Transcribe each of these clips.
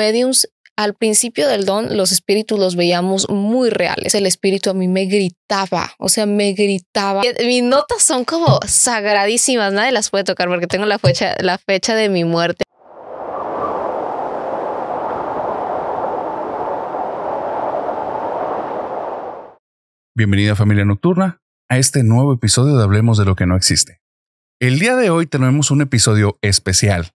mediums al principio del don los espíritus los veíamos muy reales. El espíritu a mí me gritaba, o sea, me gritaba. Eh, mis notas son como sagradísimas, nadie las puede tocar porque tengo la fecha, la fecha de mi muerte. Bienvenida familia nocturna a este nuevo episodio de Hablemos de lo que no existe. El día de hoy tenemos un episodio especial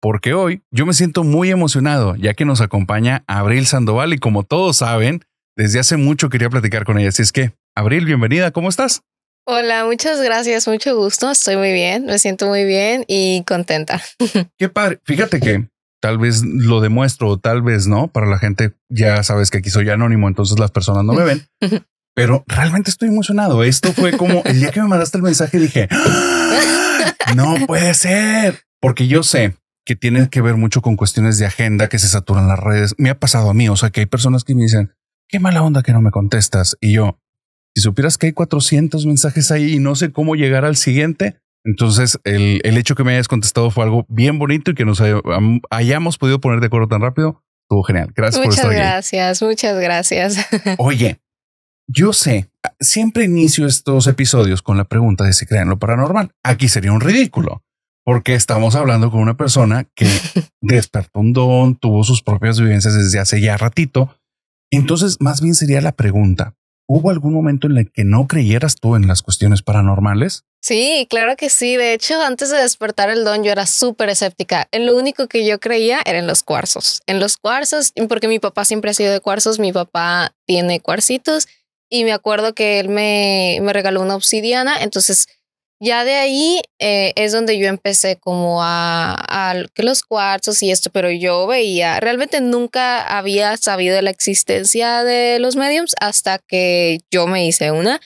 porque hoy yo me siento muy emocionado ya que nos acompaña Abril Sandoval y como todos saben, desde hace mucho quería platicar con ella. Así es que, Abril, bienvenida, ¿cómo estás? Hola, muchas gracias, mucho gusto, estoy muy bien, me siento muy bien y contenta. Qué padre, fíjate que tal vez lo demuestro tal vez no, para la gente ya sabes que aquí soy anónimo, entonces las personas no me ven, pero realmente estoy emocionado. Esto fue como el día que me mandaste el mensaje dije, ¡Ah! no puede ser, porque yo sé que tiene que ver mucho con cuestiones de agenda, que se saturan las redes. Me ha pasado a mí, o sea, que hay personas que me dicen, qué mala onda que no me contestas. Y yo, si supieras que hay 400 mensajes ahí y no sé cómo llegar al siguiente, entonces el, el hecho que me hayas contestado fue algo bien bonito y que nos hayamos podido poner de acuerdo tan rápido. Estuvo genial. Gracias por gracias, Muchas gracias, muchas gracias. Oye, yo sé, siempre inicio estos episodios con la pregunta de si creen lo paranormal. Aquí sería un ridículo porque estamos hablando con una persona que despertó un don, tuvo sus propias vivencias desde hace ya ratito. Entonces, más bien sería la pregunta, ¿hubo algún momento en el que no creyeras tú en las cuestiones paranormales? Sí, claro que sí. De hecho, antes de despertar el don, yo era súper escéptica. En lo único que yo creía era en los cuarzos. En los cuarzos, porque mi papá siempre ha sido de cuarzos, mi papá tiene cuarcitos y me acuerdo que él me, me regaló una obsidiana, entonces ya de ahí eh, es donde yo empecé como a, los cuartos y esto, pero yo veía, realmente nunca había sabido la existencia de los mediums hasta que yo me hice una.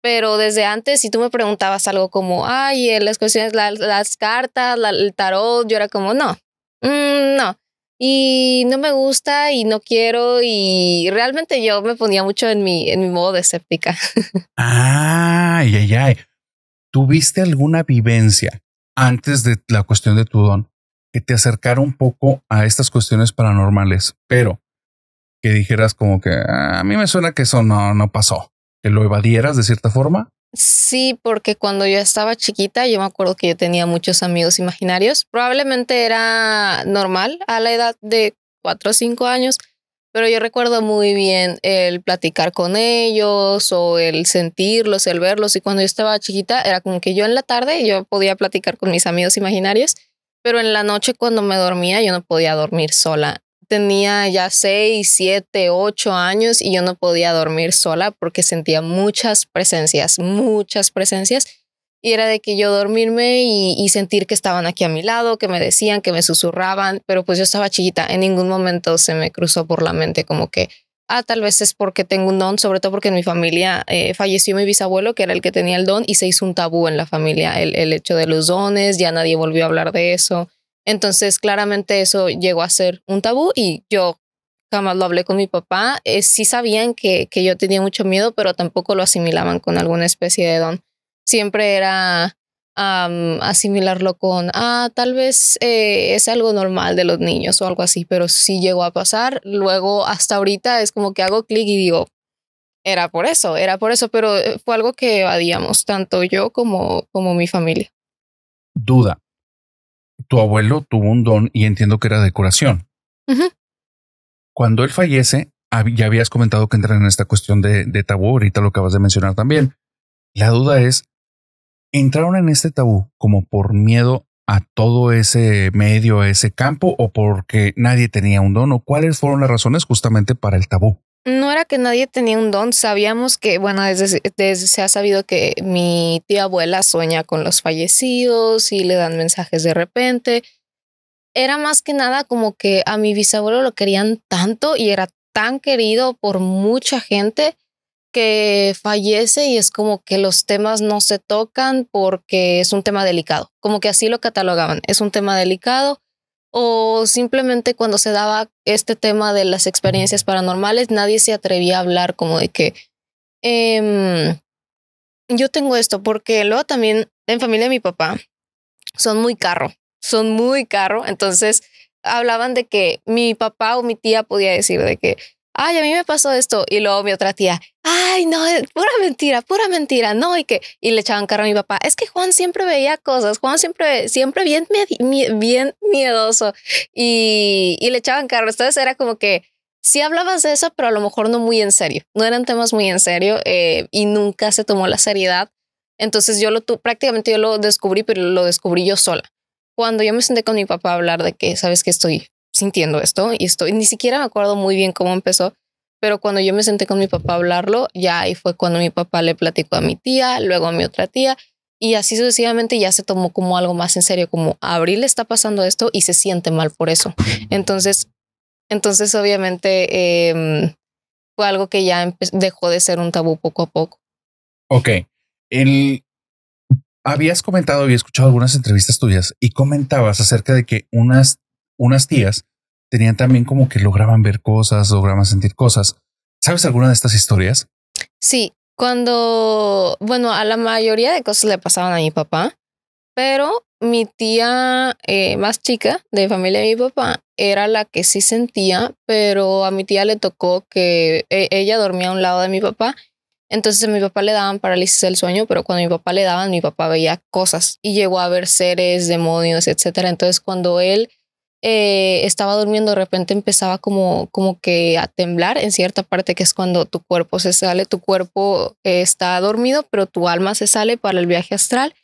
Pero desde antes, si tú me preguntabas algo como, ay, eh, las cuestiones, las cartas, el tarot, yo era como, no, mm, no y no me gusta y no quiero y realmente yo me ponía mucho en mi, en mi modo de escéptica. Ay, ay, ay. ¿tuviste alguna vivencia antes de la cuestión de tu don que te acercara un poco a estas cuestiones paranormales? Pero que dijeras como que ah, a mí me suena que eso no, no pasó, que lo evadieras de cierta forma. Sí, porque cuando yo estaba chiquita, yo me acuerdo que yo tenía muchos amigos imaginarios. Probablemente era normal a la edad de cuatro o cinco años pero yo recuerdo muy bien el platicar con ellos o el sentirlos, el verlos. Y cuando yo estaba chiquita, era como que yo en la tarde yo podía platicar con mis amigos imaginarios, pero en la noche cuando me dormía yo no podía dormir sola. Tenía ya seis, siete, ocho años y yo no podía dormir sola porque sentía muchas presencias, muchas presencias y era de que yo dormirme y, sentir que estaban aquí a mi lado, que me decían, que me susurraban, pero pues yo estaba chiquita, en ningún momento se me cruzó por la mente como que, ah, tal vez es porque tengo un don, sobre todo porque en mi familia eh, falleció mi bisabuelo, que era el que tenía el don, y se hizo un tabú en la familia, el, hecho de los dones, ya nadie volvió a hablar de eso. Entonces, claramente eso llegó a ser un tabú y yo jamás lo hablé con mi papá. Eh, sí sabían que, que yo tenía mucho miedo, pero tampoco lo asimilaban con alguna especie de don siempre era asimilarlo con, ah, tal vez eh, es algo normal de los niños o algo así, pero si llegó a pasar. Luego, hasta ahorita es como que hago clic y digo, era por eso, era por eso, pero eh, fue algo que evadíamos tanto yo como, como mi familia. Duda. Tu abuelo tuvo un don y entiendo que era decoración. Cuando él fallece, ya habías comentado que entran en esta cuestión de, de tabú, ahorita lo acabas de mencionar también. La duda es, entraron en este tabú como por miedo a todo ese medio, a ese campo, o porque nadie tenía un don, o cuáles fueron las razones justamente para el tabú. No era que nadie tenía un don, sabíamos que, bueno, desde, desde se ha sabido que mi tía abuela sueña con los fallecidos y le dan mensajes de repente. Era más que nada como que a mi bisabuelo lo querían tanto y era tan querido por mucha gente fallece y es como que los temas no se tocan porque es un tema delicado, como que así lo catalogaban, es un tema delicado o simplemente cuando se daba este tema de las experiencias paranormales, nadie se atrevía a hablar como de que em, yo tengo esto, porque luego también en familia de mi papá son muy caro, son muy caro, entonces hablaban de que mi papá o mi tía podía decir de que ay, a mí me pasó esto. Y luego mi otra tía, ay, no, eh, pura mentira, pura mentira, no, y que, y le echaban carro a mi papá. Es que Juan siempre veía cosas, Juan siempre, siempre bien, bien miedoso y, y le echaban carro. Entonces era como que, sí hablabas de eso, pero a lo mejor no muy en serio. No eran temas muy en serio eh, y nunca se tomó la seriedad. Entonces yo lo tuve, prácticamente yo lo descubrí, pero lo descubrí yo sola. Cuando yo me senté con mi papá a hablar de que, sabes que estoy sintiendo esto y estoy, ni siquiera me acuerdo muy bien cómo empezó, pero cuando yo me senté con mi papá a hablarlo, ya ahí fue cuando mi papá le platicó a mi tía, luego a mi otra tía, y así sucesivamente ya se tomó como algo más en serio, como Abril está pasando esto y se siente mal por eso. Entonces, entonces obviamente em, fue algo que ya dejó de ser un tabú poco a poco. Ok. El, habías comentado, había escuchado algunas entrevistas tuyas y comentabas acerca de que unas unas tías tenían también como que lograban ver cosas, lograban sentir cosas. ¿Sabes alguna de estas historias? Sí, cuando, bueno, a la mayoría de cosas le pasaban a mi papá, pero mi tía eh, más chica de familia de mi papá era la que sí sentía, pero a mi tía le tocó que eh, ella dormía a un lado de mi papá. Entonces a mi papá le daban parálisis del sueño, pero cuando a mi papá le daban, mi papá veía cosas y llegó a ver seres, demonios, etc. Entonces cuando él eh, estaba durmiendo, de repente empezaba como, como que a temblar en cierta parte, que es cuando tu cuerpo se sale, tu cuerpo está dormido, pero tu alma se sale para el viaje astral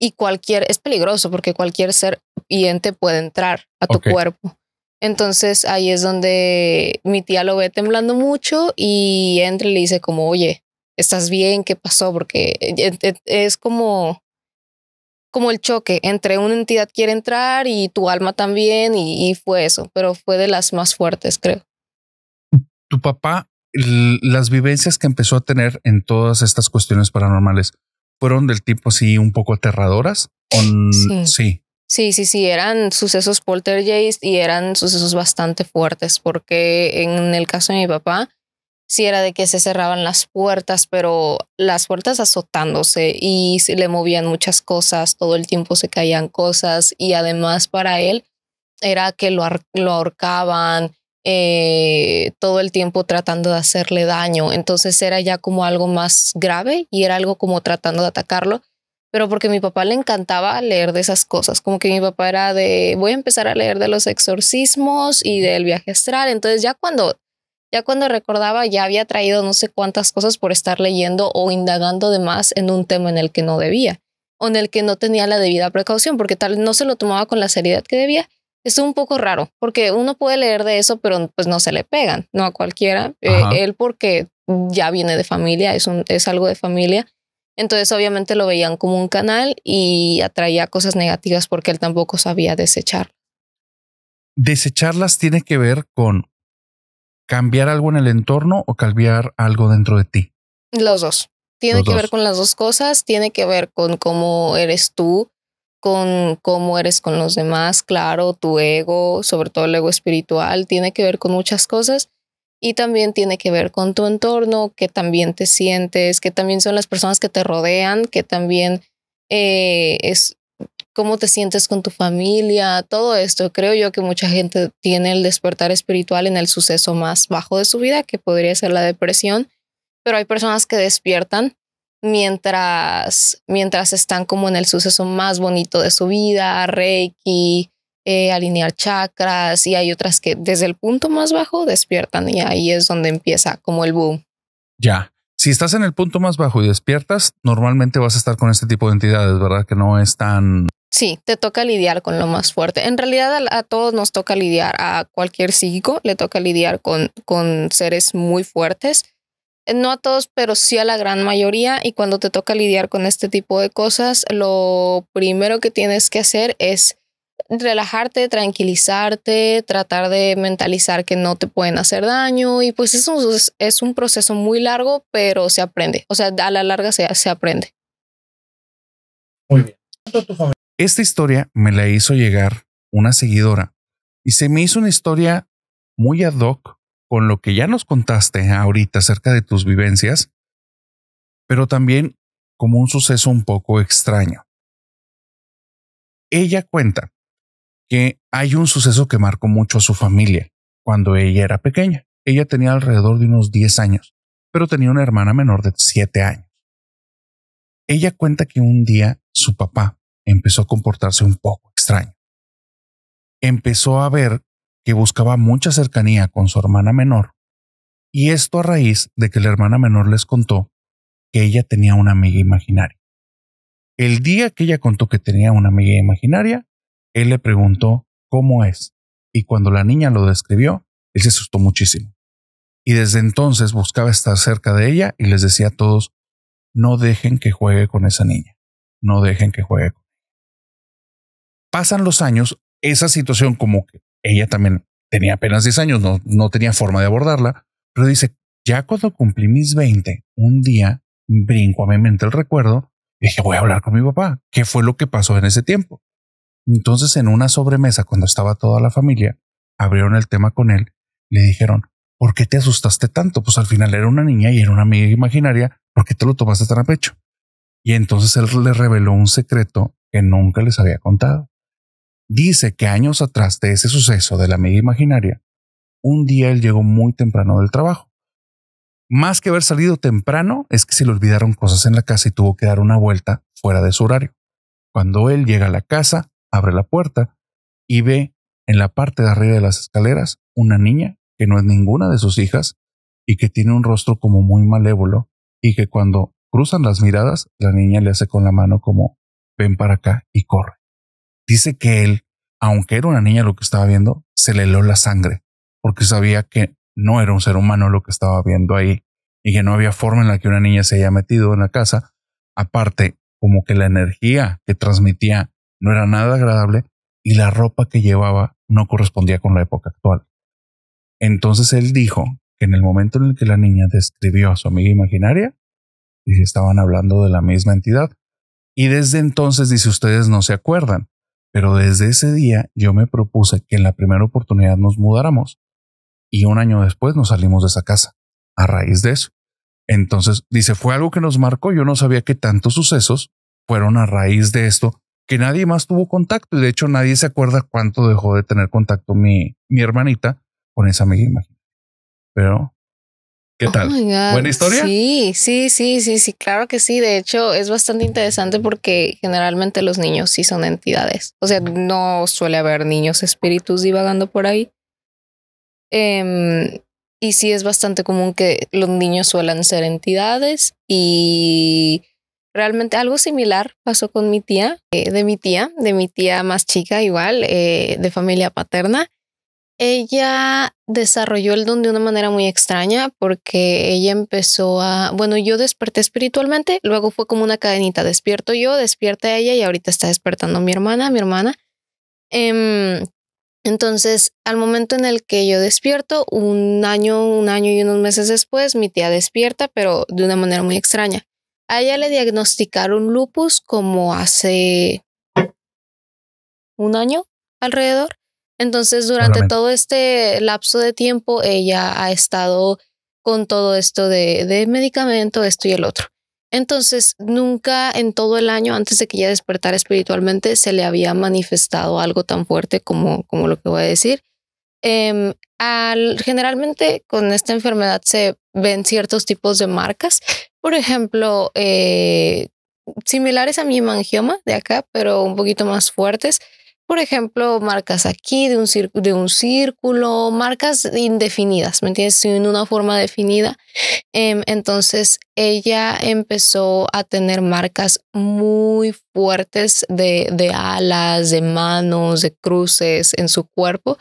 y cualquier, es peligroso porque cualquier ser y ente puede entrar a tu cuerpo. Entonces ahí es donde mi tía lo ve temblando mucho y entra y le dice como, oye, ¿estás bien? ¿Qué pasó? Porque eh, eh, es como como el choque entre una entidad quiere entrar y tu alma también, y, fue eso, pero fue de las más fuertes, creo. Tu papá, las vivencias que empezó a tener en todas estas cuestiones paranormales, ¿fueron del tipo así un poco aterradoras? Sí. sí. Sí, sí, sí, eran sucesos poltergeist y eran sucesos bastante fuertes, porque en el caso de mi papá, si era de que se cerraban las puertas, pero las puertas azotándose y le movían muchas cosas, todo el tiempo se caían cosas y además para él era que lo, lo ahorcaban eh, todo el tiempo tratando de hacerle daño, entonces era ya como algo más grave y era algo como tratando de atacarlo. Pero porque a mi papá le encantaba leer de esas cosas, como que mi papá era de, voy a empezar a leer de los exorcismos y del viaje astral, entonces ya cuando ya cuando recordaba ya había traído no sé cuántas cosas por estar leyendo o indagando de más en un tema en el que no debía o en el que no tenía la debida precaución porque tal no se lo tomaba con la seriedad que debía. Es un poco raro porque uno puede leer de eso pero pues no se le pegan, no a cualquiera. Eh, él porque ya viene de familia, es, es algo de familia. Entonces obviamente lo veían como un canal y atraía cosas negativas porque él tampoco sabía desechar. Desecharlas tiene que ver con cambiar algo en el entorno o cambiar algo dentro de ti? Los dos. Tiene que ver con las dos cosas, tiene que ver con cómo eres tú, con cómo eres con los demás, claro, tu ego, sobre todo el ego espiritual, tiene que ver con muchas cosas y también tiene que ver con tu entorno, que también te sientes, que también son las personas que te rodean, que también eh, es cómo te sientes con tu familia, todo esto. Creo yo que mucha gente tiene el despertar espiritual en el suceso más bajo de su vida, que podría ser la depresión, pero hay personas que despiertan mientras, mientras están como en el suceso más bonito de su vida, reiki, eh, alinear chakras, y hay otras que desde el punto más bajo despiertan y ahí es donde empieza como el boom. Ya. Si estás en el punto más bajo y despiertas, normalmente vas a estar con este tipo de entidades, ¿verdad? Que no es tan Sí, te toca lidiar con lo más fuerte. En realidad a, todos nos toca lidiar, a cualquier psíquico le toca lidiar con, con seres muy fuertes. Eh, no a todos, pero sí a la gran mayoría. Y cuando te toca lidiar con este tipo de cosas, lo primero que tienes que hacer es relajarte, tranquilizarte, tratar de mentalizar que no te pueden hacer daño y pues es es un proceso muy largo, pero se aprende, o sea, a la larga se, se aprende. Muy bien. Esta historia me la hizo llegar una seguidora y se me hizo una historia muy ad hoc con lo que ya nos contaste ahorita acerca de tus vivencias, pero también como un suceso un poco extraño. Ella cuenta que hay un suceso que marcó mucho a su familia cuando ella era pequeña. Ella tenía alrededor de unos 10 años, pero tenía una hermana menor de 7 años. Ella cuenta que un día su papá empezó a comportarse un poco extraño. Empezó a ver que buscaba mucha cercanía con su hermana menor, y esto a raíz de que la hermana menor les contó que ella tenía una amiga imaginaria. El día que ella contó que tenía una amiga imaginaria, él le preguntó cómo es, y cuando la niña lo describió, él se asustó muchísimo. Y desde entonces buscaba estar cerca de ella y les decía a todos, no dejen que juegue con esa niña, no dejen que juegue pasan los años, esa situación como que ella también tenía apenas 10 años, no, tenía forma de abordarla, pero dice, ya cuando cumplí mis 20, un día brinco a mi mente el recuerdo, y dije, voy a hablar con mi papá, qué fue lo que pasó en ese tiempo. Entonces, en una sobremesa, cuando estaba toda la familia, abrieron el tema con él, le dijeron, ¿por qué te asustaste tanto? Pues al final era una niña y era una amiga imaginaria, ¿por qué te lo tomaste tan a pecho? Y entonces él le reveló un secreto que nunca les había contado. Dice que años atrás de ese suceso de la amiga imaginaria, un día él llegó muy temprano del trabajo. Más que haber salido temprano, es que se le olvidaron cosas en la casa y tuvo que dar una vuelta fuera de su horario. Cuando él llega a la casa, abre la puerta y ve en la parte de arriba de las escaleras una niña que no es ninguna de sus hijas y que tiene un rostro como muy malévolo y que cuando cruzan las miradas, la niña le hace con la mano como ven para acá y corre. Dice que él, aunque era una niña lo que estaba viendo, se le heló la sangre porque sabía que no era un ser humano lo que estaba viendo ahí y que no había forma en la que una niña se haya metido en la casa. Aparte, como que la energía que transmitía no era nada agradable y la ropa que llevaba no correspondía con la época actual. Entonces él dijo que en el momento en el que la niña describió a su amiga imaginaria, y estaban hablando de la misma entidad. Y desde entonces, dice ustedes, no se acuerdan, pero desde ese día yo me propuse que en la primera oportunidad nos mudáramos y un año después nos salimos de esa casa a raíz de eso. Entonces, dice, fue algo que nos marcó, yo no sabía que tantos sucesos fueron a raíz de esto, que nadie más tuvo contacto y de hecho nadie se acuerda cuánto dejó de tener contacto mi, mi hermanita con esa amiga imagen. Pero ¿Qué oh tal? ¿Buena historia? Sí, sí, sí, sí, sí, claro que sí. De hecho, es bastante interesante porque generalmente los niños sí son entidades. O sea, no suele haber niños espíritus divagando por ahí. Em, y sí es bastante común que los niños suelen ser entidades y realmente algo similar pasó con mi tía, eh, de mi tía, de mi tía más chica igual, eh, de familia paterna. Ella desarrolló el don de una manera muy extraña porque ella empezó a, bueno, yo desperté espiritualmente, luego fue como una cadenita, despierto yo, despierta ella y ahorita está despertando mi hermana, mi hermana. Em, entonces, al momento en el que yo despierto, un año, un año y unos meses después, mi tía despierta, pero de una manera muy extraña. A ella le diagnosticaron lupus como hace un año alrededor. Entonces, durante todo este lapso de tiempo, ella ha estado con todo esto de, de medicamento, esto y el otro. Entonces, nunca en todo el año, antes de que ella despertara espiritualmente, se le había manifestado algo tan fuerte como, como lo que voy a decir. Em, generalmente con esta enfermedad se ven ciertos tipos de marcas, por ejemplo, eh, similares a mi hemangioma de acá, pero un poquito más fuertes por ejemplo, marcas aquí de un, de un círculo, marcas indefinidas, ¿me entiendes? Sin una forma definida. Em, entonces, ella empezó a tener marcas muy fuertes de, alas, de manos, de cruces en su cuerpo.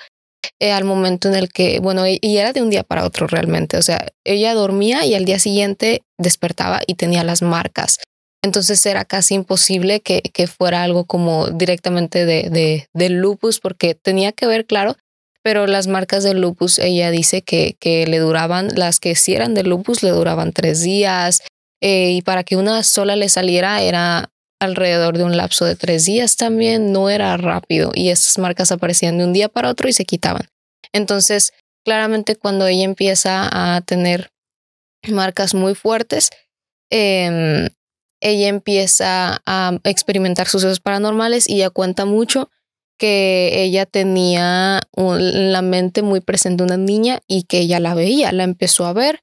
Eh, al momento en el que, bueno, y era de un día para otro realmente, o sea, ella dormía y al día siguiente despertaba y tenía las marcas entonces era casi imposible que, que fuera algo como directamente de, lupus, porque tenía que ver, claro, pero las marcas de lupus, ella dice que, que le duraban, las que sí eran de lupus, le duraban tres días, eh, y para que una sola le saliera era alrededor de un lapso de tres días también, no era rápido, y esas marcas aparecían de un día para otro y se quitaban. Entonces, claramente cuando ella empieza a tener marcas muy fuertes, em, ella empieza a experimentar sucesos paranormales y ya cuenta mucho que ella tenía la mente muy presente una niña y que ella la veía, la empezó a ver.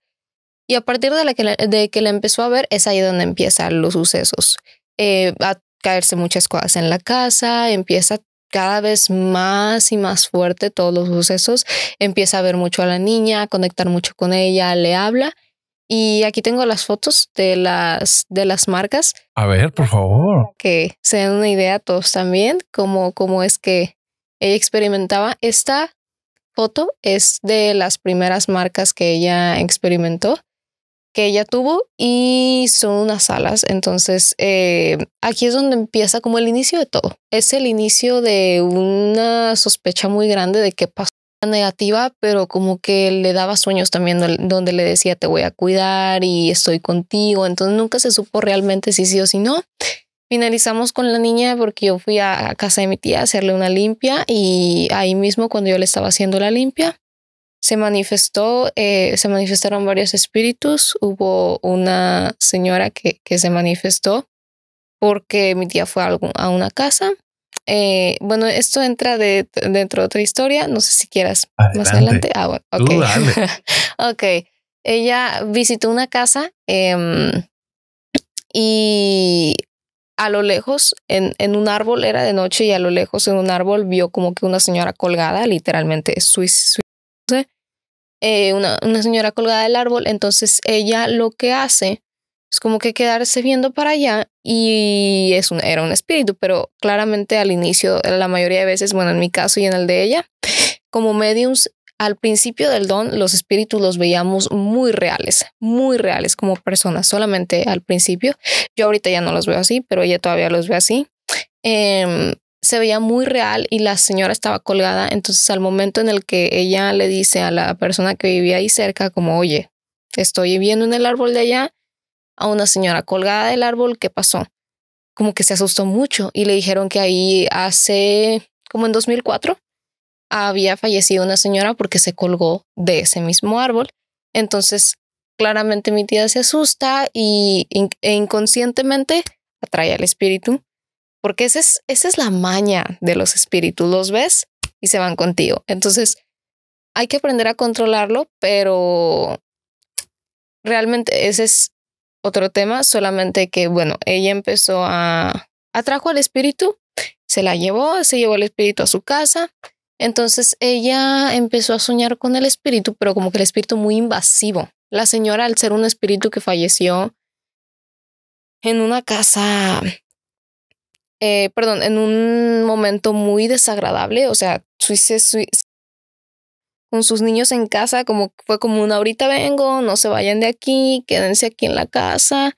Y a partir de, que, la, de que la empezó a ver es ahí donde empiezan los sucesos. Eh, a caerse muchas cosas en la casa, empieza cada vez más y más fuerte todos los sucesos, empieza a ver mucho a la niña, a conectar mucho con ella, le habla y aquí tengo las fotos de las, de las marcas. A ver, por favor. Que se den una idea todos también cómo, cómo es que ella experimentaba. Esta foto es de las primeras marcas que ella experimentó, que ella tuvo y son unas alas. Entonces, eh, aquí es donde empieza como el inicio de todo. Es el inicio de una sospecha muy grande de qué pasó negativa, pero como que le daba sueños también donde le decía te voy a cuidar y estoy contigo. Entonces nunca se supo realmente si sí o si no. Finalizamos con la niña porque yo fui a casa de mi tía a hacerle una limpia y ahí mismo cuando yo le estaba haciendo la limpia se manifestó, eh, se manifestaron varios espíritus. Hubo una señora que, que se manifestó porque mi tía fue a, a una casa eh, bueno, esto entra de, dentro de otra historia. No sé si quieras más adelante. Ah, bueno, okay. ok. Ella visitó una casa em, y a lo lejos, en, en, un árbol, era de noche, y a lo lejos en un árbol vio como que una señora colgada, literalmente, suicida. Eh, una, una señora colgada del árbol. Entonces ella lo que hace es como que quedarse viendo para allá y es un, era un espíritu, pero claramente al inicio, la mayoría de veces, bueno, en mi caso y en el de ella, como mediums, al principio del don, los espíritus los veíamos muy reales, muy reales como personas, solamente al principio. Yo ahorita ya no los veo así, pero ella todavía los ve así. Em, se veía muy real y la señora estaba colgada, entonces al momento en el que ella le dice a la persona que vivía ahí cerca, como, oye, estoy viendo en el árbol de allá, a una señora colgada del árbol, ¿qué pasó? Como que se asustó mucho y le dijeron que ahí hace, como en 2004, había fallecido una señora porque se colgó de ese mismo árbol. Entonces, claramente mi tía se asusta y, e inconscientemente atrae al espíritu, porque es, esa es la maña de los espíritus, los ves y se van contigo. Entonces, hay que aprender a controlarlo, pero realmente ese es otro tema, solamente que, bueno, ella empezó a... atrajo al espíritu, se la llevó, se llevó el espíritu a su casa. Entonces ella empezó a soñar con el espíritu, pero como que el espíritu muy invasivo. La señora, al ser un espíritu que falleció en una casa, eh, perdón, en un momento muy desagradable, o sea, se, con sus niños en casa, como fue como una ahorita vengo, no se vayan de aquí, quédense aquí en la casa.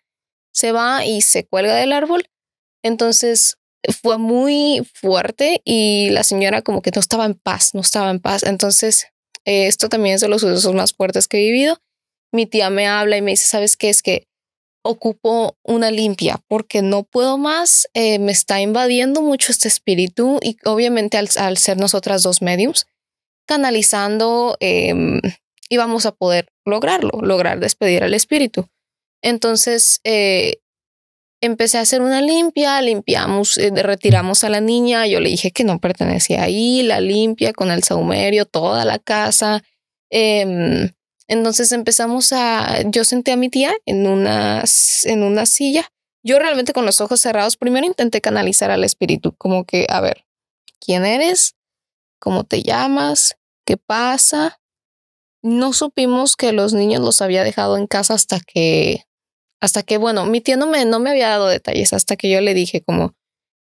Se va y se cuelga del árbol. Entonces fue muy fuerte y la señora como que no estaba en paz, no estaba en paz. Entonces eh, esto también es de los sucesos más fuertes que he vivido. Mi tía me habla y me dice, ¿sabes qué? Es que ocupo una limpia porque no puedo más, eh, me está invadiendo mucho este espíritu y obviamente al, al ser nosotras dos mediums, canalizando em, y vamos a poder lograrlo, lograr despedir al espíritu. Entonces, eh, empecé a hacer una limpia, limpiamos, eh, retiramos a la niña, yo le dije que no pertenecía ahí, la limpia con el saumerio, toda la casa. Em, entonces empezamos a, yo senté a mi tía en una, en una silla, yo realmente con los ojos cerrados, primero intenté canalizar al espíritu, como que, a ver, ¿quién eres? cómo te llamas, qué pasa. No supimos que los niños los había dejado en casa hasta que, hasta que, bueno, mi tía no me, no me había dado detalles, hasta que yo le dije como,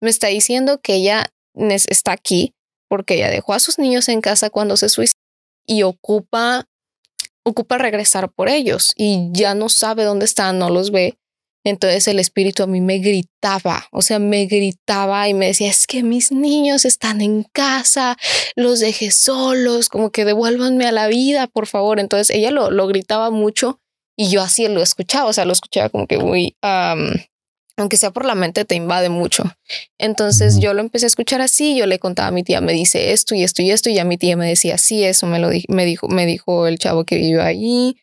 me está diciendo que ella está aquí porque ella dejó a sus niños en casa cuando se suicidó y ocupa, ocupa regresar por ellos y ya no sabe dónde están, no los ve entonces el espíritu a mí me gritaba, o sea, me gritaba y me decía, es que mis niños están en casa, los dejé solos, como que devuélvanme a la vida, por favor. Entonces ella lo, lo gritaba mucho y yo así lo escuchaba, o sea, lo escuchaba como que muy... aunque sea por la mente, te invade mucho. Entonces yo lo empecé a escuchar así, yo le contaba a mi tía, me dice esto y esto y esto, y a mi tía me decía, sí, eso me lo me dijo, me dijo el chavo que vive ahí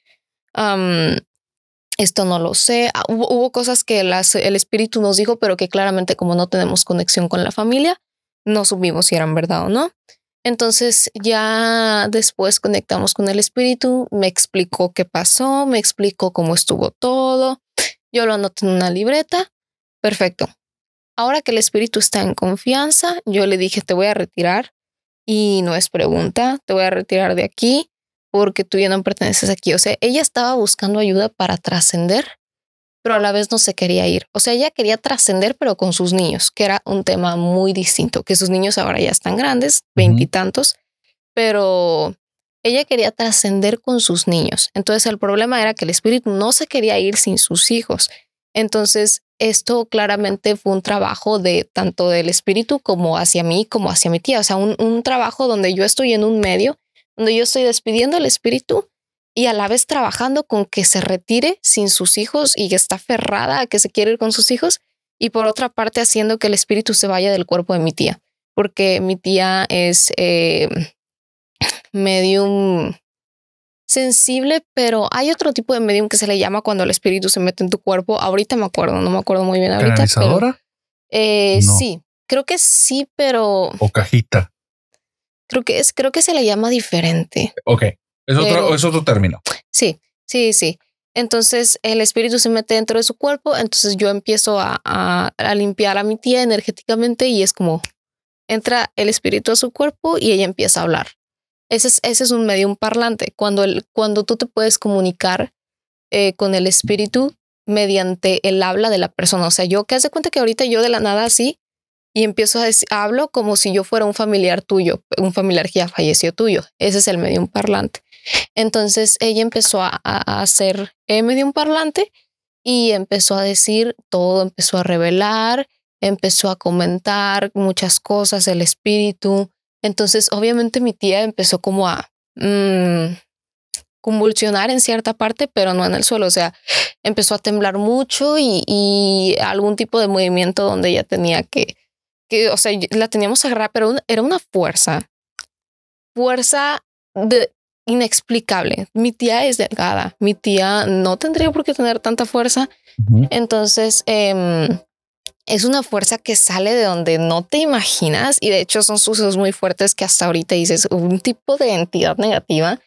esto no lo sé. Ah, hubo, cosas que el espíritu nos dijo, pero que claramente como no tenemos conexión con la familia, no supimos si eran verdad o no. Entonces ya después conectamos con el espíritu, me explicó qué pasó, me explicó cómo estuvo todo, yo lo anoté en una libreta, perfecto. Ahora que el espíritu está en confianza, yo le dije, te voy a retirar y no es pregunta, te voy a retirar de aquí, porque tú ya no perteneces aquí. O sea, ella estaba buscando ayuda para trascender, pero a la vez no se quería ir. O sea, ella quería trascender, pero con sus niños, que era un tema muy distinto, que sus niños ahora ya están grandes, veintitantos, pero ella quería trascender con sus niños. Entonces el problema era que el espíritu no se quería ir sin sus hijos. Entonces esto claramente fue un trabajo de tanto del espíritu como hacia mí, como hacia mi tía. O sea, un trabajo donde yo estoy en un medio donde yo estoy despidiendo al espíritu y a la vez trabajando con que se retire sin sus hijos y que está aferrada a que se quiere ir con sus hijos, y por otra parte haciendo que el espíritu se vaya del cuerpo de mi tía, porque mi tía es eh, medium sensible, pero hay otro tipo de medium que se le llama cuando el espíritu se mete en tu cuerpo. Ahorita me acuerdo, no me acuerdo muy bien ahorita. Eh, sí, creo que sí, pero... O cajita. Creo que es, creo que se le llama diferente. Ok. Es, otro, es otro término. Sí, sí, sí. Entonces el espíritu se mete dentro de su cuerpo, entonces yo empiezo a, a, a, limpiar a mi tía energéticamente y es como entra el espíritu a su cuerpo y ella empieza a hablar. Ese es, ese es un medium parlante, cuando, el, cuando tú te puedes comunicar eh, con el espíritu mediante el habla de la persona. O sea, yo que hace cuenta que ahorita yo de la nada así y empiezo a decir, hablo como si yo fuera un familiar tuyo, un familiar que ya falleció tuyo. Ese es el medium parlante. Entonces ella empezó a, hacer eh, medium parlante y empezó a decir todo, empezó a revelar, empezó a comentar muchas cosas, el espíritu. Entonces, obviamente mi tía empezó como a mm, convulsionar en cierta parte, pero no en el suelo. O sea, empezó a temblar mucho y, y algún tipo de movimiento donde ella tenía que, que, o sea, la teníamos agarrar, pero era una fuerza, fuerza de inexplicable. Mi tía es delgada, mi tía no tendría por qué tener tanta fuerza. Entonces, em, es una fuerza que sale de donde no te imaginas y de hecho son sucesos muy fuertes que hasta ahorita dices, un tipo de entidad negativa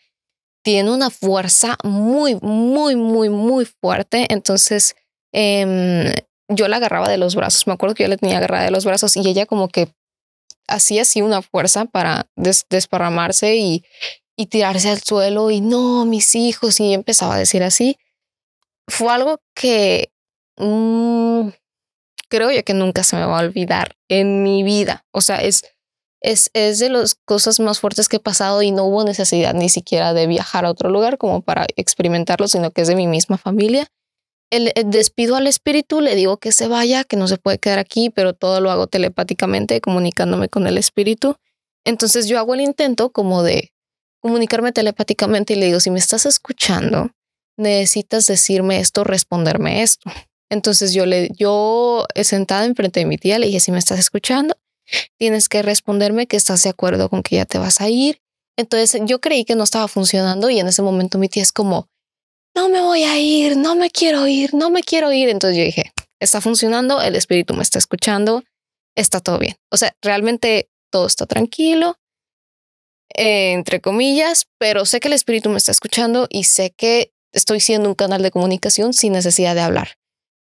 tiene una fuerza muy, muy, muy, muy fuerte. Entonces, em, yo la agarraba de los brazos, me acuerdo que yo la tenía agarrada de los brazos y ella como que hacía así una fuerza para desparramarse y, y tirarse al suelo y no, mis hijos, y empezaba a decir así. Fue algo que mm, creo yo que nunca se me va a olvidar en mi vida. O sea, es, es, es de las cosas más fuertes que he pasado y no hubo necesidad ni siquiera de viajar a otro lugar como para experimentarlo, sino que es de mi misma familia despido al espíritu, le digo que se vaya, que no se puede quedar aquí, pero todo lo hago telepáticamente, comunicándome con el espíritu. Entonces yo hago el intento como de comunicarme telepáticamente y le digo, si me estás escuchando, necesitas decirme esto, responderme esto. Entonces yo le, yo eh, sentada enfrente de mi tía, le dije, si me estás escuchando, tienes que responderme que estás de acuerdo con que ya te vas a ir. Entonces yo creí que no estaba funcionando y en ese momento mi tía es como, no me voy a ir, no me quiero ir, no me quiero ir. Entonces yo dije, está funcionando, el espíritu me está escuchando, está todo bien. O sea, realmente todo está tranquilo, eh, entre comillas, pero sé que el espíritu me está escuchando y sé que estoy siendo un canal de comunicación sin necesidad de hablar.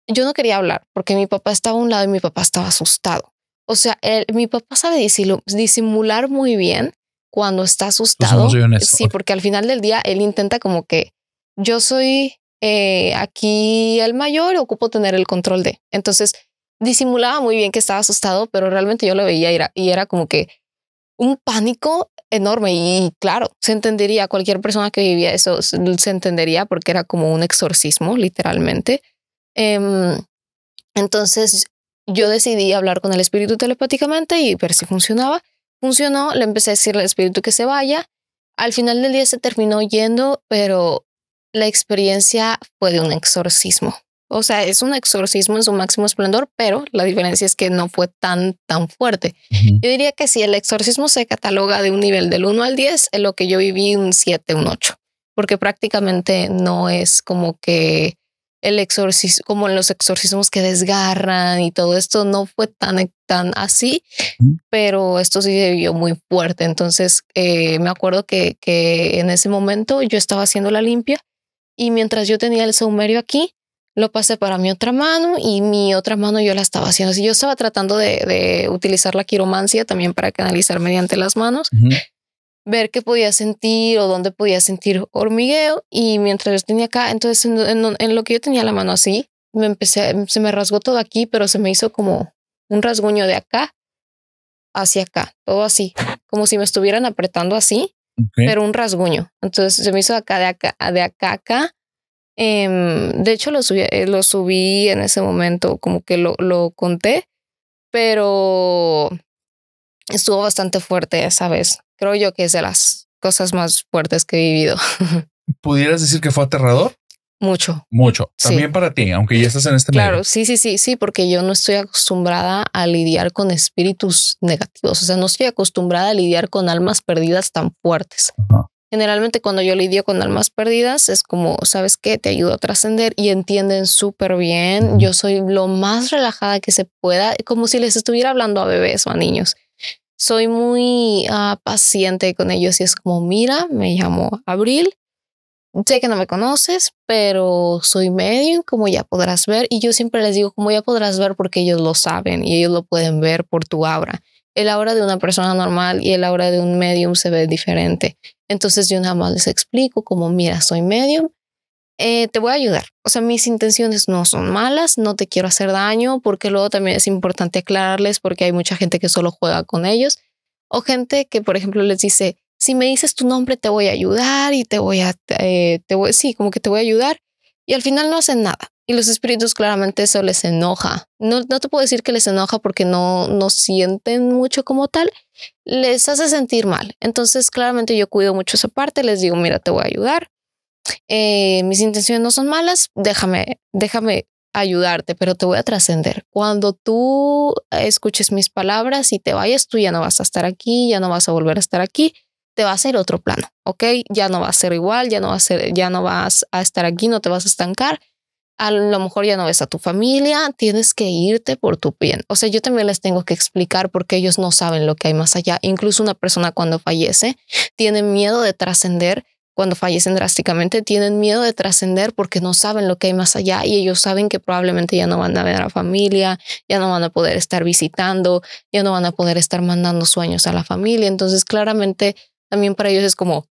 Yo no quería hablar porque mi papá estaba a un lado y mi papá estaba asustado. O sea, mi papá sabe disimular muy bien cuando está pues asustado. sí, porque al final del día él intenta como que yo soy eh, aquí el mayor, ocupo tener el control de. Entonces, disimulaba muy bien que estaba asustado, pero realmente yo lo veía y era, y era como que un pánico enorme y claro, se entendería, cualquier persona que vivía eso se entendería porque era como un exorcismo, literalmente. Em, entonces yo decidí hablar con el espíritu telepáticamente y ver si funcionaba. Funcionó, le empecé a decir al espíritu que se vaya. Al final del día se terminó yendo, pero la experiencia fue de un exorcismo. O sea, es un exorcismo en su máximo esplendor, pero la diferencia es que no fue tan, tan fuerte. Yo diría que si el exorcismo se cataloga de un nivel del 1 al 10, en lo que yo viví un 7, un 8, porque prácticamente no es como que el exorcismo, como los exorcismos que desgarran y todo esto, no fue tan, tan así, pero esto sí se vio muy fuerte. Entonces, eh, me acuerdo que en ese momento yo estaba haciendo la limpia y mientras yo tenía el sumerio aquí, lo pasé para mi otra mano y mi otra mano yo la estaba haciendo. Así yo estaba tratando de, utilizar la quiromancia también para canalizar mediante las manos, ver qué podía sentir o dónde podía sentir hormigueo. Y mientras yo tenía acá, entonces en, lo que yo tenía la mano así, me empecé, se me rasgó todo aquí, pero se me hizo como un rasguño de acá hacia acá, todo así, como si me estuvieran apretando así pero un rasguño. Entonces se me hizo acá, de acá, de acá, em, de hecho, lo subí, eh, lo subí en ese momento, como que lo conté, pero estuvo bastante fuerte esa vez. Creo yo que es de las cosas más fuertes que he vivido. ¿Pudieras decir que fue aterrador? Mucho. Mucho. También para ti, aunque ya estás en este claro, Claro, sí, sí, sí, sí, porque yo no estoy acostumbrada a lidiar con espíritus negativos. O sea, no estoy acostumbrada a lidiar con almas perdidas tan fuertes. Generalmente cuando yo lidio con almas perdidas es como, ¿sabes qué? Te ayudo a trascender y entienden súper bien. Yo soy lo más relajada que se pueda, como si les estuviera hablando a bebés o a niños soy muy ah, paciente con ellos y es como, mira, me llamo Abril, sé que no me conoces, pero soy medium, como ya podrás ver, y yo siempre les digo, como ya podrás ver, porque ellos lo saben y ellos lo pueden ver por tu aura. El aura de una persona normal y el aura de un medium se ve diferente. Entonces yo nada más les explico como, mira, soy medium, eh, te voy a ayudar. O sea, mis intenciones no son malas, no te quiero hacer daño, porque luego también es importante aclararles porque hay mucha gente que solo juega con ellos o gente que, por ejemplo, les dice, si me dices tu nombre te voy a ayudar y te voy a, eh, te voy, sí, como que te voy a ayudar. Y al final no hacen nada. Y los espíritus claramente eso les enoja. No, no te puedo decir que les enoja porque no, no sienten mucho como tal. Les hace sentir mal. Entonces claramente yo cuido mucho esa parte. Les digo, mira, te voy a ayudar. Eh, mis intenciones no son malas. Déjame, déjame ayudarte, pero te voy a trascender. Cuando tú escuches mis palabras y te vayas, tú ya no vas a estar aquí, ya no vas a volver a estar aquí te va a hacer otro plano, ¿ok? Ya no va a ser igual, ya no, va a ser, ya no vas a estar aquí, no te vas a estancar. A lo mejor ya no ves a tu familia, tienes que irte por tu bien. O sea, yo también les tengo que explicar porque ellos no saben lo que hay más allá. Incluso una persona cuando fallece tiene miedo de trascender cuando fallecen drásticamente, tienen miedo de trascender porque no saben lo que hay más allá y ellos saben que probablemente ya no van a ver a la familia, ya no van a poder estar visitando, ya no van a poder estar mandando sueños a la familia. Entonces, claramente también para ellos es como,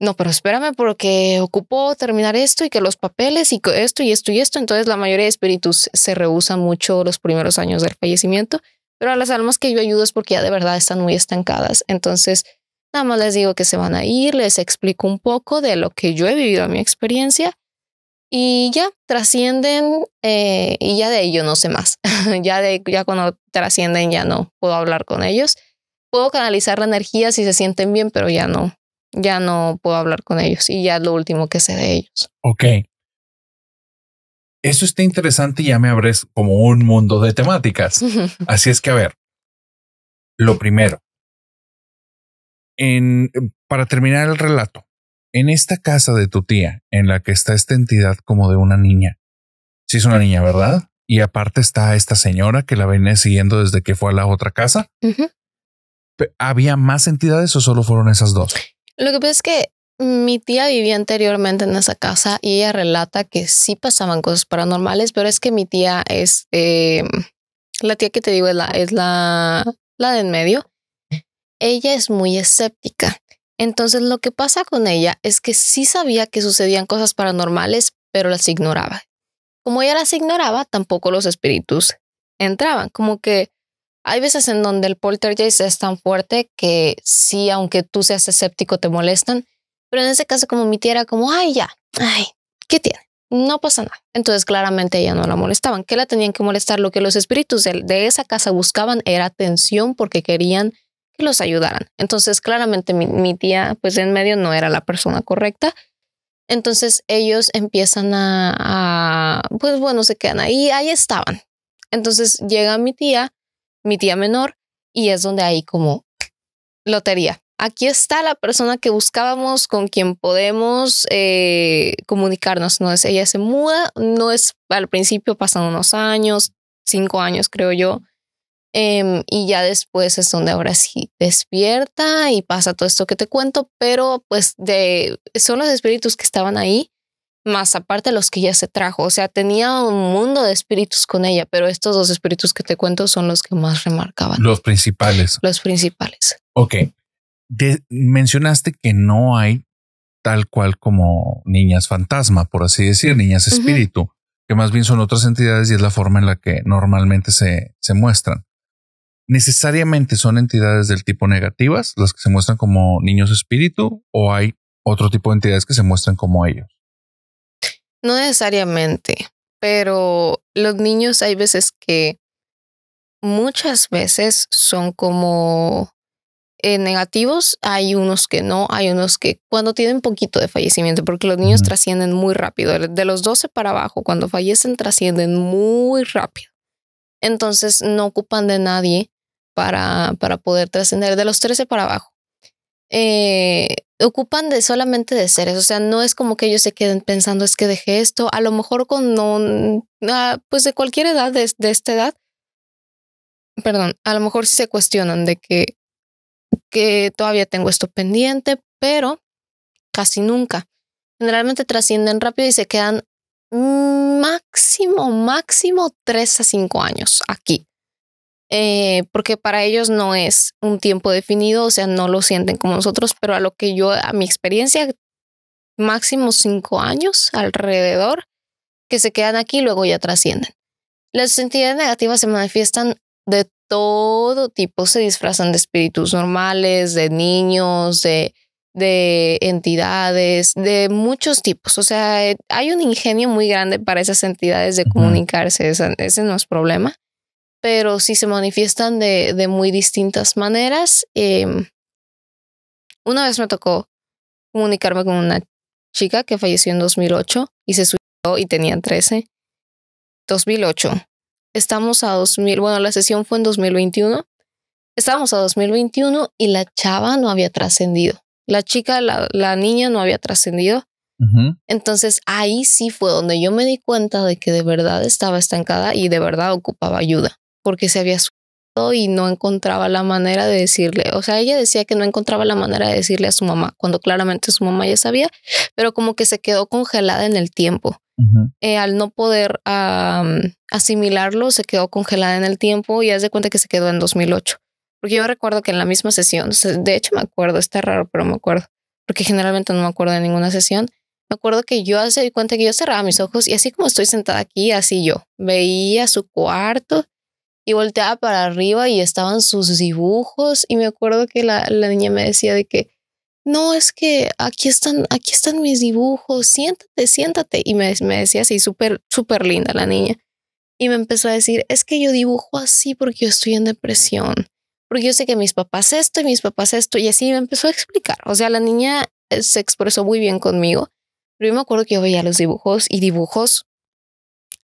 no, pero espérame porque ocupó terminar esto y que los papeles y esto y esto y esto. Entonces la mayoría de espíritus se rehusan mucho los primeros años del fallecimiento, pero a las almas que yo ayudo es porque ya de verdad están muy estancadas. Entonces, nada más les digo que se van a ir, les explico un poco de lo que yo he vivido en mi experiencia y ya trascienden eh, y ya de ello no sé más. ya de ya cuando trascienden ya no puedo hablar con ellos puedo canalizar la energía si se sienten bien, pero ya no, ya no puedo hablar con ellos y ya es lo último que sé de ellos. Ok. Eso está interesante y ya me abres como un mundo de temáticas. Así es que, a ver, lo primero, en, para terminar el relato, en esta casa de tu tía, en la que está esta entidad como de una niña, si es una niña, ¿verdad? Y aparte está esta señora que la venía siguiendo desde que fue a la otra casa. ¿Había más entidades o solo fueron esas dos? Lo que pasa es que mi tía vivía anteriormente en esa casa y ella relata que sí pasaban cosas paranormales, pero es que mi tía es em, la tía que te digo es la, es la, la de en medio. Ella es muy escéptica. Entonces lo que pasa con ella es que sí sabía que sucedían cosas paranormales, pero las ignoraba. Como ella las ignoraba, tampoco los espíritus entraban. Como que hay veces en donde el poltergeist es tan fuerte que sí, aunque tú seas escéptico, te molestan. Pero en ese caso, como mi tía era como, ay, ya, ay, ¿qué tiene? No pasa nada. Entonces, claramente ella no la molestaban. ¿Qué la tenían que molestar? Lo que los espíritus de, esa casa buscaban era atención porque querían que los ayudaran. Entonces, claramente mi, tía, pues en medio, no era la persona correcta. Entonces ellos empiezan a, a, pues bueno, se quedan ahí, ahí estaban. Entonces llega mi tía mi tía menor, y es donde hay como lotería. Aquí está la persona que buscábamos, con quien podemos eh, comunicarnos. No es, ella se muda, no es al principio, pasan unos años, cinco años creo yo, em, y ya después es donde ahora sí despierta y pasa todo esto que te cuento, pero pues de, son los espíritus que estaban ahí más aparte los que ya se trajo. O sea, tenía un mundo de espíritus con ella, pero estos dos espíritus que te cuento son los que más remarcaban. Los principales. Los principales. Ok. mencionaste que no hay tal cual como niñas fantasma, por así decir, niñas espíritu, que más bien son otras entidades y es la forma en la que normalmente se, se muestran. ¿Necesariamente son entidades del tipo negativas las que se muestran como niños espíritu o hay otro tipo de entidades que se muestran como ellos? No necesariamente, pero los niños hay veces que muchas veces son como eh, negativos, hay unos que no, hay unos que cuando tienen poquito de fallecimiento, porque los niños trascienden muy rápido, de los 12 para abajo, cuando fallecen trascienden muy rápido. Entonces no ocupan de nadie para, para poder trascender, de los 13 para abajo. Eh, ocupan de solamente de seres, o sea, no es como que ellos se queden pensando es que dejé esto, a lo mejor con no, ah, pues de cualquier edad, de, esta edad, perdón, a lo mejor sí se cuestionan de que, que todavía tengo esto pendiente, pero casi nunca. Generalmente trascienden rápido y se quedan máximo, máximo tres a cinco años aquí. Eh, porque para ellos no es un tiempo definido, o sea, no lo sienten como nosotros, pero a lo que yo, a mi experiencia, máximo cinco años alrededor, que se quedan aquí y luego ya trascienden. Las entidades negativas se manifiestan de todo tipo, se disfrazan de espíritus normales, de niños, de, entidades, de muchos tipos. O sea, hay un ingenio muy grande para esas entidades de comunicarse, ese no es problema pero sí se manifiestan de, muy distintas maneras. Em, una vez me tocó comunicarme con una chica que falleció en 2008 y se suicidó y tenía 13. 2008. Estamos a 2000, bueno, la sesión fue en 2021. Estábamos a 2021 y la chava no había trascendido. La chica, la, niña no había trascendido. Entonces ahí sí fue donde yo me di cuenta de que de verdad estaba estancada y de verdad ocupaba ayuda porque se había sufrido y no encontraba la manera de decirle, o sea, ella decía que no encontraba la manera de decirle a su mamá, cuando claramente su mamá ya sabía, pero como que se quedó congelada en el tiempo. Eh, al no poder asimilarlo, se quedó congelada en el tiempo y hace de cuenta que se quedó en 2008. Porque yo recuerdo que en la misma sesión, de hecho me acuerdo, está raro, pero me acuerdo, porque generalmente no me acuerdo de ninguna sesión. Me acuerdo que yo hace cuenta que yo cerraba mis ojos y así como estoy sentada aquí, así yo veía su cuarto y volteaba para arriba y estaban sus dibujos y me acuerdo que la, la, niña me decía de que no es que aquí están aquí están mis dibujos siéntate siéntate y me, me decía así súper súper linda la niña y me empezó a decir es que yo dibujo así porque yo estoy en depresión porque yo sé que mis papás esto y mis papás esto y así me empezó a explicar o sea la niña eh, se expresó muy bien conmigo pero yo me acuerdo que yo veía los dibujos y dibujos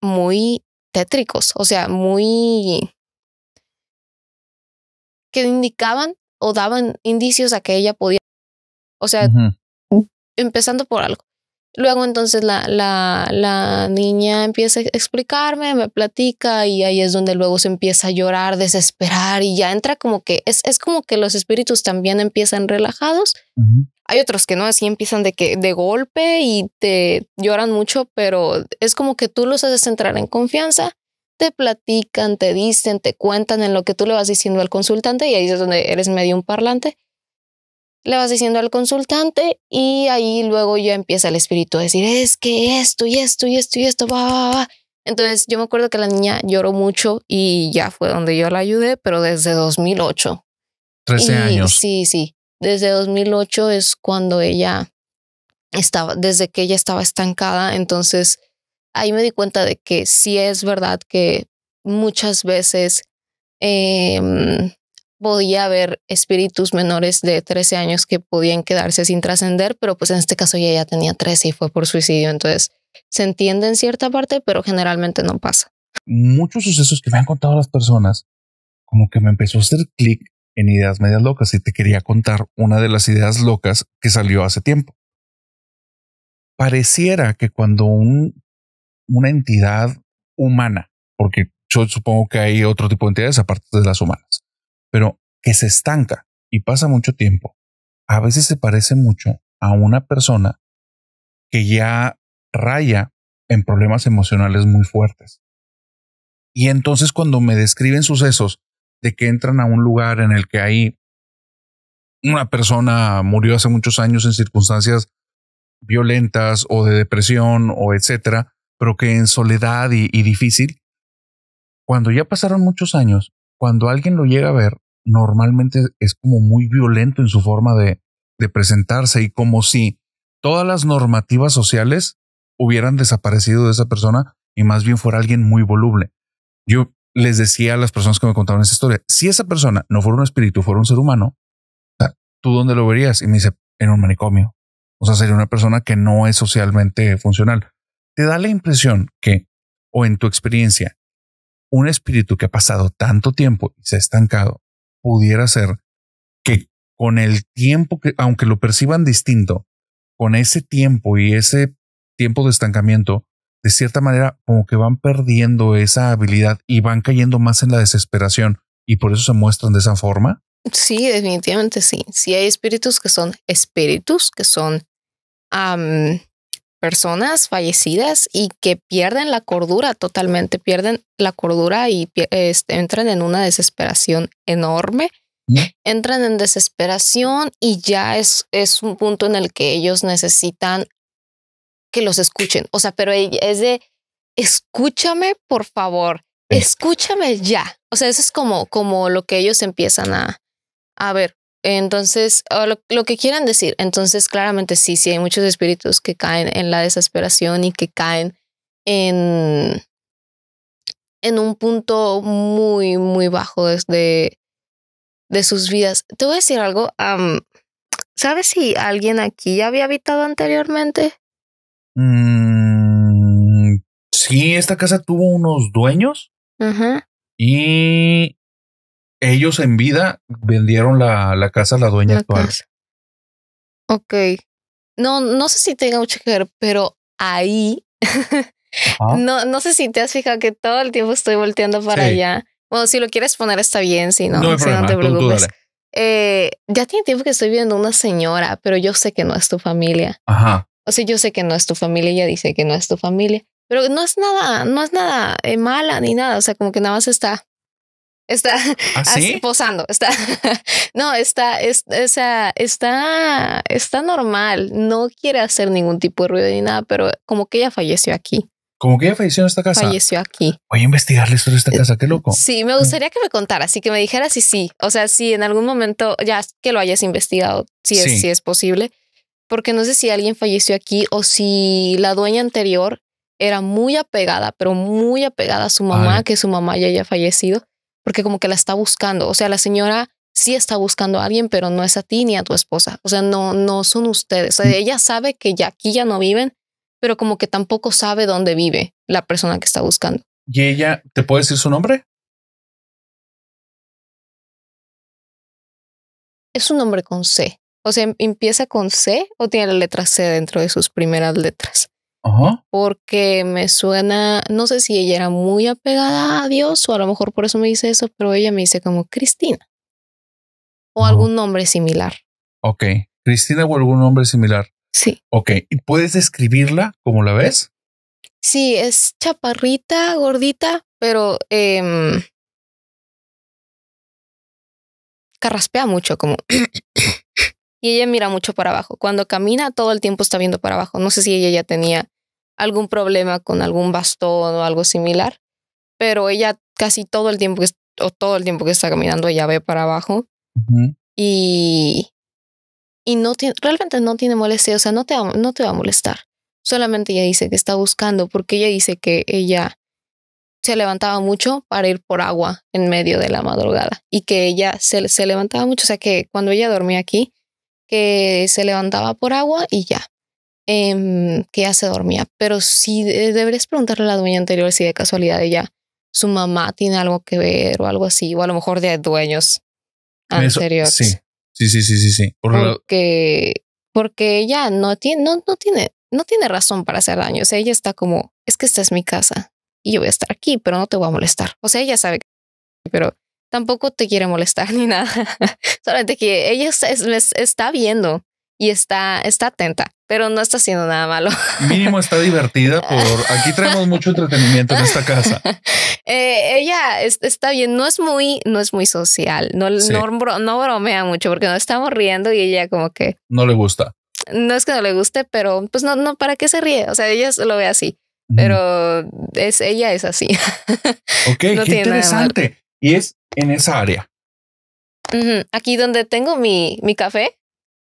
muy tétricos, o sea, muy... que indicaban o daban indicios a que ella podía... O sea, empezando por algo. Luego entonces la, la, la, niña empieza a explicarme, me platica y ahí es donde luego se empieza a llorar, desesperar y ya entra como que es, es como que los espíritus también empiezan relajados hay otros que no, así empiezan de que de golpe y te lloran mucho, pero es como que tú los haces entrar en confianza, te platican, te dicen, te cuentan en lo que tú le vas diciendo al consultante y ahí es donde eres medio un parlante. Le vas diciendo al consultante y ahí luego ya empieza el espíritu a decir, es que esto y esto y esto y esto, va, va, va. Entonces yo me acuerdo que la niña lloró mucho y ya fue donde yo la ayudé, pero desde 2008. 13 años. Sí, sí. Desde 2008 es cuando ella estaba, desde que ella estaba estancada, entonces ahí me di cuenta de que sí es verdad que muchas veces em, podía haber espíritus menores de 13 años que podían quedarse sin trascender, pero pues en este caso ella ya tenía 13 y fue por suicidio, entonces se entiende en cierta parte, pero generalmente no pasa. Muchos sucesos que me han contado las personas, como que me empezó a hacer clic en Ideas Medias Locas y te quería contar una de las ideas locas que salió hace tiempo. Pareciera que cuando una entidad humana, porque yo supongo que hay otro tipo de entidades aparte de las humanas, pero que se estanca y pasa mucho tiempo, a veces se parece mucho a una persona que ya raya en problemas emocionales muy fuertes. Y entonces cuando me describen sucesos de que entran a un lugar en el que hay una persona murió hace muchos años en circunstancias violentas o de depresión o etcétera, pero que en soledad y, difícil, cuando ya pasaron muchos años, cuando alguien lo llega a ver, normalmente es como muy violento en su forma de, de presentarse y como si todas las normativas sociales hubieran desaparecido de esa persona y más bien fuera alguien muy voluble. Yo les decía a las personas que me contaban esa historia, si esa persona no fuera un espíritu, fuera un ser humano, ¿tú dónde lo verías? Y me dice, en un manicomio. O sea, sería una persona que no es socialmente funcional. ¿Te da la impresión que, o en tu experiencia, un espíritu que ha pasado tanto tiempo y se ha estancado, pudiera ser que con el tiempo que, aunque lo perciban distinto, con ese tiempo y ese tiempo de estancamiento, de cierta manera como que van perdiendo esa habilidad y van cayendo más en la desesperación y por eso se muestran de esa forma? Sí, definitivamente sí. Sí hay espíritus que son espíritus, que son personas fallecidas y que pierden la cordura totalmente, pierden la cordura y este, entran en una desesperación enorme. ¿Mm? Entran en desesperación y ya es, es un punto en el que ellos necesitan que los escuchen. O sea, pero es de escúchame, por favor, escúchame ya. O sea, eso es como, como lo que ellos empiezan a, a ver. Entonces, lo, que quieran decir. Entonces, claramente sí, sí, hay muchos espíritus que caen en la desesperación y que caen en, en un punto muy, muy bajo desde de sus vidas. Te voy a decir algo. ¿Sabes si alguien aquí había habitado anteriormente? Mm, sí, esta casa tuvo unos dueños y ellos en vida vendieron la, la casa a la dueña actual. Okay, Ok. No, no sé si tenga mucho que ver, pero ahí no, no sé si te has fijado que todo el tiempo estoy volteando para allá. Bueno, si lo quieres poner está bien, si no, no, si no te preocupes. Eh, ya tiene tiempo que estoy viendo una señora, pero yo sé que no es tu familia. Ajá. O sea, yo sé que no es tu familia, ella dice que no es tu familia, pero no es nada, no es nada eh, mala ni nada, o sea, como que nada más está, está ¿Ah, así, posando, está, no, está, es, o está, está normal, no quiere hacer ningún tipo de ruido ni nada, pero como que ella falleció aquí. Como que ella falleció en esta casa. Falleció aquí. Voy a investigarle sobre esta eh, casa, qué loco. Sí, me gustaría mm. que me contara, así que me dijera si sí. O sea, si en algún momento, ya que lo hayas investigado, si es, si es posible, porque no sé si alguien falleció aquí o si la dueña anterior era muy apegada, pero muy apegada a su mamá, que su mamá ya haya fallecido, porque como que la está buscando. O sea, la señora sí está buscando a alguien, pero no es a ti ni a tu esposa. O sea, no, no son ustedes. O sea, mm. ella sabe que ya aquí ya no viven, pero como que tampoco sabe dónde vive la persona que está buscando. ¿Y ella, te puede decir su nombre? Es un nombre con C. O sea, em, empieza con C o tiene la letra C dentro de sus primeras letras. Ajá. Porque me suena, no sé si ella era muy apegada a Dios o a lo mejor por eso me dice eso, pero ella me dice como Cristina o algún nombre similar. Ok, Cristina o algún nombre similar. Sí. Ok, ¿y puedes describirla como la ves? Sí, es chaparrita, gordita, pero em, carraspea mucho, como y ella mira mucho para abajo. Cuando camina, todo el tiempo está viendo para abajo. No sé si ella ya tenía algún problema con algún bastón o algo similar, pero ella casi todo el tiempo que, o todo el tiempo que está caminando, ella ve para abajo. Y y no tiene, realmente no tiene molestia, o sea, no te, va, no te va a molestar. Solamente ella dice que está buscando, porque ella dice que ella se levantaba mucho para ir por agua en medio de la madrugada y que ella se, se levantaba mucho, o sea, que cuando ella dormía aquí, que se levantaba por agua y ya, em, que ya se dormía. Pero si deberías preguntarle a la dueña anterior si de casualidad ella, su mamá tiene algo que ver o algo así, o a lo mejor de dueños anteriores. sí, sí, sí, sí, sí. porque, porque ella no tiene, no, no tiene, no tiene razón para hacer daño. O sea, ella está como, es que esta es mi casa y yo voy a estar aquí, pero no te voy a molestar. O sea, ella sabe, pero tampoco te quiere molestar ni nada. Solamente que ella está, está, viendo y está, está atenta, pero no está haciendo nada malo. Mínimo está divertida por aquí traemos mucho entretenimiento en esta casa. Eh, ella está bien, no es muy, no es muy social, no, no, no bromea mucho porque nos estamos riendo y ella como que no le gusta. No es que no le guste, pero pues no, no, ¿para qué se ríe? O sea, ella lo ve así pero es ella es así. Ok, no qué interesante. Y es en esa área. Aquí donde tengo mi, mi café.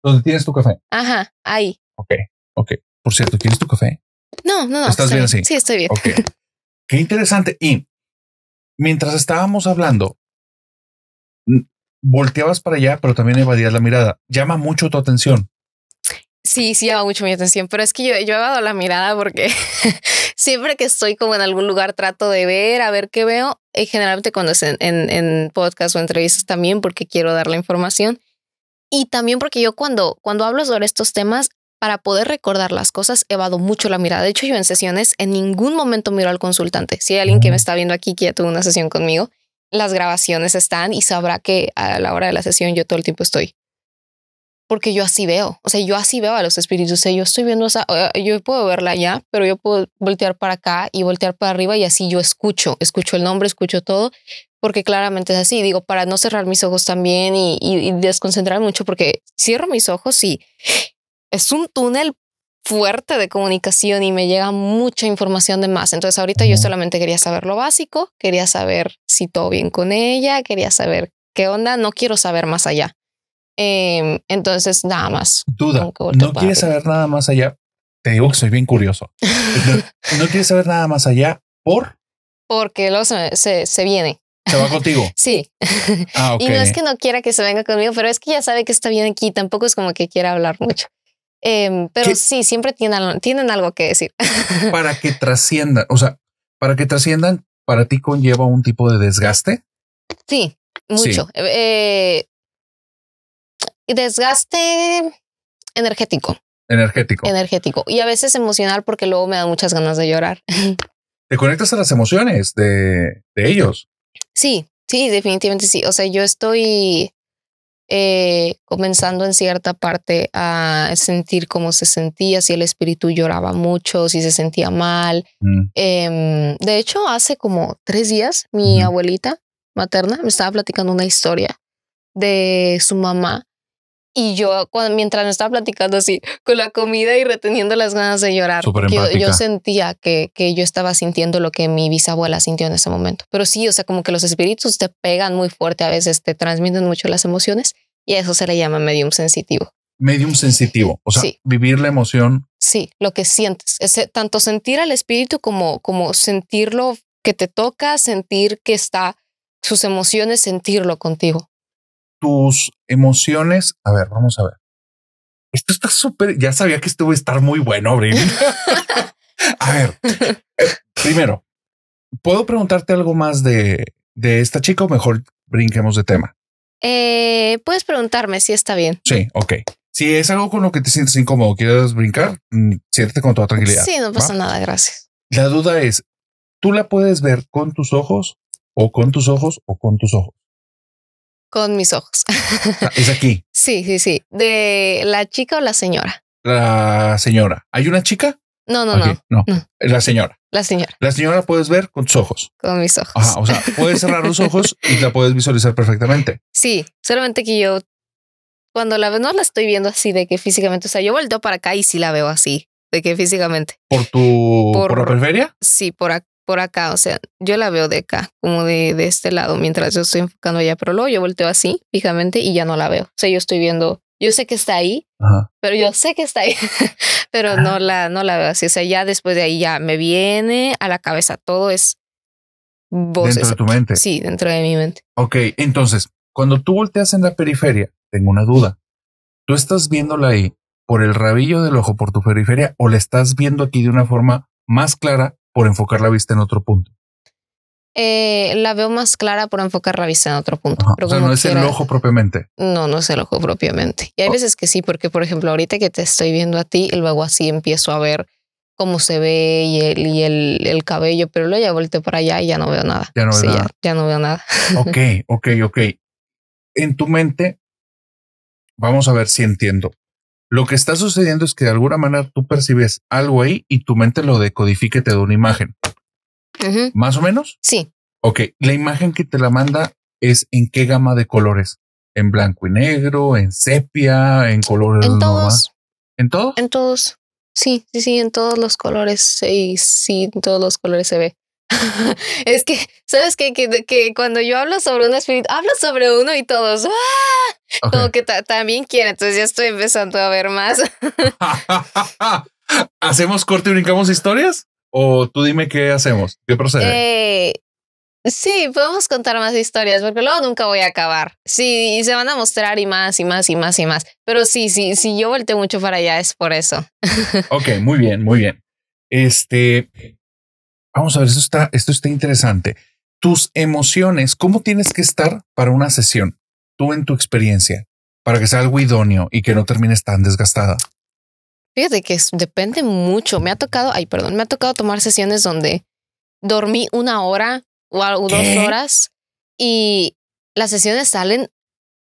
Donde tienes tu café. Ajá, ahí. Ok, ok. Por cierto, tienes tu café? No, no, no. ¿Estás bien, así? Sí, estoy bien. Ok. Qué interesante. Y mientras estábamos hablando, volteabas para allá, pero también evadías la mirada. Llama mucho tu atención. Sí, sí llama mucho mi atención, pero es que yo, yo he la mirada porque siempre que estoy como en algún lugar trato de ver, a ver qué veo eh, generalmente cuando es en, podcast o entrevistas también porque quiero dar la información. Y también porque yo cuando, cuando hablo sobre estos temas, para poder recordar las cosas, evado mucho la mirada. De hecho, yo en sesiones en ningún momento miro al consultante. Si hay alguien que me está viendo aquí que ya tuvo una sesión conmigo, las grabaciones están y sabrá que a la hora de la sesión yo todo el tiempo estoy porque yo así veo, o sea, yo así veo a los espíritus, o yo estoy viendo esa, eh, yo puedo verla allá, pero yo puedo voltear para acá y voltear para arriba y así yo escucho, escucho el nombre, escucho todo, porque claramente es así, digo, para no cerrar mis ojos también y, y desconcentrar mucho, porque cierro mis ojos y es un túnel fuerte de comunicación y me llega mucha información de más. Entonces ahorita yo solamente quería saber lo básico, quería saber si todo bien con ella, quería saber qué onda, no quiero saber más allá. Em, entonces, nada más. Duda. No quieres saber nada más allá. Te digo que soy bien curioso. no, quieres saber nada más allá por. Porque los, se, viene. ¿Se va contigo? Sí. Ah, y no es que no quiera que se venga conmigo, pero es que ya sabe que está bien aquí. Tampoco es como que quiera hablar mucho. Em, pero sí, siempre tienen, tienen algo que decir. Para que trasciendan, o sea, para que trasciendan, para ti conlleva un tipo de desgaste. Sí, mucho. Eh, desgaste energético. Energético. Energético. Y a veces emocional porque luego me dan muchas ganas de llorar. Te conectas a las emociones de, ellos. Sí, sí, definitivamente sí. O sea, yo estoy eh, comenzando en cierta parte a sentir cómo se sentía, si el espíritu lloraba mucho, si se sentía mal. Mm. Em, de hecho, hace como tres días mi abuelita materna me estaba platicando una historia de su mamá y yo, mientras me estaba platicando así, con la comida y reteniendo las ganas de llorar, yo, yo, sentía que, que yo estaba sintiendo lo que mi bisabuela sintió en ese momento. Pero sí, o sea, como que los espíritus te pegan muy fuerte, a veces te transmiten mucho las emociones y a eso se le llama medium sensitivo. Medium sensitivo, o sea, vivir la emoción. Sí, lo que sientes. Es tanto sentir al espíritu como, como sentirlo que te toca, sentir que está sus emociones, sentirlo contigo tus emociones. A ver, vamos a ver. Esto está súper. Ya sabía que esto iba a estar muy bueno, Brin. a ver, eh, primero, ¿puedo preguntarte algo más de, de esta chica o mejor brinquemos de tema? Eh, puedes preguntarme si está bien. Sí, ok. Si es algo con lo que te sientes incómodo, quieres brincar, mm, siéntate con toda tranquilidad. Sí, no pasa nada, gracias. La duda es, ¿tú la puedes ver con tus ojos o con tus ojos o con tus ojos? con mis ojos. Ah, es aquí. Sí, sí, sí. De la chica o la señora. La señora. ¿Hay una chica? No, no, no, no. señora. La señora. La señora. La señora puedes ver con tus ojos. Con mis ojos. Ajá, o sea, puedes cerrar los ojos y la puedes visualizar perfectamente. Sí, solamente que yo cuando la veo no la estoy viendo así de que físicamente, o sea, yo volteo para acá y sí la veo así de que físicamente. ¿Por tu por, periferia? Sí, por, acá por acá, o sea, yo la veo de acá, como de, este lado, mientras yo estoy enfocando allá, pero luego yo volteo así, fijamente, y ya no la veo. O sea, yo estoy viendo, yo sé que está ahí, pero yo sé que está ahí, pero no la, no la veo así. O sea, ya después de ahí ya me viene a la cabeza, todo es voces. Dentro de tu mente. Sí, dentro de mi mente. Ok, entonces, cuando tú volteas en la periferia, tengo una duda. ¿Tú estás viéndola ahí por el rabillo del ojo, por tu periferia, o la estás viendo aquí de una forma más clara por enfocar la vista en otro punto. Eh, la veo más clara por enfocar la vista en otro punto. o sea, no es el ojo propiamente. No, no es el ojo propiamente. Y hay oh. veces que sí, porque por ejemplo, ahorita que te estoy viendo a ti, luego así empiezo a ver cómo se ve y el, cabello, pero luego ya volteo para allá y ya no veo nada. Ya no veo nada. Ya, ya, no veo nada. Ok, ok, ok. En tu mente, vamos a ver si entiendo. Lo que está sucediendo es que de alguna manera tú percibes algo ahí y tu mente lo decodifica y te da una imagen. ¿Más o menos? Sí. Ok, la imagen que te la manda es en qué gama de colores. En blanco y negro, en sepia, en colores. En todos. ¿En todos? En todos. Sí, sí, sí, en todos los colores. Sí, sí, en todos los colores se ve. es que, ¿sabes Que, que, cuando yo hablo sobre un espíritu, hablo sobre uno y todos, todo ¡ah! Como que también quiere entonces ya estoy empezando a ver más. ¿Hacemos corte y brincamos historias? ¿O tú dime qué hacemos? ¿Qué procede? Eh, sí, podemos contar más historias, porque luego nunca voy a acabar. Sí, y se van a mostrar y más y más y más y más. Pero sí, sí, sí, yo volteo mucho para allá, es por eso. ok, muy bien, muy bien. Este, Vamos a ver, esto está, esto está interesante. Tus emociones, ¿cómo tienes que estar para una sesión? Tú en tu experiencia, para que sea algo idóneo y que no termines tan desgastada. Fíjate que depende mucho. Me ha tocado, ay, perdón, me ha tocado tomar sesiones donde dormí una hora o algunas dos horas y las sesiones salen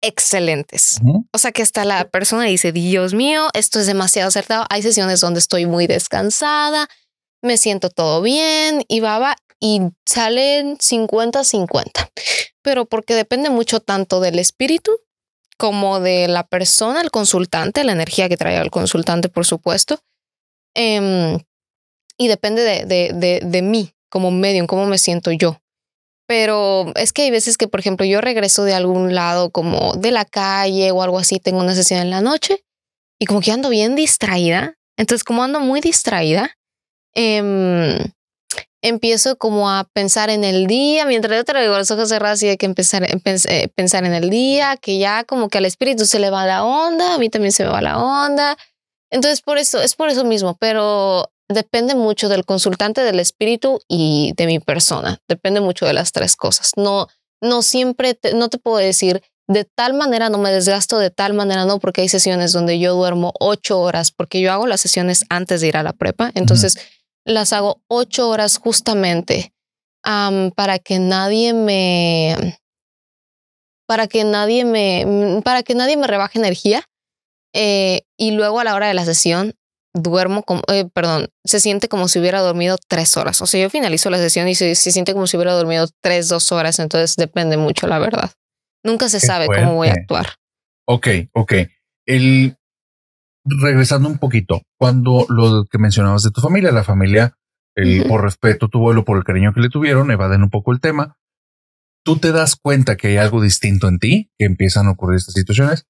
excelentes. O sea que hasta la persona dice, Dios mío, esto es demasiado acertado. Hay sesiones donde estoy muy descansada, me siento todo bien y va y salen 50-50. Pero porque depende mucho tanto del espíritu como de la persona, el consultante, la energía que trae el consultante, por supuesto. Em, y depende de, mí como medio en cómo me siento yo. Pero es que hay veces que, por ejemplo, yo regreso de algún lado como de la calle o algo así, tengo una sesión en la noche y como que ando bien distraída. Entonces, como ando muy distraída, Em, empiezo como a pensar en el día, mientras yo te digo, los ojos cerrados y hay que empezar eh, pensar en el día, que ya como que al espíritu se le va la onda, a mí también se me va la onda. Entonces, por eso, es por eso mismo, pero depende mucho del consultante, del espíritu y de mi persona. Depende mucho de las tres cosas. No, no siempre, no te puedo decir de tal manera no me desgasto, de tal manera no, porque hay sesiones donde yo duermo ocho horas, porque yo hago las sesiones antes de ir a la prepa. Entonces, las hago ocho horas justamente para que nadie me para que nadie me para que nadie me rebaje energía eh, y luego a la hora de la sesión duermo como eh, perdón se siente como si hubiera dormido tres horas o sea yo finalizo la sesión y se, siente como si hubiera dormido tres dos horas entonces depende mucho la verdad nunca se sabe cómo voy a actuar ok ok el regresando un poquito, cuando lo que mencionabas de tu familia, la familia, el, por respeto tu vuelo, por el cariño que le tuvieron, evaden un poco el tema. Tú te das cuenta que hay algo distinto en ti, que empiezan a ocurrir estas situaciones.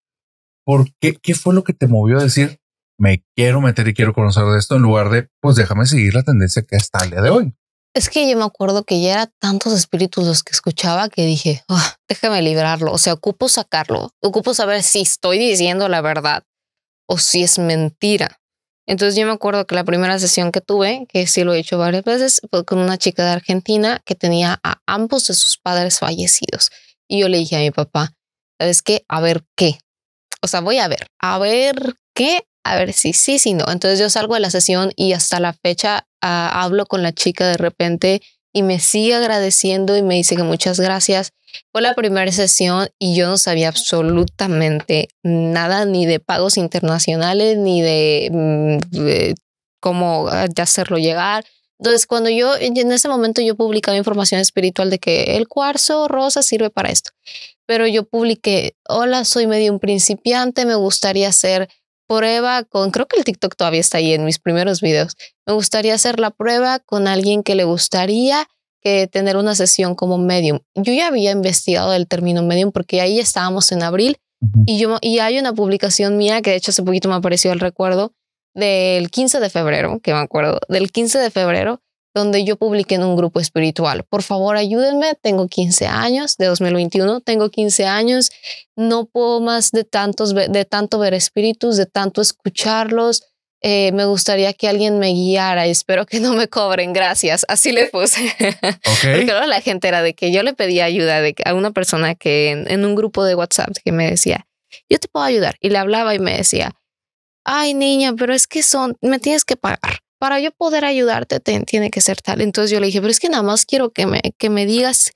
¿Por qué? ¿Qué fue lo que te movió a decir, me quiero meter y quiero conocer de esto en lugar de, pues déjame seguir la tendencia que está el día de hoy? Es que yo me acuerdo que ya eran tantos espíritus los que escuchaba que dije, ah, déjame librarlo, o sea, ocupo sacarlo, ocupo saber si estoy diciendo la verdad o si es mentira. Entonces yo me acuerdo que la primera sesión que tuve, que sí lo he hecho varias veces, fue con una chica de Argentina que tenía a ambos de sus padres fallecidos. Y yo le dije a mi papá, ¿sabes qué? A ver qué. O sea, voy a ver, a ver qué, a ver si sí, si no. Entonces yo salgo de la sesión y hasta la fecha ah, hablo con la chica de repente y me sigue agradeciendo y me dice que muchas gracias fue la primera sesión y yo no sabía absolutamente nada ni de pagos internacionales ni de, mm, cómo de ah, hacerlo llegar. Entonces, cuando yo, en ese momento yo publicaba información espiritual de que el cuarzo rosa sirve para esto, pero yo publiqué, hola, soy medio un principiante, me gustaría hacer prueba con, creo que el TikTok todavía está ahí en mis primeros videos, me gustaría hacer la prueba con alguien que le gustaría tener una sesión como medium. Yo ya había investigado el término medium porque ahí estábamos en abril y, yo, y hay una publicación mía que de hecho hace poquito me apareció el recuerdo del 15 de febrero, que me acuerdo, del 15 de febrero, donde yo publiqué en un grupo espiritual. Por favor, ayúdenme, tengo 15 años de 2021, tengo 15 años, no puedo más de, tantos, de tanto ver espíritus, de tanto escucharlos, eh, me gustaría que alguien me guiara y espero que no me cobren, gracias. Así le puse. Okay. Porque la gente era de que yo le pedía ayuda de, a una persona que en, un grupo de WhatsApp que me decía, yo te puedo ayudar. Y le hablaba y me decía, ay niña, pero es que son, me tienes que pagar. Para yo poder ayudarte te, tiene que ser tal. Entonces yo le dije, pero es que nada más quiero que me, que me digas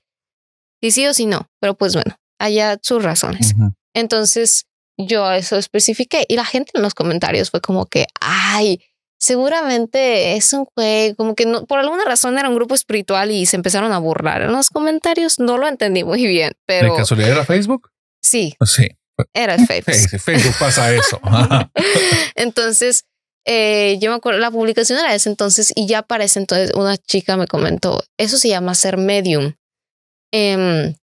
si sí o si no. Pero pues bueno, allá sus razones. Entonces yo eso especifiqué y la gente en los comentarios fue como que, ay, seguramente es un juego, como que no, por alguna razón era un grupo espiritual y se empezaron a burlar en los comentarios. No lo entendí muy bien, pero... ¿De casualidad era Facebook? Sí. Ah, sí. Era Facebook. Facebook pasa eso. entonces, eh, yo me acuerdo, la publicación era ese entonces y ya aparece entonces una chica me comentó, eso se llama ser medium. Em,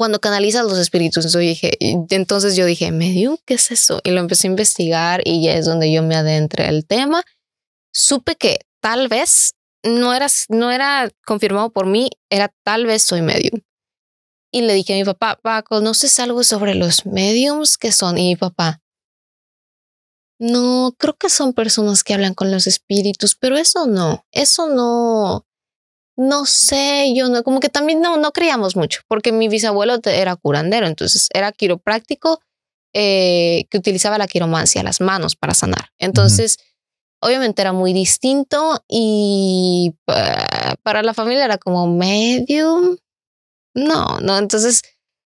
cuando canalizas los espíritus. Entonces, entonces yo dije, medium, ¿qué es eso? Y lo empecé a investigar y ya es donde yo me adentré el tema. Supe que tal vez no era, no era confirmado por mí, era tal vez soy medium. Y le dije a mi papá, papá, ¿conoces algo sobre los mediums que son? Y mi papá, no, creo que son personas que hablan con los espíritus, pero eso no, eso no, no sé, yo no, como que también no, no creíamos mucho, porque mi bisabuelo era curandero, entonces era quiropráctico eh, que utilizaba la quiromancia, las manos para sanar. Entonces, obviamente era muy distinto y para la familia era como medio... No, no, entonces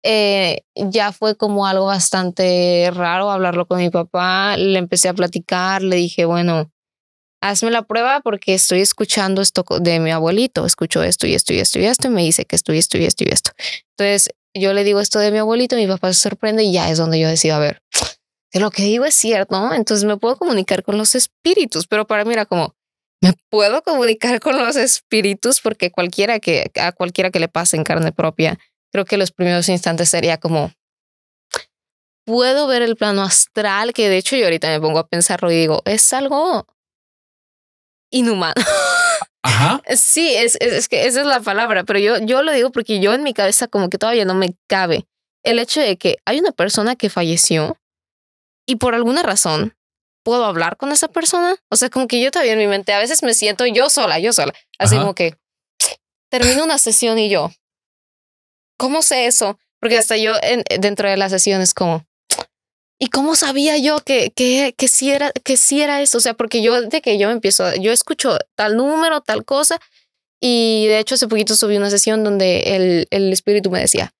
eh, ya fue como algo bastante raro hablarlo con mi papá, le empecé a platicar, le dije, bueno, hazme la prueba porque estoy escuchando esto de mi abuelito, escucho esto y esto y esto y esto y me dice que esto y esto y esto y esto. Entonces yo le digo esto de mi abuelito, mi papá se sorprende y ya es donde yo decido, a ver, de lo que digo es cierto, ¿no? entonces me puedo comunicar con los espíritus, pero para mí era como, me puedo comunicar con los espíritus porque cualquiera que, a cualquiera que le pase en carne propia, creo que los primeros instantes sería como, puedo ver el plano astral, que de hecho yo ahorita me pongo a pensarlo y digo, es algo inhumano. Sí, es, que esa es la palabra, pero yo, yo lo digo porque yo en mi cabeza como que todavía no me cabe el hecho de que hay una persona que falleció y por alguna razón puedo hablar con esa persona. O sea, como que yo todavía en mi mente a veces me siento yo sola, yo sola. Así como que termino una sesión y yo, ¿cómo sé eso? Porque hasta yo dentro de las sesiones como, ¿Y cómo sabía yo que, que, que, sí era, que sí era eso? O sea, porque yo de que yo empiezo, yo escucho tal número, tal cosa, y de hecho hace poquito subí una sesión donde el, el espíritu me decía,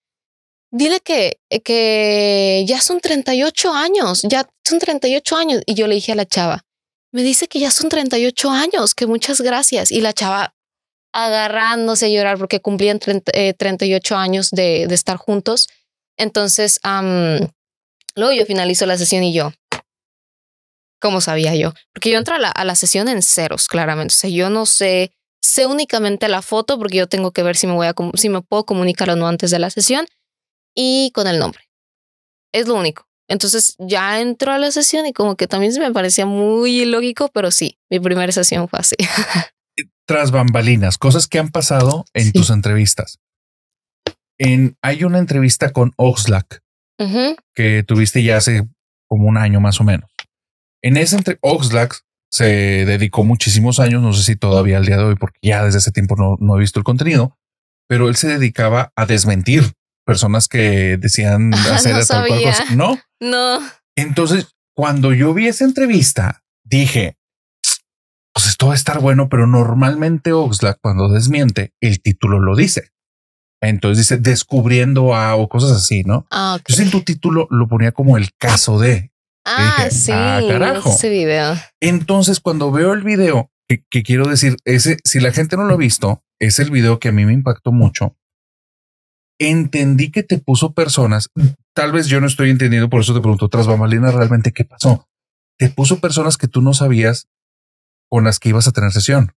dile que, que ya son 38 años, ya son 38 años. Y yo le dije a la chava, me dice que ya son 38 años, que muchas gracias. Y la chava agarrándose a llorar porque cumplían 38 eh, años de, de estar juntos. Entonces, Luego yo finalizo la sesión y yo, ¿cómo sabía yo? Porque yo entro a la, sesión en ceros, claramente. O sea, yo no sé, sé únicamente la foto porque yo tengo que ver si me, voy a, si me puedo comunicar o no antes de la sesión y con el nombre. Es lo único. Entonces ya entro a la sesión y como que también se me parecía muy ilógico, pero sí, mi primera sesión fue así. Tras bambalinas, cosas que han pasado en tus entrevistas. hay una entrevista con Oxlack que tuviste ya hace como un año más o menos. En ese entre Oxlack se dedicó muchísimos años, no sé si todavía al día de hoy, porque ya desde ese tiempo no, he visto el contenido, pero él se dedicaba a desmentir personas que decían ah, hacer no No, no. Entonces, cuando yo vi esa entrevista, dije, pues esto va a estar bueno, pero normalmente Oxlack cuando desmiente, el título lo dice. Entonces dice descubriendo a o cosas así, ¿no? Ah, en tu título lo ponía como el caso de. Ah, sí, ah, carajo. Ese video. Entonces cuando veo el video, que, quiero decir, ese, si la gente no lo ha visto, es el video que a mí me impactó mucho. Entendí que te puso personas. Tal vez yo no estoy entendiendo, por eso te pregunto tras Bambalina realmente qué pasó. Te puso personas que tú no sabías con las que ibas a tener sesión.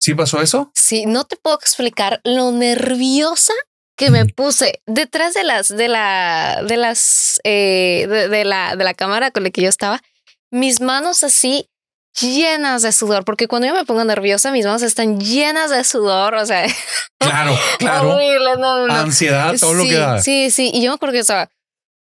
¿Sí pasó eso? Sí, no te puedo explicar lo nerviosa que me puse detrás de las de la de las eh, de, la de la cámara con la que yo estaba mis manos así llenas de sudor porque cuando yo me pongo nerviosa mis manos están llenas de sudor o sea claro claro horrible, ansiedad todo lo que da sí sí y yo me acuerdo que estaba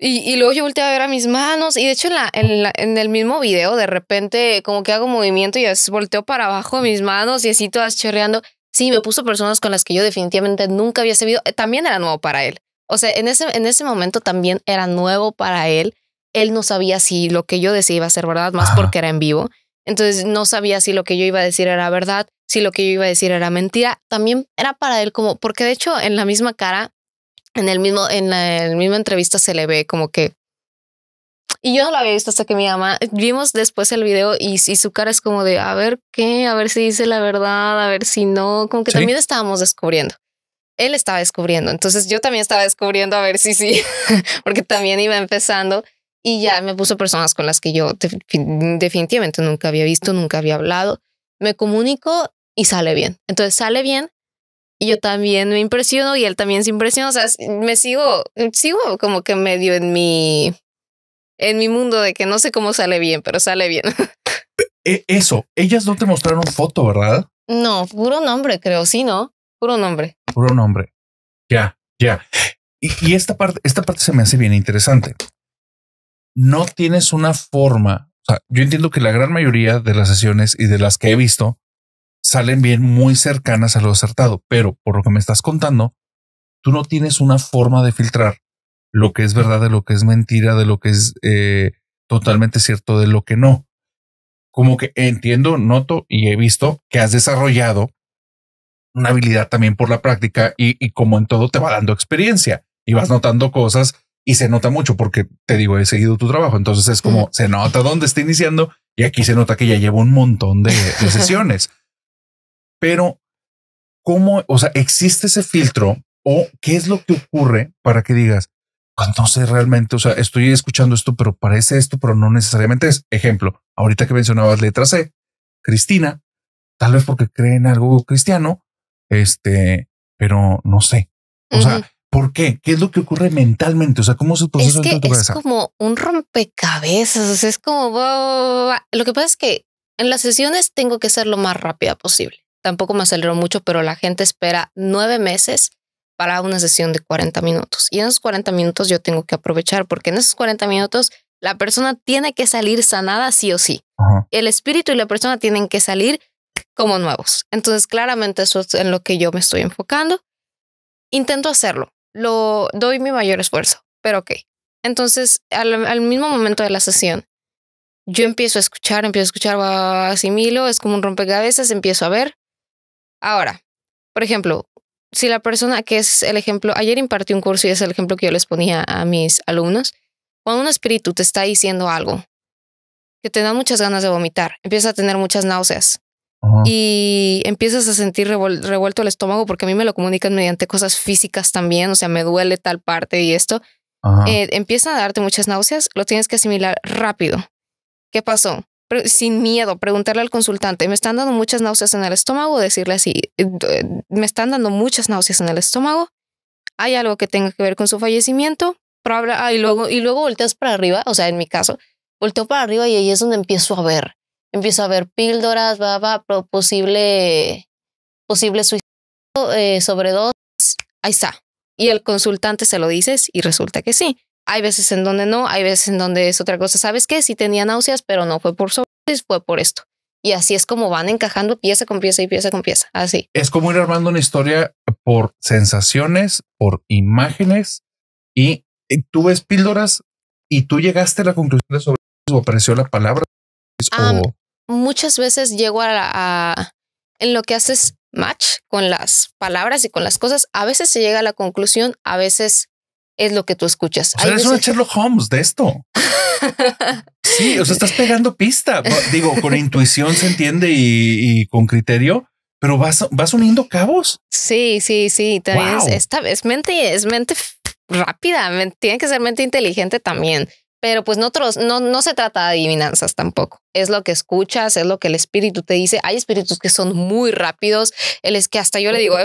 y, y, luego yo volteé a ver a mis manos y de hecho en, la, en, el mismo video de repente como que hago movimiento y volteo para abajo mis manos y así todas chorreando. Sí, me puso personas con las que yo definitivamente nunca había sabido. Eh, también era nuevo para él. O sea, en ese, en ese momento también era nuevo para él. Él no sabía si lo que yo decía iba a ser verdad, más porque era en vivo. Entonces no sabía si lo que yo iba a decir era verdad, si lo que yo iba a decir era mentira. También era para él como, porque de hecho en la misma cara en el mismo, en la, misma entrevista se le ve como que y yo no lo había visto hasta que mi mamá vimos después el video y, su cara es como de a ver qué, a ver si dice la verdad, a ver si no, como que también estábamos descubriendo. Él estaba descubriendo, entonces yo también estaba descubriendo a ver si sí, porque también iba empezando y ya me puso personas con las que yo definitivamente nunca había visto, nunca había hablado. Me comunico y sale bien. Entonces sale bien yo también me impresiono y él también se impresiona. O sea, me sigo, sigo como que medio en mi, en mi mundo de que no sé cómo sale bien, pero sale bien. E, eso, ellas no te mostraron foto, ¿verdad? No, puro nombre, creo, sí, ¿no? Puro nombre. Puro nombre. Ya, ya. Y, y esta parte, esta parte se me hace bien interesante. No tienes una forma. O sea, yo entiendo que la gran mayoría de las sesiones y de las que he visto salen bien muy cercanas a lo acertado, pero por lo que me estás contando, tú no tienes una forma de filtrar lo que es verdad de lo que es mentira, de lo que es eh, totalmente cierto de lo que no. Como que entiendo, noto y he visto que has desarrollado una habilidad también por la práctica y, como en todo te va dando experiencia y vas notando cosas y se nota mucho porque te digo, he seguido tu trabajo, entonces es como se nota dónde está iniciando y aquí se nota que ya llevo un montón de, de sesiones pero ¿cómo, o sea, existe ese filtro o qué es lo que ocurre para que digas, ah, sé realmente, o sea, estoy escuchando esto, pero parece esto, pero no necesariamente es. Ejemplo, ahorita que mencionabas letra C, e, Cristina, tal vez porque creen en algo cristiano, este, pero no sé. O sea, ¿por qué? ¿Qué es lo que ocurre mentalmente? O sea, ¿cómo se es que Es como un rompecabezas, es como... Lo que pasa es que en las sesiones tengo que ser lo más rápida posible tampoco me aceleró mucho, pero la gente espera nueve meses para una sesión de 40 minutos. Y en esos 40 minutos yo tengo que aprovechar, porque en esos 40 minutos la persona tiene que salir sanada sí o sí. El espíritu y la persona tienen que salir como nuevos. Entonces, claramente eso es en lo que yo me estoy enfocando. Intento hacerlo, lo doy mi mayor esfuerzo, pero ok. Entonces, al, al mismo momento de la sesión, yo empiezo a escuchar, empiezo a escuchar, asimilo, es como un rompecabezas, empiezo a ver, Ahora, por ejemplo, si la persona que es el ejemplo, ayer impartí un curso y es el ejemplo que yo les ponía a mis alumnos, cuando un espíritu te está diciendo algo, que te da muchas ganas de vomitar, empiezas a tener muchas náuseas y empiezas a sentir revuelto el estómago porque a mí me lo comunican mediante cosas físicas también, o sea, me duele tal parte y esto, eh, empiezan a darte muchas náuseas, lo tienes que asimilar rápido. ¿Qué pasó? sin miedo, preguntarle al consultante, me están dando muchas náuseas en el estómago, decirle así, eh, eh, me están dando muchas náuseas en el estómago, hay algo que tenga que ver con su fallecimiento, ah, y, luego, y luego volteas para arriba, o sea, en mi caso, volteo para arriba y ahí es donde empiezo a ver, empiezo a ver píldoras, baba posible, posible suicidio, eh, sobredosis, ahí está. Y el consultante se lo dices y resulta que sí. Hay veces en donde no, hay veces en donde es otra cosa. ¿Sabes qué? Sí tenía náuseas, pero no fue por eso, fue por esto. Y así es como van encajando pieza con pieza y pieza con pieza. Así. Es como ir armando una historia por sensaciones, por imágenes y, eh, tú ves píldoras y tú llegaste a la conclusión de sobre o apareció la palabra. Ah, muchas veces llego a, a, en lo que haces match con las palabras y con las cosas. A veces se llega a la conclusión, a veces es lo que tú escuchas. O pues sea, eres una Sherlock Holmes de esto. sí, o sea, estás pegando pista. Digo, con intuición se entiende y, con criterio, pero vas, vas uniendo cabos. Sí, sí, sí. También esta vez mente, es mente rápida. Tiene que ser mente inteligente también. Pero pues nosotros no, no se trata de adivinanzas tampoco. Es lo que escuchas, es lo que el espíritu te dice. Hay espíritus que son muy rápidos. Él es que hasta yo le digo,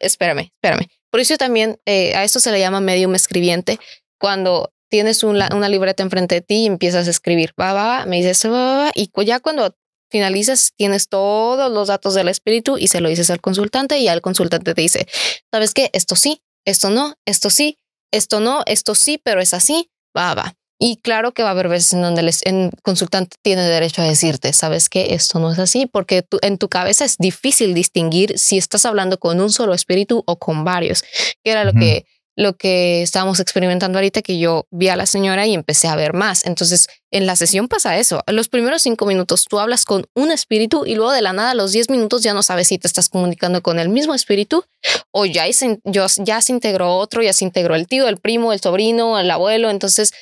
espérame, espérame. Por eso también eh, a esto se le llama medium escribiente, cuando tienes una, libreta enfrente de ti y empiezas a escribir, va, me dices, va, y ya cuando finalizas, tienes todos los datos del espíritu y se lo dices al consultante y al consultante te dice, ¿sabes qué? Esto sí, esto no, esto sí, esto no, esto sí, pero es así, va, va. Y claro que va a haber veces en donde el consultante tiene derecho a decirte, sabes que esto no es así, porque tú, en tu cabeza es difícil distinguir si estás hablando con un solo espíritu o con varios, que era lo que lo que estábamos experimentando ahorita, que yo vi a la señora y empecé a ver más. Entonces, en la sesión pasa eso. Los primeros cinco minutos tú hablas con un espíritu y luego de la nada, los diez minutos ya no sabes si te estás comunicando con el mismo espíritu o ya se, ya se integró otro, ya se integró el tío, el primo, el sobrino, el abuelo. Entonces,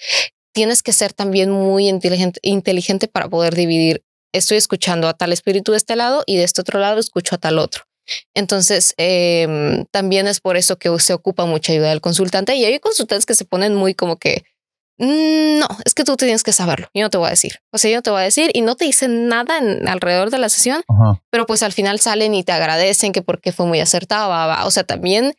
tienes que ser también muy inteligente, inteligente para poder dividir. Estoy escuchando a tal espíritu de este lado y de este otro lado escucho a tal otro. Entonces, em, también es por eso que se ocupa mucha ayuda del consultante y hay consultantes que se ponen muy como que, mm, no, es que tú tienes que saberlo, yo no te voy a decir. O sea, yo no te voy a decir y no te dicen nada en, alrededor de la sesión, pero pues al final salen y te agradecen que porque fue muy acertado, O sea, también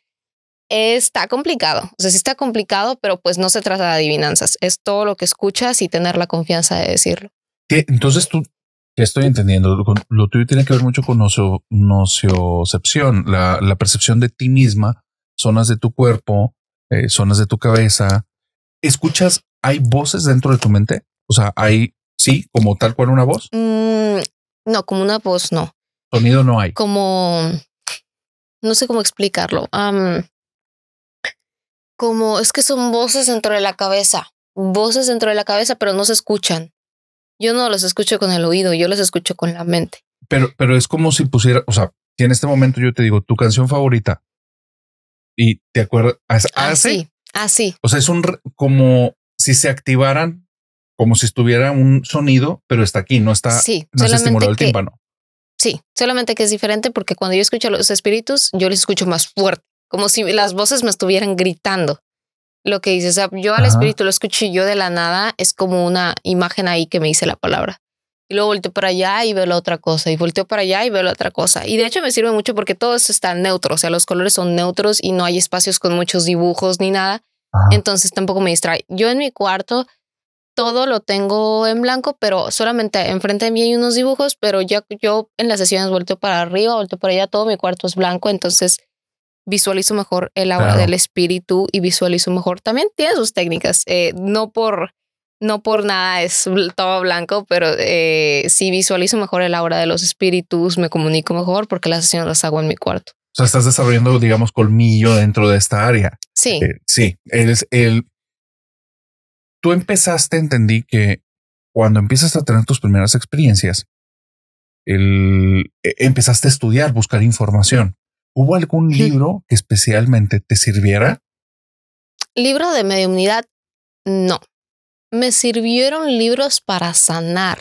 Está complicado, o sea, sí está complicado, pero pues no se trata de adivinanzas, es todo lo que escuchas y tener la confianza de decirlo. Entonces tú, te estoy entendiendo? Lo, tuyo tiene que ver mucho con nocio, nociocepción, la, percepción de ti misma, zonas de tu cuerpo, eh, zonas de tu cabeza. ¿Escuchas, hay voces dentro de tu mente? O sea, hay, sí, como tal cual una voz. Mm, no, como una voz, no. Sonido no hay. Como, no sé cómo explicarlo como es que son voces dentro de la cabeza, voces dentro de la cabeza, pero no se escuchan. Yo no los escucho con el oído, yo los escucho con la mente. Pero, pero es como si pusiera, o sea, si en este momento yo te digo tu canción favorita y te acuerdas. Así, así. O sea, es un como si se activaran, como si estuviera un sonido, pero está aquí, no está, sí, no se estimulado el tímpano. Sí, solamente que es diferente porque cuando yo escucho a los espíritus, yo les escucho más fuerte como si las voces me estuvieran gritando lo que dices, yo al espíritu lo escucho yo de la nada es como una imagen ahí que me dice la palabra. Y luego volteo para allá y veo la otra cosa. Y volteo para allá y veo la otra cosa. Y de hecho me sirve mucho porque todo eso está neutro. O sea, los colores son neutros y no hay espacios con muchos dibujos ni nada. Entonces tampoco me distrae. Yo en mi cuarto todo lo tengo en blanco, pero solamente enfrente de mí hay unos dibujos. Pero ya yo en las sesiones volteo para arriba, volteo para allá. Todo mi cuarto es blanco. Entonces visualizo mejor el aura del espíritu y visualizo mejor. También tiene sus técnicas, eh, no por no por nada es todo blanco, pero eh, si visualizo mejor el aura de los espíritus, me comunico mejor porque las sesiones las hago en mi cuarto. O sea, estás desarrollando, digamos, colmillo dentro de esta área. Sí. Eh, sí. Es el. Tú empezaste, entendí que cuando empiezas a tener tus primeras experiencias, el, e, empezaste a estudiar, buscar información. ¿Hubo algún libro que especialmente te sirviera? Libro de mediunidad, no. Me sirvieron libros para sanar.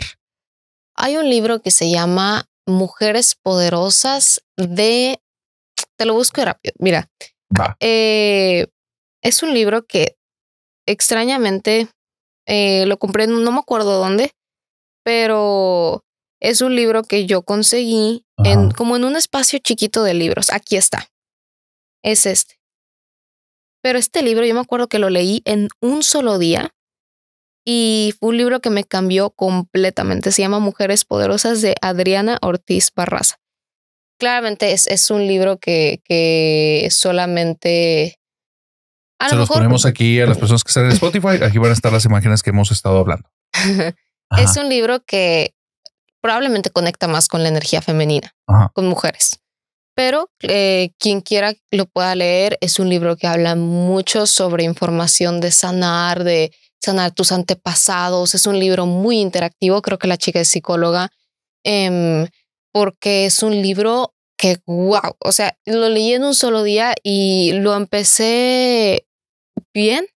Hay un libro que se llama Mujeres Poderosas de... Te lo busco rápido. Mira, eh, es un libro que extrañamente eh, lo compré, no me acuerdo dónde, pero es un libro que yo conseguí en, como en un espacio chiquito de libros. Aquí está. Es este. Pero este libro yo me acuerdo que lo leí en un solo día y fue un libro que me cambió completamente. Se llama Mujeres Poderosas de Adriana Ortiz Barraza. Claramente es, es un libro que, que solamente... A Se los ponemos aquí a las personas que están en Spotify. Aquí van a estar las imágenes que hemos estado hablando. Es un libro que probablemente conecta más con la energía femenina, con mujeres. Pero eh, quien quiera lo pueda leer, es un libro que habla mucho sobre información de sanar, de sanar tus antepasados. Es un libro muy interactivo, creo que la chica es psicóloga, em, porque es un libro que, wow, o sea, lo leí en un solo día y lo empecé bien,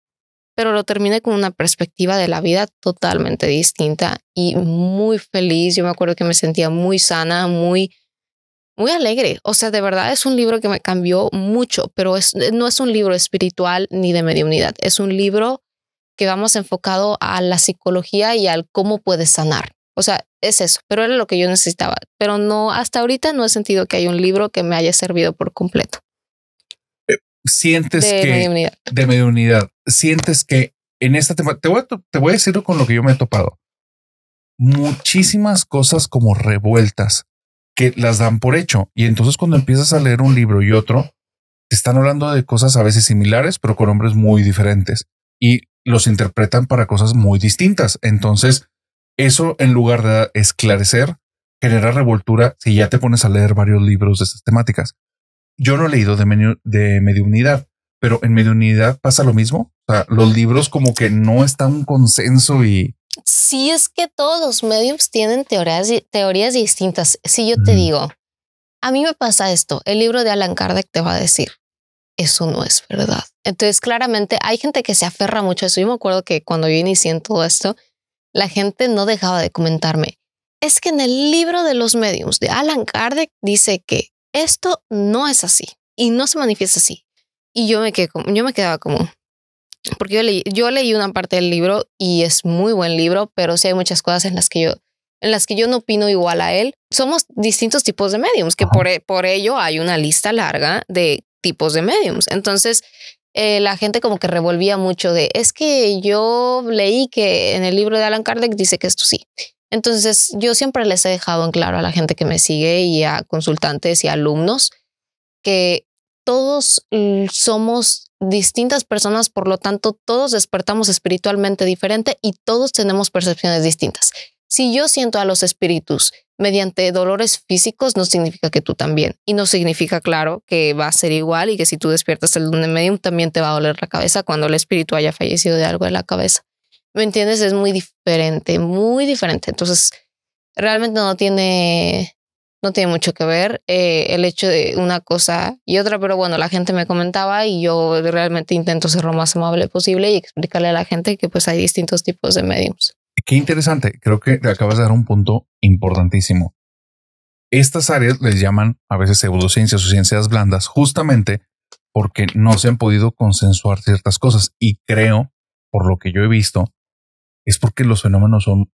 pero lo terminé con una perspectiva de la vida totalmente distinta y muy feliz. Yo me acuerdo que me sentía muy sana, muy, muy alegre. O sea, de verdad es un libro que me cambió mucho, pero no es un libro espiritual ni de mediunidad. Es un libro que vamos enfocado a la psicología y al cómo puedes sanar. O sea, es eso, pero era lo que yo necesitaba. Pero no, hasta ahorita no he sentido que hay un libro que me haya servido por completo sientes que de mediunidad, sientes que en esta tema, te voy, a, te con lo que yo me he topado. Muchísimas cosas como revueltas que las dan por hecho. Y entonces cuando empiezas a leer un libro y otro, te están hablando de cosas a veces similares, pero con hombres muy diferentes. Y los interpretan para cosas muy distintas. Entonces, eso en lugar de esclarecer, genera revoltura si ya te pones a leer varios libros de estas temáticas yo no he leído de, de mediunidad, pero en mediunidad pasa lo mismo. O sea, los libros como que no está un consenso y... Sí, es que todos los mediums tienen teorías, teorías distintas. Si yo te digo, a mí me pasa esto, el libro de Alan Kardec te va a decir, eso no es verdad. Entonces, claramente hay gente que se aferra mucho a eso. Yo me acuerdo que cuando yo inicié en todo esto, la gente no dejaba de comentarme. Es que en el libro de los mediums de Alan Kardec dice que esto no es así y no se manifiesta así. Y yo me, yo me quedaba como, porque yo leí, yo leí una parte del libro y es muy buen libro, pero sí hay muchas cosas en las que yo, en las que yo no opino igual a él. Somos distintos tipos de mediums, que por, e, por ello hay una lista larga de tipos de mediums. Entonces, eh, la gente como que revolvía mucho de, es que yo leí que en el libro de Alan Kardec dice que esto sí, entonces, yo siempre les he dejado en claro a la gente que me sigue y a consultantes y alumnos que todos somos distintas personas, por lo tanto, todos despertamos espiritualmente diferente y todos tenemos percepciones distintas. Si yo siento a los espíritus mediante dolores físicos, no significa que tú también. Y no significa, claro, que va a ser igual y que si tú despiertas el lunes medium, también te va a doler la cabeza cuando el espíritu haya fallecido de algo en la cabeza. ¿Me entiendes? Es muy diferente, muy diferente. Entonces, realmente no tiene, no tiene mucho que ver eh, el hecho de una cosa y otra, pero bueno, la gente me comentaba y yo realmente intento ser lo más amable posible y explicarle a la gente que pues hay distintos tipos de medios. Qué interesante, creo que acabas de dar un punto importantísimo. Estas áreas les llaman a veces pseudociencias o ciencias blandas justamente porque no se han podido consensuar ciertas cosas y creo, por lo que yo he visto, es porque los fenómenos son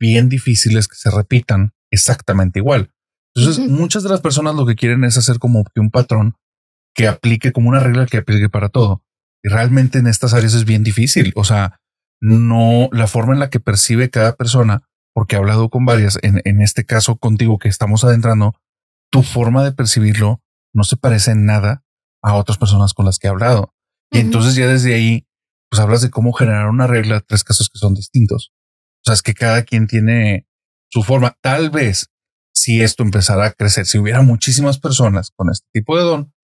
bien difíciles que se repitan exactamente igual. Entonces, muchas de las personas lo que quieren es hacer como que un patrón que aplique como una regla que aplique para todo. Y realmente en estas áreas es bien difícil. O sea, no la forma en la que percibe cada persona, porque he hablado con varias, en, este caso contigo que estamos adentrando, tu forma de percibirlo no se parece en nada a otras personas con las que he hablado. Y entonces ya desde ahí pues hablas de cómo generar una regla, de tres casos que son distintos. O sea, es que cada quien tiene su forma. Tal vez si esto empezara a crecer, si hubiera muchísimas personas con este tipo de don,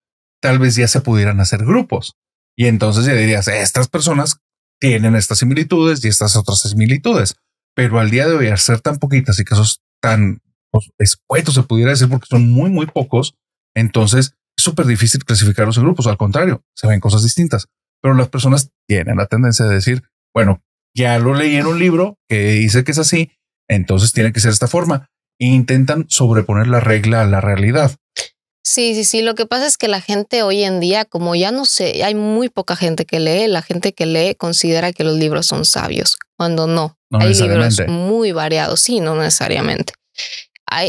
tal vez ya se pudieran hacer grupos. Y entonces ya dirías, eh, estas personas tienen estas similitudes y estas otras similitudes. Pero al día de hoy, hacer ser tan poquitas y casos tan pues, escuetos, se pudiera decir, porque son muy, muy pocos, entonces es súper difícil clasificarlos en grupos. Al contrario, se ven cosas distintas. Pero las personas tienen la tendencia de decir, bueno, ya lo leí en un libro que dice que es así, entonces tiene que ser esta forma. E intentan sobreponer la regla a la realidad. Sí, sí, sí. Lo que pasa es que la gente hoy en día, como ya no sé, hay muy poca gente que lee. La gente que lee considera que los libros son sabios, cuando no. no hay libros muy variados, sí, no necesariamente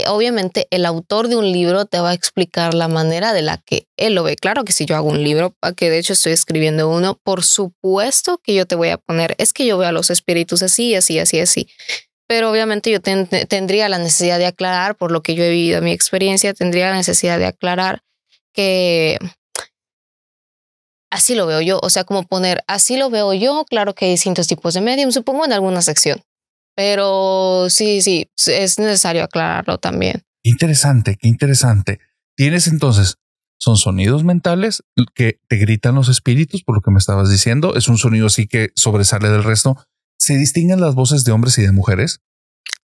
obviamente el autor de un libro te va a explicar la manera de la que él lo ve. Claro que si yo hago un libro, que de hecho estoy escribiendo uno, por supuesto que yo te voy a poner, es que yo veo a los espíritus así, así, así, así. Pero obviamente yo tendría la necesidad de aclarar, por lo que yo he vivido mi experiencia, tendría la necesidad de aclarar que así lo veo yo, o sea, como poner así lo veo yo, claro que hay distintos tipos de medium, supongo en alguna sección, pero sí, sí, es necesario aclararlo también. Interesante, qué interesante. Tienes entonces, son sonidos mentales que te gritan los espíritus, por lo que me estabas diciendo. Es un sonido así que sobresale del resto. ¿Se distinguen las voces de hombres y de mujeres?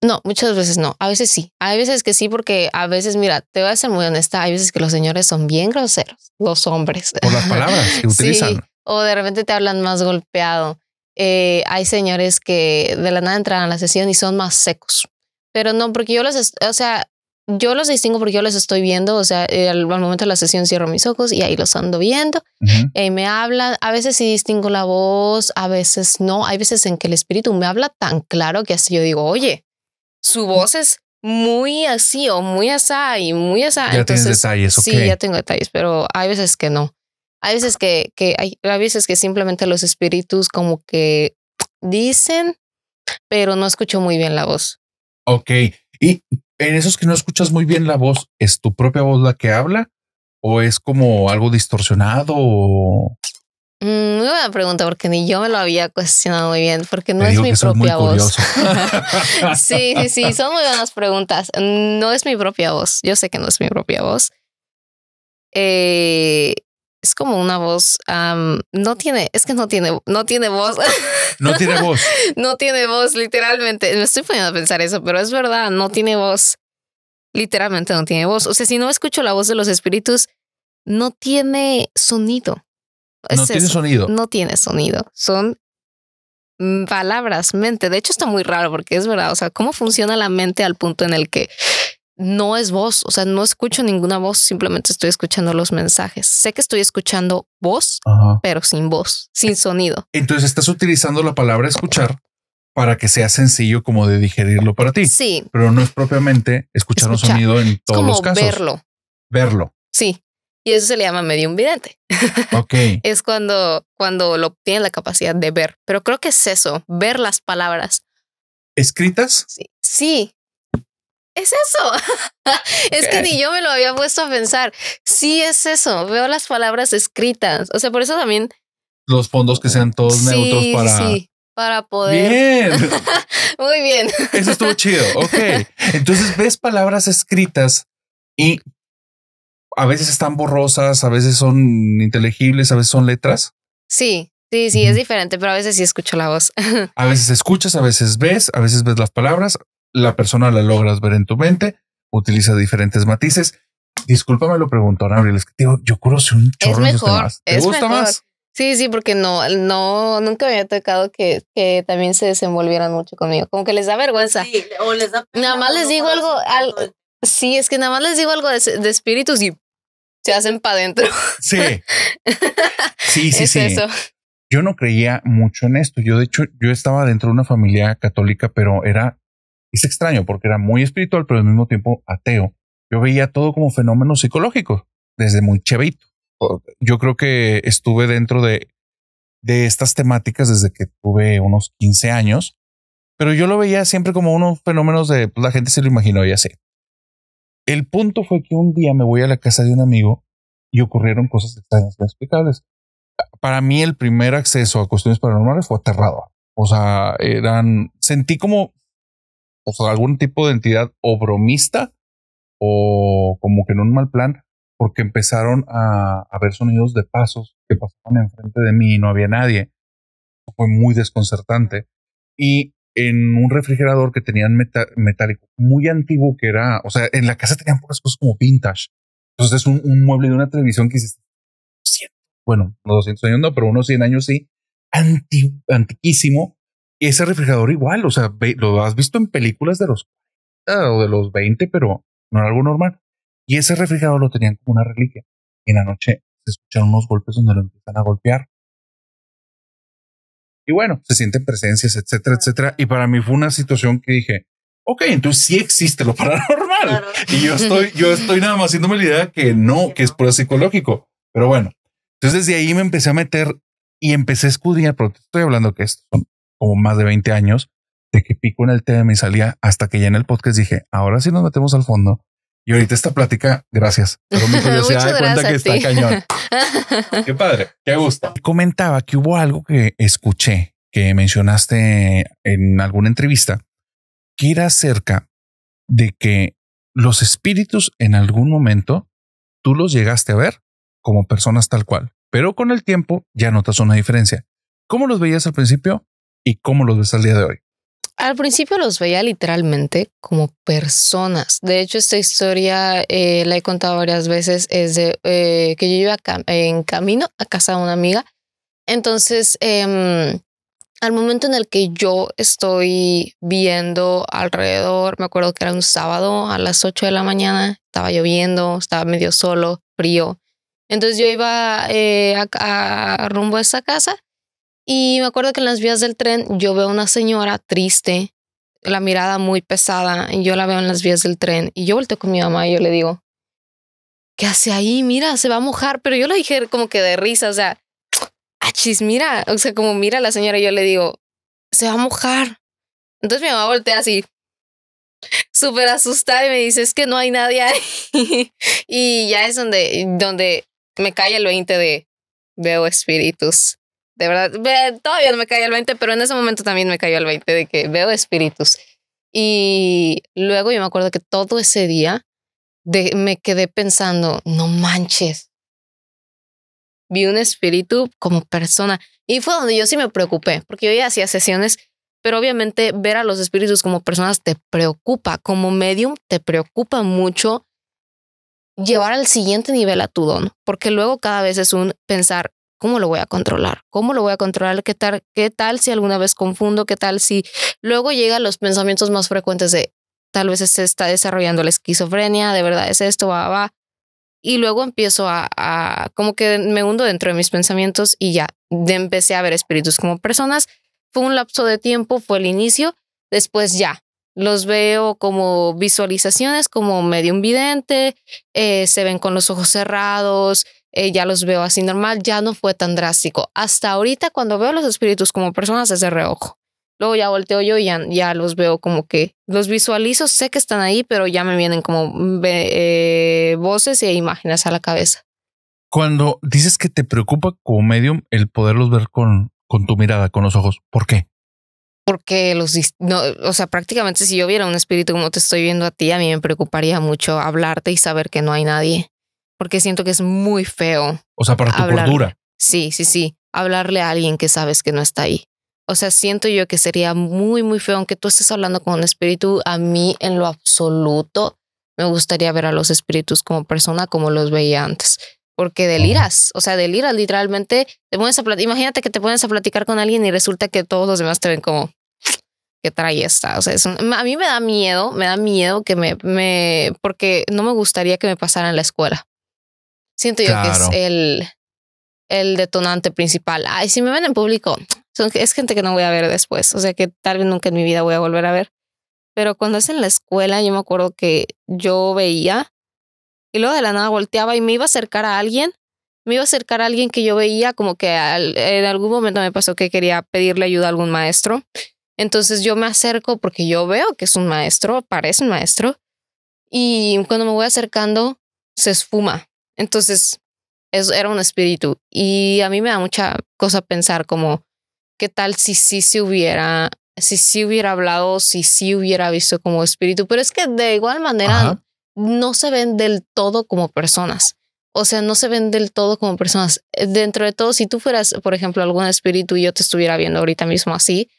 No, muchas veces no. A veces sí. Hay veces que sí, porque a veces, mira, te voy a ser muy honesta. Hay veces que los señores son bien groseros, los hombres. Por las palabras que utilizan. o de repente te hablan más golpeado. Eh, hay señores que de la nada entran a la sesión y son más secos. Pero no, porque yo los, o sea, yo los distingo porque yo los estoy viendo, o sea, eh, al, momento de la sesión cierro mis ojos y ahí los ando viendo. me hablan, a veces sí distingo la voz, a veces no. Hay veces en que el espíritu me habla tan claro que así yo digo, oye, su voz es muy así o muy así y muy así. Ya tienes detalles, Sí, ya tengo detalles, pero hay veces que no. Hay veces que, hay, hay veces que simplemente los espíritus como que dicen, pero no escucho muy bien la voz. Ok. Y en esos que no escuchas muy bien la voz, ¿es tu propia voz la que habla? ¿O es como algo distorsionado? Mm, muy buena pregunta, porque ni yo me lo había cuestionado muy bien, porque no es mi propia voz. sí, sí, sí, son muy buenas preguntas. No es mi propia voz. Yo sé que no es mi propia voz. Eh, es como una voz, no tiene, es que no tiene, no tiene voz. No tiene voz. no tiene voz, literalmente. Me estoy poniendo a pensar eso, pero es verdad, no tiene voz. Literalmente no tiene voz. O sea, si no escucho la voz de los espíritus, no tiene sonido. no tiene sonido. No tiene sonido. Son mm, palabras, mente. De hecho, está muy raro porque es verdad. O sea, cómo funciona la mente al punto en el que no es voz, o sea, no escucho ninguna voz, simplemente estoy escuchando los mensajes. Sé que estoy escuchando voz, pero sin voz, sin sonido. Entonces estás utilizando la palabra escuchar para que sea sencillo como de digerirlo para ti. Sí. Pero no es propiamente escuchar, un sonido en todos los casos. Verlo. Verlo. Sí. Y eso se le llama medio vidente. Ok. es cuando, cuando lo tiene la capacidad de ver. Pero creo que es eso, ver las palabras. ¿Escritas? Sí. Sí, es eso. es que ni yo me lo había puesto a pensar. Sí, es eso. Veo las palabras escritas. O sea, por eso también. Los fondos que sean todos neutros para. Sí, para poder. Bien. Muy bien. Eso estuvo chido. Ok. Entonces ves palabras escritas y a veces están borrosas, a veces son inteligibles, a veces son letras. Sí. Sí, sí, es diferente, pero a veces sí escucho la voz. a veces escuchas, a veces ves, a veces ves las palabras, la persona la logras ver en tu mente, utiliza diferentes matices. Discúlpame lo preguntó. es que yo creo que un chorro es mejor, es gusta mejor. más? Sí, sí, porque no, no, nunca me había tocado que, que, también se desenvolvieran mucho conmigo. Como que les da vergüenza. Sí, o les da Nada más les digo algo, al, sí, es que nada más les digo algo de, espíritus y se hacen para adentro. Sí. Sí, sí, es sí. Eso. Yo no creía mucho en esto. Yo, de hecho, yo estaba dentro de una familia católica, pero era es extraño porque era muy espiritual, pero al mismo tiempo ateo. Yo veía todo como fenómeno psicológico desde muy chavito. Yo creo que estuve dentro de, de estas temáticas desde que tuve unos 15 años, pero yo lo veía siempre como unos fenómenos de pues, la gente se lo imaginó y así. El punto fue que un día me voy a la casa de un amigo y ocurrieron cosas extrañas, inexplicables. Para mí el primer acceso a cuestiones paranormales fue aterrador. O sea, eran, sentí como o sea, algún tipo de entidad o bromista o como que en un mal plan, porque empezaron a, a ver sonidos de pasos que pasaban enfrente de mí y no había nadie. Fue muy desconcertante. Y en un refrigerador que tenían metálico muy antiguo que era, o sea, en la casa tenían pocas cosas como vintage. Entonces es un, mueble de una televisión que dices, bueno, no 200 años no, pero unos 100 años sí, antiquísimo, ese refrigerador igual, o sea, lo has visto en películas de los ah, de los 20, pero no era algo normal. Y ese refrigerador lo tenían como una reliquia. Y en la noche se escucharon unos golpes donde lo empiezan a golpear. Y bueno, se sienten presencias, etcétera, etcétera. Y para mí fue una situación que dije, ok, entonces sí existe lo paranormal. Y yo estoy, yo estoy nada más haciéndome la idea que no, que es pura psicológico. Pero bueno, entonces de ahí me empecé a meter y empecé a escudriñar, pero te estoy hablando que esto son o más de 20 años, de que pico en el tema y salía hasta que ya en el podcast dije, ahora sí nos metemos al fondo. Y ahorita esta plática, gracias. Pero mi curiosidad de cuenta que está cañón. qué padre, qué gusto. Comentaba que hubo algo que escuché que mencionaste en alguna entrevista que era acerca de que los espíritus en algún momento tú los llegaste a ver como personas tal cual, pero con el tiempo ya notas una diferencia. ¿Cómo los veías al principio? y cómo los ves al día de hoy? Al principio los veía literalmente como personas. De hecho, esta historia eh, la he contado varias veces. Es de eh, que yo iba en camino a casa de una amiga. Entonces, em, al momento en el que yo estoy viendo alrededor, me acuerdo que era un sábado a las 8 de la mañana, estaba lloviendo, estaba medio solo, frío. Entonces yo iba eh, a rumbo a esa casa y me acuerdo que en las vías del tren yo veo a una señora triste, la mirada muy pesada, y yo la veo en las vías del tren. Y yo volteo con mi mamá y yo le digo, ¿qué hace ahí? Mira, se va a mojar. Pero yo le dije como que de risa, o sea, achis, mira. O sea, como mira a la señora, yo le digo, se va a mojar. Entonces mi mamá voltea así, súper asustada y me dice, es que no hay nadie ahí. y ya es donde, donde me cae el 20 de veo espíritus de verdad, todavía no me caí el 20, pero en ese momento también me cayó al 20 de que veo espíritus. Y luego yo me acuerdo que todo ese día me quedé pensando, no manches, vi un espíritu como persona. Y fue donde yo sí me preocupé, porque yo ya hacía sesiones, pero obviamente ver a los espíritus como personas te preocupa, como medium te preocupa mucho llevar al siguiente nivel a tu don, porque luego cada vez es un pensar, ¿cómo lo voy a controlar? ¿Cómo lo voy a controlar? ¿Qué tal, qué tal si alguna vez confundo? ¿Qué tal si luego llegan los pensamientos más frecuentes de tal vez se está desarrollando la esquizofrenia, de verdad es esto, va, va. Y luego empiezo a, como que me hundo dentro de mis pensamientos y ya de, empecé a ver espíritus como personas. Fue un lapso de tiempo, fue el inicio. Después ya, los veo como visualizaciones, como medio vidente, eh, se ven con los ojos cerrados, eh, ya los veo así normal, ya no fue tan drástico. Hasta ahorita cuando veo los espíritus como personas es de reojo. Luego ya volteo yo y ya, ya, los veo como que los visualizo, sé que están ahí, pero ya me vienen como mm, eh, voces e imágenes a la cabeza. Cuando dices que te preocupa como medium el poderlos ver con, con tu mirada, con los ojos, ¿por qué? Porque los, no, o sea, prácticamente si yo viera un espíritu como te estoy viendo a ti, a mí me preocuparía mucho hablarte y saber que no hay nadie porque siento que es muy feo. O sea, para tu cordura. Sí, sí, sí. Hablarle a alguien que sabes que no está ahí. O sea, siento yo que sería muy, muy feo, aunque tú estés hablando con un espíritu, a mí en lo absoluto me gustaría ver a los espíritus como persona, como los veía antes. Porque deliras, o sea, deliras literalmente. Te pones a Imagínate que te pones a platicar con alguien y resulta que todos los demás te ven como que trae esta. O sea, a mí me da miedo, me da miedo que me, me, porque no me gustaría que me pasara en la escuela. Siento yo que es el, el detonante principal. Ay, si me ven en público, son, es gente que no voy a ver después, o sea que tal vez nunca en mi vida voy a volver a ver. Pero cuando es en la escuela, yo me acuerdo que yo veía y luego de la nada volteaba y me iba a acercar a alguien, me iba a acercar a alguien que yo veía, como que en algún momento me pasó que quería pedirle ayuda a algún maestro. Entonces yo me acerco porque yo veo que es un maestro, parece un maestro, y cuando me voy acercando, se esfuma. Entonces, eso era un espíritu. Y a mí me da mucha cosa pensar como, ¿qué tal si sí si, se hubiera, si sí si hubiera hablado, si sí hubiera visto como espíritu? Pero es que de igual manera no se ven del todo como personas. O sea, no se ven del todo como personas. Eh, dentro de todo, si tú fueras, por ejemplo, algún espíritu y yo te estuviera viendo ahorita mismo así,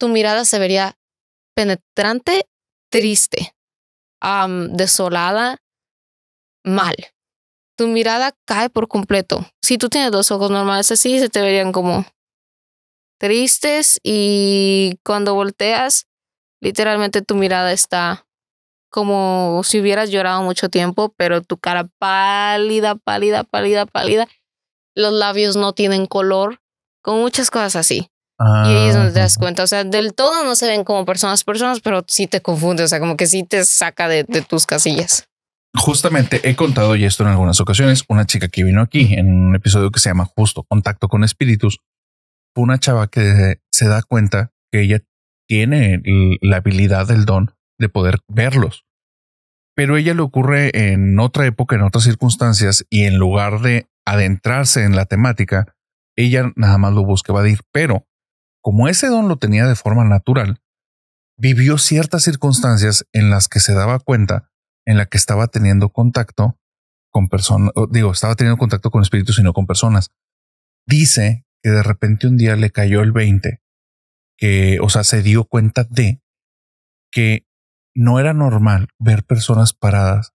tu mirada se vería penetrante, triste, desolada, mal tu mirada cae por completo. Si tú tienes dos ojos normales así, se te verían como tristes y cuando volteas, literalmente tu mirada está como si hubieras llorado mucho tiempo, pero tu cara pálida, pálida, pálida, pálida. Los labios no tienen color, con muchas cosas así. y ahí es donde te das ah. cuenta. O sea, del todo no se ven como personas, personas, pero sí te confunde. O sea, como que sí te saca de tus casillas. Justamente he contado ya esto en algunas ocasiones. Una chica que vino aquí en un episodio que se llama Justo Contacto con Espíritus, fue una chava que se da cuenta que ella tiene la habilidad del don de poder verlos. Pero ella le ocurre en otra época, en otras circunstancias, y en lugar de adentrarse en la temática, ella nada más lo busca evadir. Pero como ese don lo tenía de forma natural, vivió ciertas circunstancias en las que se daba cuenta en la que estaba teniendo contacto con personas, digo, estaba teniendo contacto con espíritus y no con personas. Dice que de repente un día le cayó el 20, que, o sea, se dio cuenta de que no era normal ver personas paradas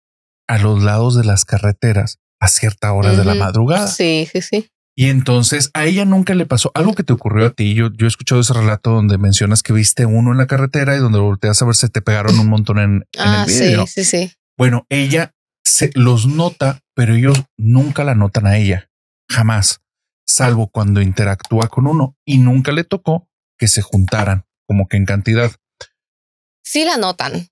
a los lados de las carreteras a cierta hora de la madrugada. Sí, sí, sí. Y entonces a ella nunca le pasó algo que te ocurrió a ti. Yo, yo he escuchado ese relato donde mencionas que viste uno en la carretera y donde volteas a ver si te pegaron un montón en, el ah, video. Sí, sí, sí. Bueno, ella se los nota, pero ellos nunca la notan a ella, jamás, salvo cuando interactúa con uno y nunca le tocó que se juntaran como que en cantidad. Sí la notan.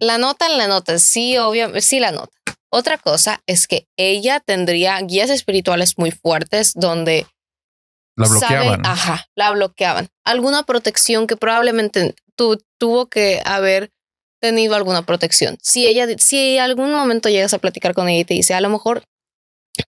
La notan, la notan, sí, obviamente, sí la notan. Otra cosa es que ella tendría guías espirituales muy fuertes donde la bloqueaban. ajá, la bloqueaban. Alguna protección que probablemente tuvo que haber tenido alguna protección. Si ella, si algún momento llegas a platicar con ella y te dice, a lo mejor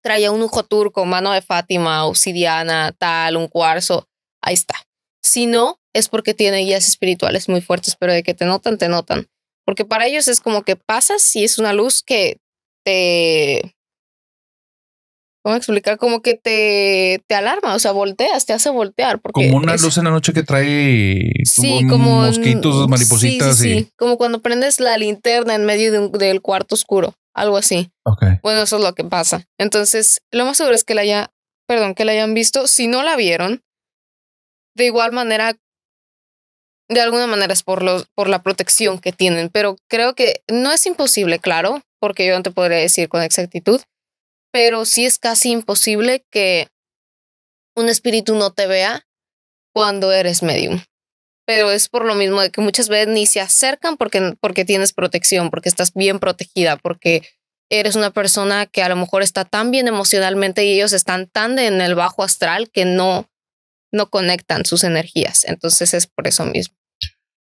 traía un ojo turco, mano de Fátima, obsidiana, tal, un cuarzo, ahí está. Si no, es porque tiene guías espirituales muy fuertes, pero de que te notan, te notan. Porque para ellos es como que pasas y es una luz que te ¿Cómo explicar? Como que te, te alarma, o sea, volteas, te hace voltear. Porque como una luz en la noche que trae como mosquitos, maripositas. Sí, como cuando prendes la linterna en medio del cuarto oscuro, algo así. Bueno, eso es lo que pasa. Entonces, lo más seguro es que la haya, perdón, que la hayan visto. Si no la vieron, de igual manera, de alguna manera es por, los, por la protección que tienen, pero creo que no es imposible, claro, porque yo no te podría decir con exactitud pero sí es casi imposible que un espíritu no te vea cuando eres medium. Pero es por lo mismo de que muchas veces ni se acercan porque, porque tienes protección, porque estás bien protegida, porque eres una persona que a lo mejor está tan bien emocionalmente y ellos están tan en el bajo astral que no, no conectan sus energías. Entonces es por eso mismo.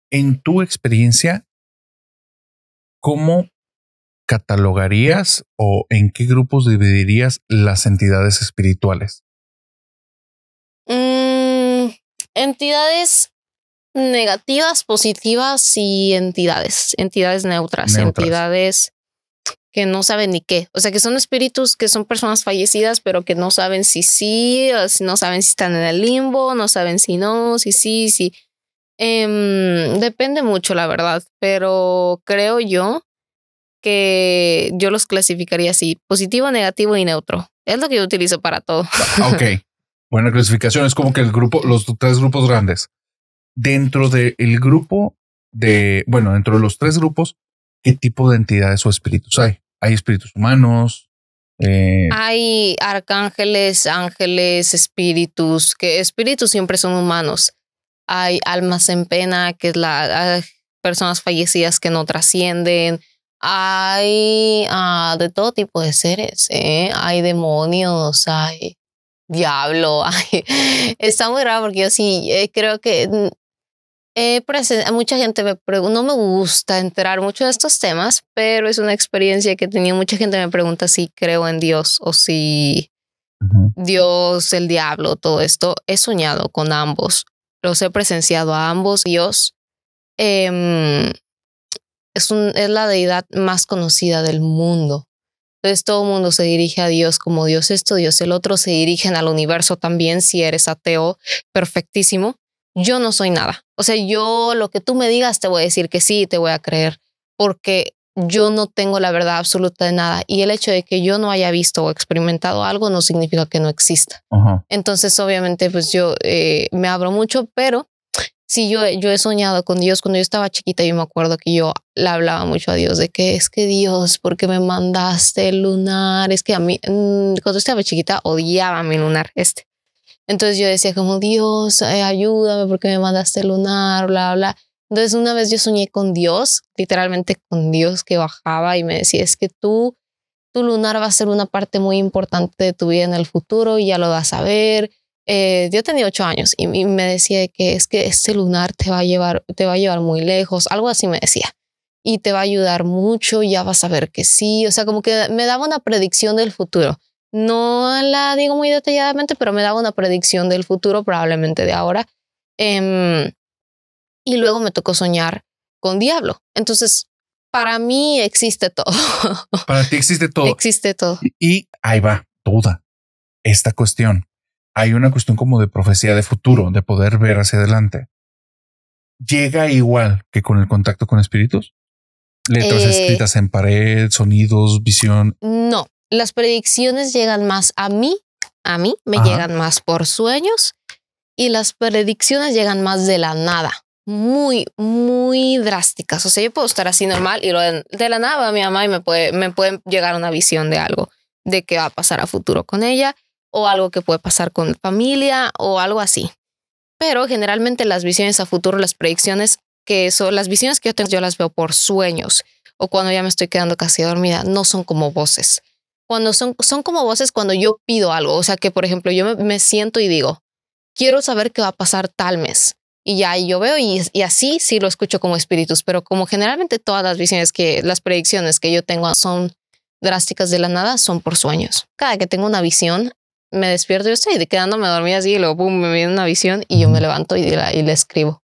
En tu experiencia, ¿cómo catalogarías o en qué grupos dividirías las entidades espirituales? Mm, entidades negativas, positivas y entidades, entidades neutras, entidades que no saben ni qué, o sea, que son espíritus, que son personas fallecidas, pero que no saben si sí, no saben si están en el limbo, no saben si no, si sí, si... Em, depende mucho, la verdad, pero creo yo que yo los clasificaría así, positivo, negativo y neutro. Es lo que yo utilizo para todo. Ah, ok. Buena clasificación. Es como que el grupo, los tres grupos grandes. Dentro del grupo de, bueno, dentro de los tres grupos, ¿qué tipo de entidades o espíritus hay? Hay espíritus humanos. Eh, hay arcángeles, ángeles, espíritus, que espíritus siempre son humanos. Hay almas en pena, que es la, personas fallecidas que no trascienden hay ah, de todo tipo de seres, ¿eh? hay demonios, hay diablo, está muy raro porque yo sí eh, creo que mm, mucha gente me pregunta, no me gusta enterar mucho de estos temas, pero es una experiencia que he tenido, mucha gente me pregunta si creo en Dios o si Dios, el diablo, todo esto, he soñado con ambos, los he presenciado a ambos, Dios. Em, es, un, es la deidad más conocida del mundo. Entonces todo el mundo se dirige a Dios como Dios esto, Dios el otro, se dirigen al universo también si eres ateo, perfectísimo. Yo no soy nada. O sea, yo lo que tú me digas te voy a decir que sí, te voy a creer, porque yo no tengo la verdad absoluta de nada y el hecho de que yo no haya visto o experimentado algo no significa que no exista. Entonces, obviamente, pues yo eh, me abro mucho, pero Sí, yo, yo he soñado con Dios. Cuando yo estaba chiquita, yo me acuerdo que yo le hablaba mucho a Dios de que es que Dios, porque me mandaste el lunar? Es que a mí, mm, cuando estaba chiquita, odiaba mi lunar este. Entonces yo decía como Dios, eh, ayúdame porque me mandaste el lunar, bla, bla. Entonces una vez yo soñé con Dios, literalmente con Dios que bajaba y me decía, es que tú, tu lunar va a ser una parte muy importante de tu vida en el futuro y ya lo vas a ver eh, yo tenía ocho años y, me decía que es que ese lunar te va a llevar, te va a llevar muy lejos, algo así me decía. Y te va a ayudar mucho, ya vas a ver que sí. O sea, como que me daba una predicción del futuro. No la digo muy detalladamente, pero me daba una predicción del futuro, probablemente de ahora. Em, y luego me tocó soñar con Diablo. Entonces, para mí existe todo. Para ti existe todo. Existe todo. Y ahí va, toda Esta cuestión hay una cuestión como de profecía de futuro, de poder ver hacia adelante. Llega igual que con el contacto con espíritus. Letras eh, escritas en pared, sonidos, visión. No, las predicciones llegan más a mí, a mí me llegan más por sueños y las predicciones llegan más de la nada, muy, muy drásticas. O sea, yo puedo estar así normal y lo de, la nada mi mamá y me puede, me puede llegar una visión de algo, de qué va a pasar a futuro con ella o algo que puede pasar con familia o algo así. Pero generalmente las visiones a futuro, las predicciones que son las visiones que yo tengo, yo las veo por sueños o cuando ya me estoy quedando casi dormida, no son como voces. Cuando son, son como voces cuando yo pido algo, o sea que por ejemplo yo me, siento y digo, quiero saber qué va a pasar tal mes. Y ya yo veo y, así sí lo escucho como espíritus, pero como generalmente todas las visiones que, las predicciones que yo tengo son drásticas de la nada, son por sueños. Cada que tengo una visión, me despierto, yo estoy quedándome dormida así y luego me viene una visión y yo me levanto y, le escribo.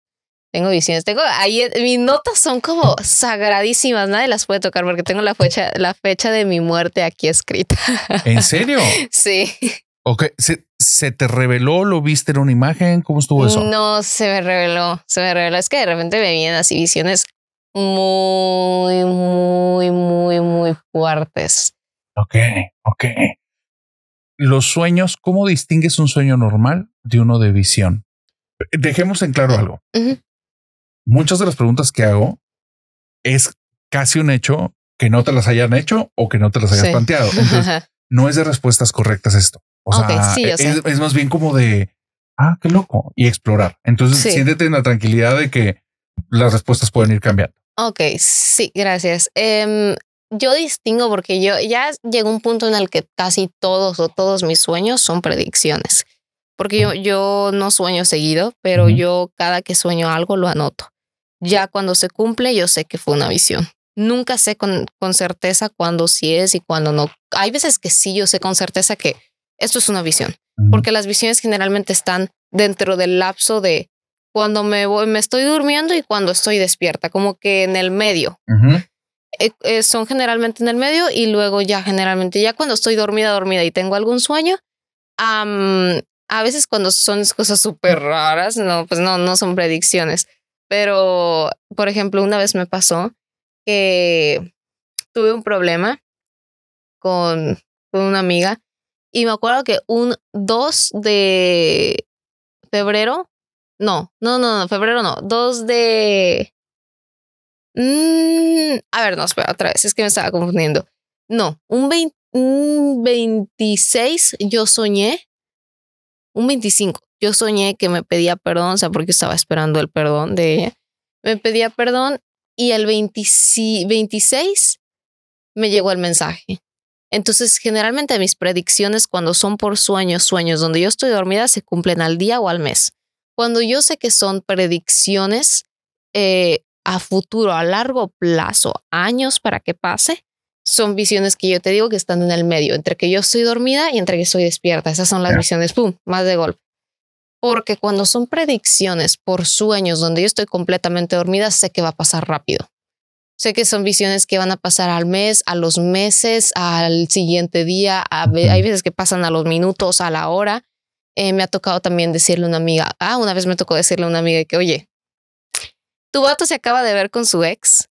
Tengo visiones, tengo ahí eh, mis notas son como sagradísimas, nadie las puede tocar porque tengo la fecha, la fecha de mi muerte aquí escrita. ¿En serio? sí. Ok, ¿Se, ¿Se, te reveló? ¿Lo viste en una imagen? ¿Cómo estuvo eso? No, se me reveló, se me reveló. Es que de repente me vienen así visiones muy, muy, muy, muy fuertes. Ok, ok los sueños, ¿cómo distingues un sueño normal de uno de visión? Dejemos en claro algo. Muchas de las preguntas que hago es casi un hecho que no te las hayan hecho o que no te las hayas planteado. no es de respuestas correctas esto. O sea, es, más bien como de, ah, qué loco, y explorar. Entonces, siéntete en la tranquilidad de que las respuestas pueden ir cambiando. Ok, sí, gracias. Em, yo distingo porque yo ya llegó un punto en el que casi todos o todos mis sueños son predicciones. Porque yo, yo no sueño seguido, pero yo cada que sueño algo lo anoto. Ya cuando se cumple, yo sé que fue una visión. Nunca sé con, certeza cuándo sí es y cuándo no. Hay veces que sí, yo sé con certeza que esto es una visión, porque las visiones generalmente están dentro del lapso de cuando me, voy, me estoy durmiendo y cuando estoy despierta, como que en el medio. Eh, eh, son generalmente en el medio y luego ya generalmente, ya cuando estoy dormida, dormida y tengo algún sueño, a veces cuando son cosas súper raras, no, pues no, no son predicciones. Pero, por ejemplo, una vez me pasó que tuve un problema con, con una amiga y me acuerdo que un 2 de febrero, no, no, no, no, febrero no, 2 de Mm, a ver, no, otra vez, es que me estaba confundiendo. No, un, 26 yo soñé, un 25, yo soñé que me pedía perdón, o sea, porque estaba esperando el perdón de ella. Me pedía perdón y el 26 me llegó el mensaje. Entonces, generalmente mis predicciones cuando son por sueños, sueños donde yo estoy dormida, se cumplen al día o al mes. Cuando yo sé que son predicciones, eh, a futuro, a largo plazo, años para que pase, son visiones que yo te digo que están en el medio, entre que yo estoy dormida y entre que estoy despierta. Esas son las visiones, ¡pum!, más de golpe. Porque cuando son predicciones por sueños donde yo estoy completamente dormida, sé que va a pasar rápido. Sé que son visiones que van a pasar al mes, a los meses, al siguiente día. A hay veces que pasan a los minutos, a la hora. Eh, me ha tocado también decirle a una amiga, ah, una vez me tocó decirle a una amiga que, oye, tu vato se acaba de ver con su ex,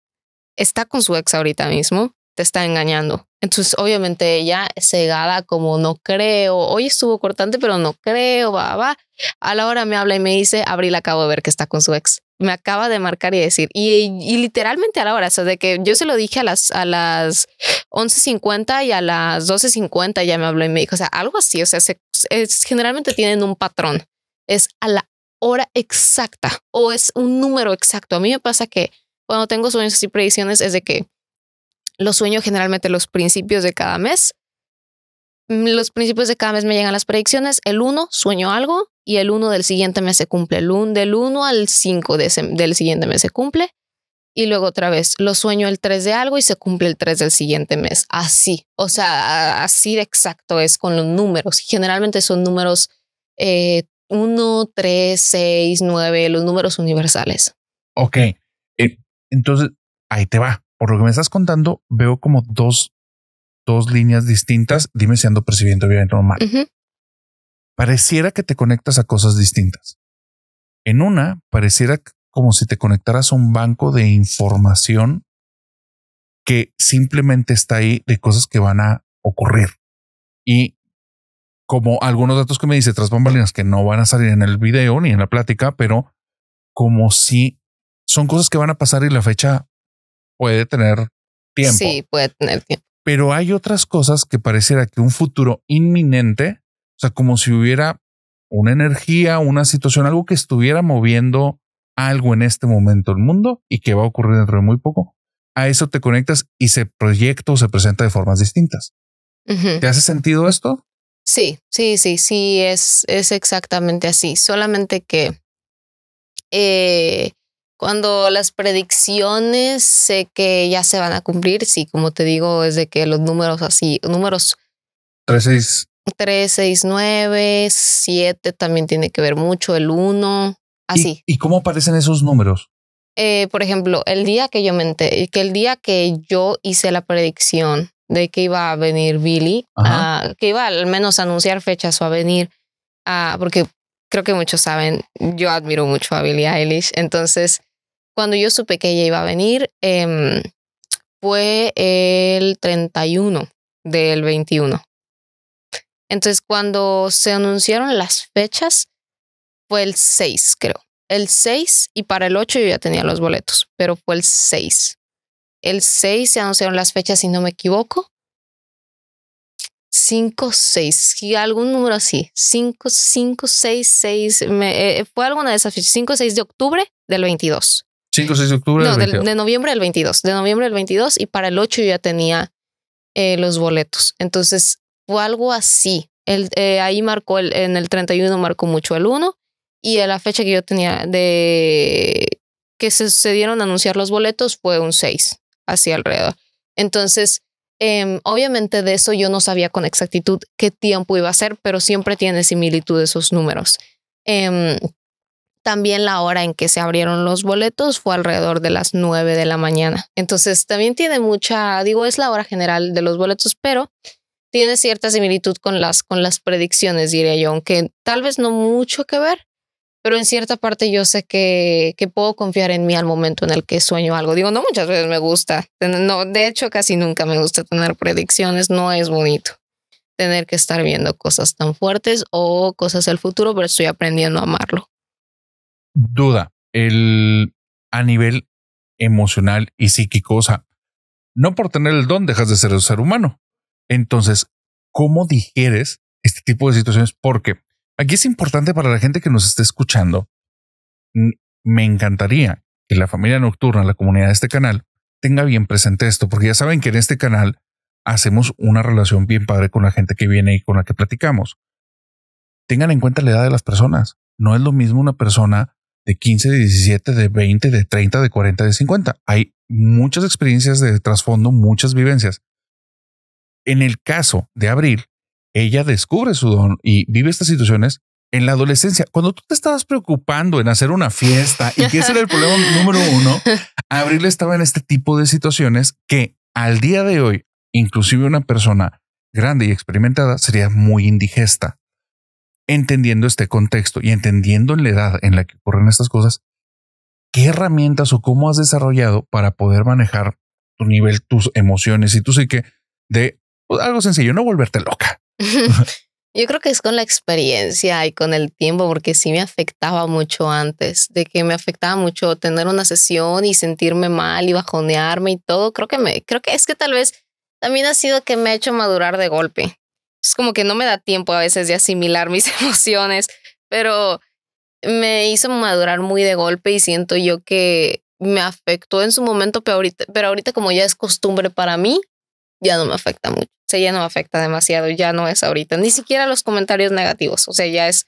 está con su ex ahorita mismo, te está engañando. Entonces, obviamente, ella cegada como no creo, hoy estuvo cortante, pero no creo, va, va. A la hora me habla y me dice, Abril, acabo de ver que está con su ex. Me acaba de marcar y decir, y, literalmente a la hora, o sea, de que yo se lo dije a las, a las 11.50 y a las 12.50 ya me habló y me dijo, o sea, algo así, o sea, es, generalmente tienen un patrón. Es a la hora exacta o es un número exacto. A mí me pasa que cuando tengo sueños y predicciones es de que los sueño generalmente los principios de cada mes. Mm, los principios de cada mes me llegan las predicciones. El 1 sueño algo y el 1 del siguiente mes se cumple. El 1 del 1 al 5 del siguiente mes se cumple. Y luego otra vez, lo sueño el 3 de algo y se cumple el 3 del siguiente mes. Así, o sea, así de exacto es con los números. Generalmente son números eh, uno, tres, seis, nueve, los números universales. Ok, eh, entonces ahí te va. Por lo que me estás contando, veo como dos, dos líneas distintas. Dime si ando percibiendo bien o mal. Pareciera que te conectas a cosas distintas. En una, pareciera como si te conectaras a un banco de información que simplemente está ahí de cosas que van a ocurrir. Y como algunos datos que me dice tras bambalinas que no van a salir en el video ni en la plática, pero como si son cosas que van a pasar y la fecha puede tener tiempo. Sí, puede tener tiempo. Pero hay otras cosas que pareciera que un futuro inminente, o sea, como si hubiera una energía, una situación, algo que estuviera moviendo algo en este momento el mundo y que va a ocurrir dentro de muy poco. A eso te conectas y se proyecta o se presenta de formas distintas. ¿Te hace sentido esto? Sí, sí, sí, sí, es, es exactamente así. Solamente que eh, cuando las predicciones sé que ya se van a cumplir, sí, como te digo, es de que los números así, números 3, 6. 9, 7 también tiene que ver mucho, el 1, así. ¿Y, cómo aparecen esos números? Eh, por ejemplo, el día que yo menté que el día que yo hice la predicción, de que iba a venir Billy, que iba al menos a anunciar fechas o a venir, porque creo que muchos saben, yo admiro mucho a Billie Eilish, entonces cuando yo supe que ella iba a venir, em, fue el 31 del 21. Entonces cuando se anunciaron las fechas, fue el 6, creo. El 6 y para el 8 yo ya tenía los boletos, pero fue el 6. El 6 se anunciaron las fechas, si no me equivoco. 5, 6, algún número así. 5, 5, 6, 6. fue alguna de esas fechas. 5, 6 de octubre del 22. 5, 6 de octubre. No, del 22. De, de noviembre del 22. De noviembre del 22 y para el 8 yo ya tenía eh, los boletos. Entonces fue algo así. Eh, ahí marcó, en el 31 marcó mucho el 1 y la fecha que yo tenía de que se, se dieron a anunciar los boletos fue un 6 así alrededor. Entonces, em, obviamente de eso yo no sabía con exactitud qué tiempo iba a ser, pero siempre tiene similitud esos números. Em, también la hora en que se abrieron los boletos fue alrededor de las 9 de la mañana. Entonces también tiene mucha, digo, es la hora general de los boletos, pero tiene cierta similitud con las, con las predicciones, diría yo, aunque tal vez no mucho que ver, pero en cierta parte yo sé que, puedo confiar en mí al momento en el que sueño algo. Digo, no muchas veces me gusta, no, de hecho casi nunca me gusta tener predicciones, no es bonito tener que estar viendo cosas tan fuertes o cosas del futuro, pero estoy aprendiendo a amarlo. Duda, el a nivel emocional y psíquico, o sea, no por tener el don dejas de ser un ser humano. Entonces, ¿cómo digieres este tipo de situaciones? Porque Aquí es importante para la gente que nos esté escuchando. Me encantaría que la familia nocturna, la comunidad de este canal, tenga bien presente esto, porque ya saben que en este canal hacemos una relación bien padre con la gente que viene y con la que platicamos. Tengan en cuenta la edad de las personas. No es lo mismo una persona de 15, de 17, de 20, de 30, de 40, de 50. Hay muchas experiencias de trasfondo, muchas vivencias. En el caso de Abril, ella descubre su don y vive estas situaciones en la adolescencia. Cuando tú te estabas preocupando en hacer una fiesta y que ese era el problema número uno, Abril estaba en este tipo de situaciones que al día de hoy, inclusive una persona grande y experimentada sería muy indigesta. Entendiendo este contexto y entendiendo la edad en la que ocurren estas cosas, ¿qué herramientas o cómo has desarrollado para poder manejar tu nivel, tus emociones y tu psique de pues, algo sencillo, no volverte loca? Yo creo que es con la experiencia y con el tiempo, porque sí me afectaba mucho antes, de que me afectaba mucho tener una sesión y sentirme mal y bajonearme y todo. Creo que creo que es que tal vez también ha sido que me ha hecho madurar de golpe. Es como que no me da tiempo a veces de asimilar mis emociones, pero me hizo madurar muy de golpe y siento yo que me afectó en su momento, pero pero ahorita como ya es costumbre para mí, ya no me afecta mucho. O ya no me afecta demasiado, ya no es ahorita. Ni siquiera los comentarios negativos. O sea, ya es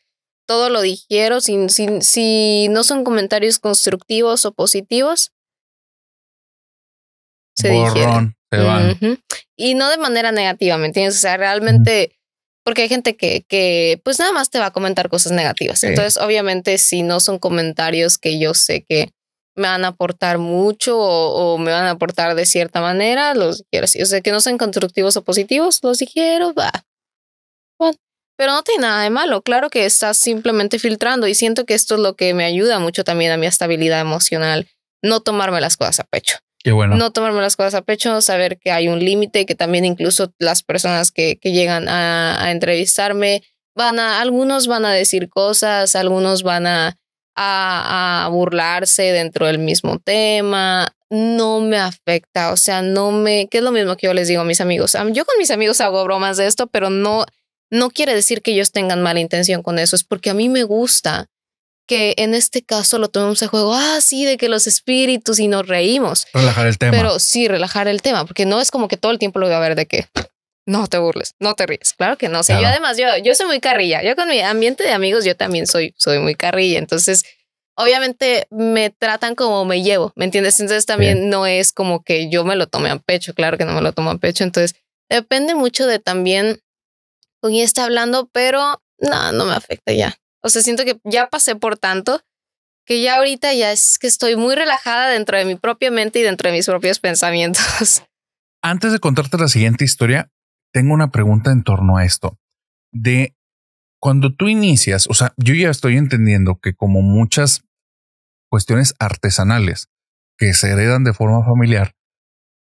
todo lo dijeron. Si, si, no son comentarios constructivos o positivos, se Borrón, Y no de manera negativa, ¿me entiendes? O sea, realmente, porque hay gente que, que pues nada más te va a comentar cosas negativas. Entonces, obviamente, si no son comentarios que yo sé que me van a aportar mucho o, me van a aportar de cierta manera, los quiero así. O sea, que no sean constructivos o positivos, los quiero va. pero no tiene nada de malo. Claro que estás simplemente filtrando y siento que esto es lo que me ayuda mucho también a mi estabilidad emocional. No tomarme las cosas a pecho. Qué bueno. No tomarme las cosas a pecho, saber que hay un límite, que también incluso las personas que, que llegan a, a entrevistarme van a, algunos van a decir cosas, algunos van a a, burlarse dentro del mismo tema, no me afecta, o sea, no me, que es lo mismo que yo les digo a mis amigos. Yo con mis amigos hago bromas de esto, pero no, no quiere decir que ellos tengan mala intención con eso, es porque a mí me gusta que en este caso lo tomemos a juego, ah, sí, de que los espíritus y nos reímos. Relajar el tema. Pero sí, relajar el tema, porque no es como que todo el tiempo lo voy a ver de que no te burles, no te ríes. Claro que no. O yo además, yo, yo soy muy carrilla. Yo con mi ambiente de amigos, yo también soy, soy muy carrilla. Entonces, obviamente me tratan como me llevo, ¿me entiendes? Entonces también no es como que yo me lo tome a pecho. Claro que no me lo tomo a pecho. Entonces, depende mucho de también con quién está hablando, pero no, no me afecta ya. O sea, siento que ya pasé por tanto que ya ahorita ya es que estoy muy relajada dentro de mi propia mente y dentro de mis propios pensamientos. Antes de contarte la siguiente historia, tengo una pregunta en torno a esto. De cuando tú inicias, o sea, yo ya estoy entendiendo que como muchas cuestiones artesanales que se heredan de forma familiar,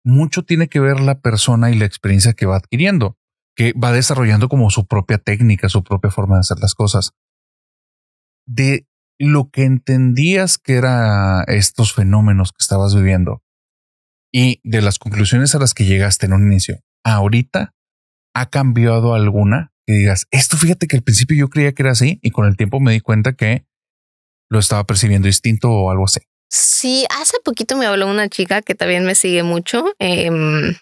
mucho tiene que ver la persona y la experiencia que va adquiriendo, que va desarrollando como su propia técnica, su propia forma de hacer las cosas. De lo que entendías que eran estos fenómenos que estabas viviendo y de las conclusiones a las que llegaste en un inicio, ahorita, ha cambiado alguna que digas, esto fíjate que al principio yo creía que era así y con el tiempo me di cuenta que lo estaba percibiendo distinto o algo así. Sí, hace poquito me habló una chica que también me sigue mucho, em,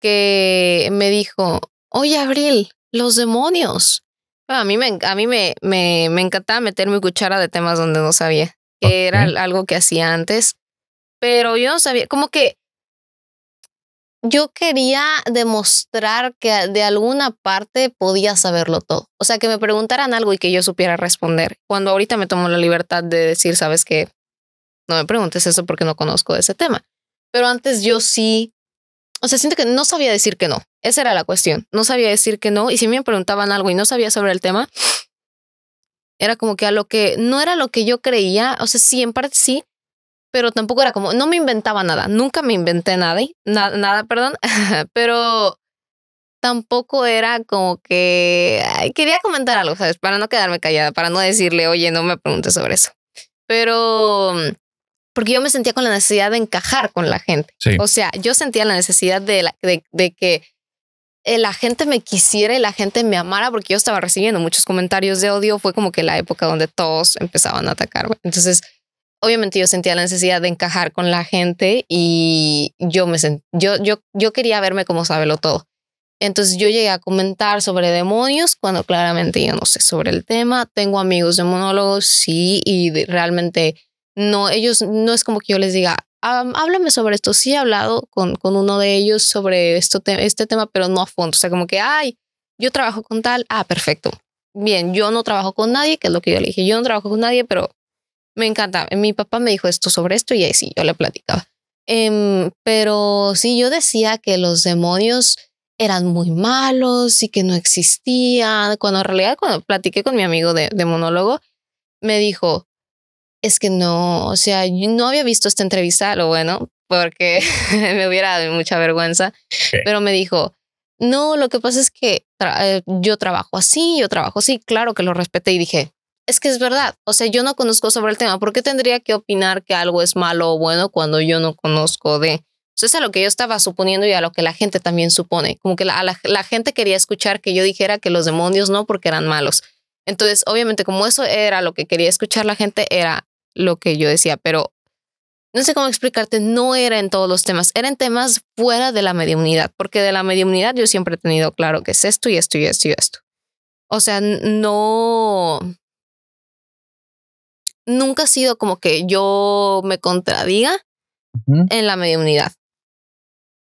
que me dijo, oye Abril, los demonios. a mí, me, a mí me, me, me, encantaba meter mi cuchara de temas donde no sabía, que era algo que hacía antes, pero yo no sabía, como que yo quería demostrar que de alguna parte podía saberlo todo. O sea, que me preguntaran algo y que yo supiera responder. Cuando ahorita me tomo la libertad de decir, sabes que no me preguntes eso porque no conozco ese tema. Pero antes yo sí, o sea, siento que no sabía decir que no. Esa era la cuestión. No sabía decir que no. Y si me preguntaban algo y no sabía sobre el tema, era como que a lo que no era lo que yo creía. O sea, sí, en parte sí, pero tampoco era como, no me inventaba nada, nunca me inventé nada, nada, perdón, pero tampoco era como que quería comentar algo, ¿sabes? Para no quedarme callada, para no decirle, oye, no me preguntes sobre eso. Pero porque yo me sentía con la necesidad de encajar con la gente. O sea, yo sentía la necesidad de, de, que eh, la gente me quisiera y la gente me amara porque yo estaba recibiendo muchos comentarios de odio. Fue como que la época donde todos empezaban a atacar. Entonces, obviamente yo sentía la necesidad de encajar con la gente y yo me yo, yo, yo quería verme como sabelo todo. Entonces yo llegué a comentar sobre demonios cuando claramente yo no sé sobre el tema. Tengo amigos demonólogos, sí, y realmente no, ellos no es como que yo les diga, háblame sobre esto. Sí he hablado con, con uno de ellos sobre esto este tema, pero no a fondo. O sea, como que, ay, yo trabajo con tal, ah, perfecto. Bien, yo no trabajo con nadie, que es lo que yo le dije. Yo no trabajo con nadie, pero me encanta. Mi papá me dijo esto sobre esto y ahí sí, yo le platicaba. Em, pero sí, yo decía que los demonios eran muy malos y que no existían. Cuando en realidad, cuando platiqué con mi amigo de, monólogo, me dijo, es que no, o sea, no había visto esta entrevista, lo bueno, porque me hubiera dado mucha vergüenza, pero me dijo, no, lo que pasa es que eh, yo trabajo así, yo trabajo así, claro que lo respeté y dije, es que es verdad. O sea, yo no conozco sobre el tema. ¿Por qué tendría que opinar que algo es malo o bueno cuando yo no conozco de... eso pues, es a lo que yo estaba suponiendo y a lo que la gente también supone. Como que la, gente quería escuchar que yo dijera que los demonios no porque eran malos. Entonces, obviamente, como eso era lo que quería escuchar la gente, era lo que yo decía. Pero no sé cómo explicarte, no era en todos los temas, eran temas fuera de la mediunidad, porque de la mediunidad yo siempre he tenido claro que es esto y esto y esto y esto. O sea, no, nunca ha sido como que yo me contradiga en la mediunidad.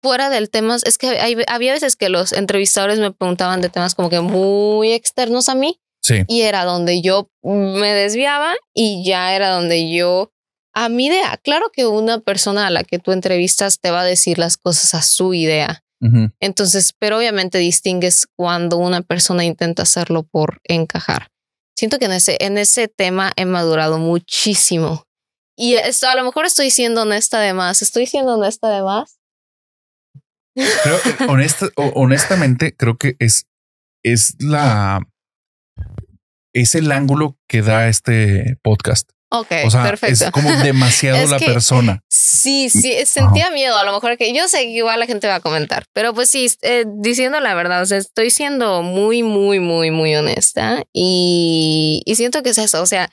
Fuera del tema, es que había veces que los entrevistadores me preguntaban de temas como que muy externos a mí. Y era donde yo me desviaba y ya era donde yo a mi idea. Claro que una persona a la que tú entrevistas te va a decir las cosas a su idea. Entonces, pero obviamente distingues cuando una persona intenta hacerlo por encajar siento que en ese, en ese tema he madurado muchísimo. Y a lo mejor estoy siendo honesta de más, estoy siendo honesta de más. Eh, honestamente, creo que es, es la es el ángulo que da este podcast. Ok, perfecto. Es como demasiado la persona. Sí, mm, sí, sentía miedo. A lo mejor que yo sé que igual la gente va a comentar, pero pues sí, eh, diciendo la verdad, o sea, estoy siendo muy, muy, muy, muy honesta y, siento que es eso. O sea,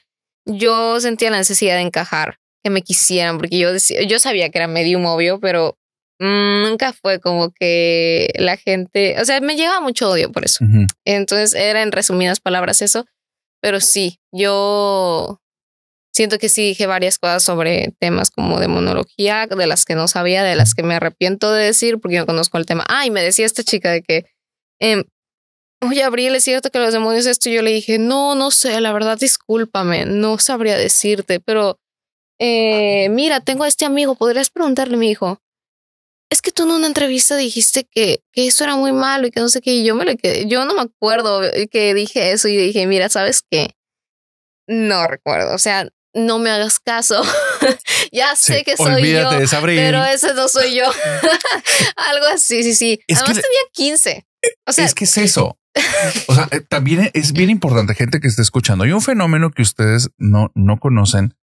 yo sentía la necesidad de encajar, que me quisieran, porque yo, yo sabía que era medio obvio, pero mm, nunca fue como que la gente, o sea, me llegaba mucho odio por eso. Entonces era en resumidas palabras eso, pero sí, yo siento que sí dije varias cosas sobre temas como demonología, de las que no sabía, de las que me arrepiento de decir porque no conozco el tema. ay me decía esta chica de que, em, oye, Abril, ¿es cierto que los demonios esto? Yo le dije, no, no sé, la verdad, discúlpame, no sabría decirte, pero eh, mira, tengo a este amigo, podrías preguntarle, mi hijo. Es que tú en una entrevista dijiste que, eso era muy malo y que no sé qué, y yo me lo yo no me acuerdo que dije eso y dije, mira, ¿sabes qué? No recuerdo, o sea, no me hagas caso. ya sé que soy yo, pero ese no soy yo. Algo así, sí, sí. Además tenía 15. O sea, es que es eso. O sea, eh, también es bien importante, gente que esté escuchando. Hay un fenómeno que ustedes no, no conocen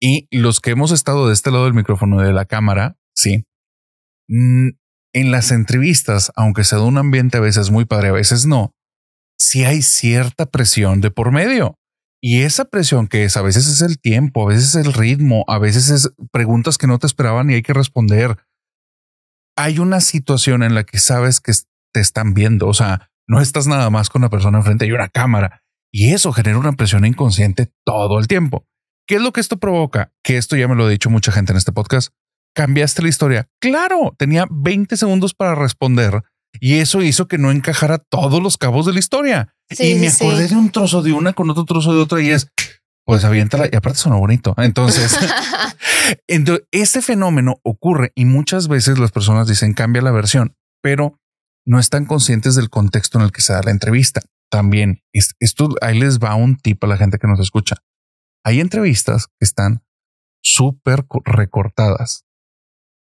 y los que hemos estado de este lado del micrófono de la cámara, sí. Mm, en las entrevistas, aunque sea de un ambiente a veces muy padre, a veces no, Si hay cierta presión de por medio. Y esa presión que es, a veces es el tiempo, a veces es el ritmo, a veces es preguntas que no te esperaban y hay que responder. Hay una situación en la que sabes que te están viendo, o sea, no estás nada más con la persona enfrente, y una cámara y eso genera una presión inconsciente todo el tiempo. ¿Qué es lo que esto provoca? Que esto ya me lo ha dicho mucha gente en este podcast. Cambiaste la historia. Claro, tenía 20 segundos para responder y eso hizo que no encajara todos los cabos de la historia y me acordé de un trozo de una con otro trozo de otra y es, pues aviéntala. Y aparte sonó bonito. Entonces, entonces, este fenómeno ocurre y muchas veces las personas dicen cambia la versión, pero no están conscientes del contexto en el que se da la entrevista. También esto ahí les va un tip a la gente que nos escucha. Hay entrevistas que están súper recortadas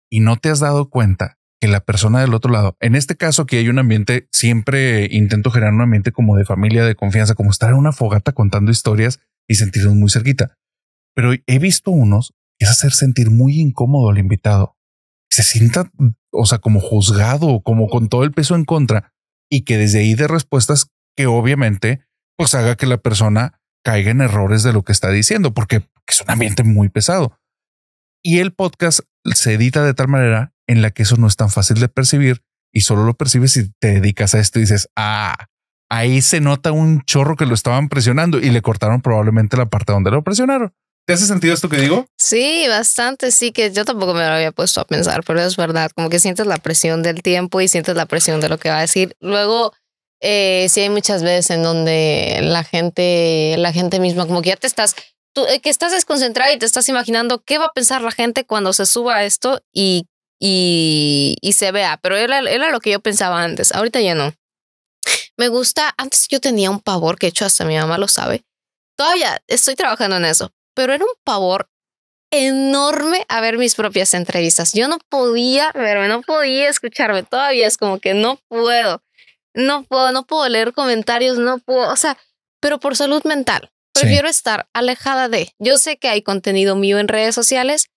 y no te has dado cuenta que la persona del otro lado. En este caso, que hay un ambiente, siempre intento generar un ambiente como de familia, de confianza, como estar en una fogata contando historias y sentirnos muy cerquita. Pero he visto unos que es hacer sentir muy incómodo al invitado. Se sienta, o sea, como juzgado, como con todo el peso en contra y que desde ahí de respuestas que obviamente pues haga que la persona caiga en errores de lo que está diciendo, porque es un ambiente muy pesado. Y el podcast se edita de tal manera en la que eso no es tan fácil de percibir y solo lo percibes si te dedicas a esto y dices, ah, ahí se nota un chorro que lo estaban presionando y le cortaron probablemente la parte donde lo presionaron. ¿Te hace sentido esto que digo? Sí, bastante, sí, que yo tampoco me lo había puesto a pensar, pero es verdad, como que sientes la presión del tiempo y sientes la presión de lo que va a decir. Luego, eh, sí hay muchas veces en donde la gente, la gente misma, como que ya te estás, tú, eh, que estás desconcentrada y te estás imaginando qué va a pensar la gente cuando se suba a esto y y, se vea. Pero era, era lo que yo pensaba antes. Ahorita ya no. Me gusta, antes yo tenía un pavor, que hecho hasta mi mamá lo sabe. Todavía estoy trabajando en eso, pero era un pavor enorme a ver mis propias entrevistas. Yo no podía verme, no podía escucharme. Todavía es como que no puedo, no puedo, no puedo leer comentarios, no puedo, o sea, pero por salud mental. Prefiero estar alejada de. Yo sé que hay contenido mío en redes sociales,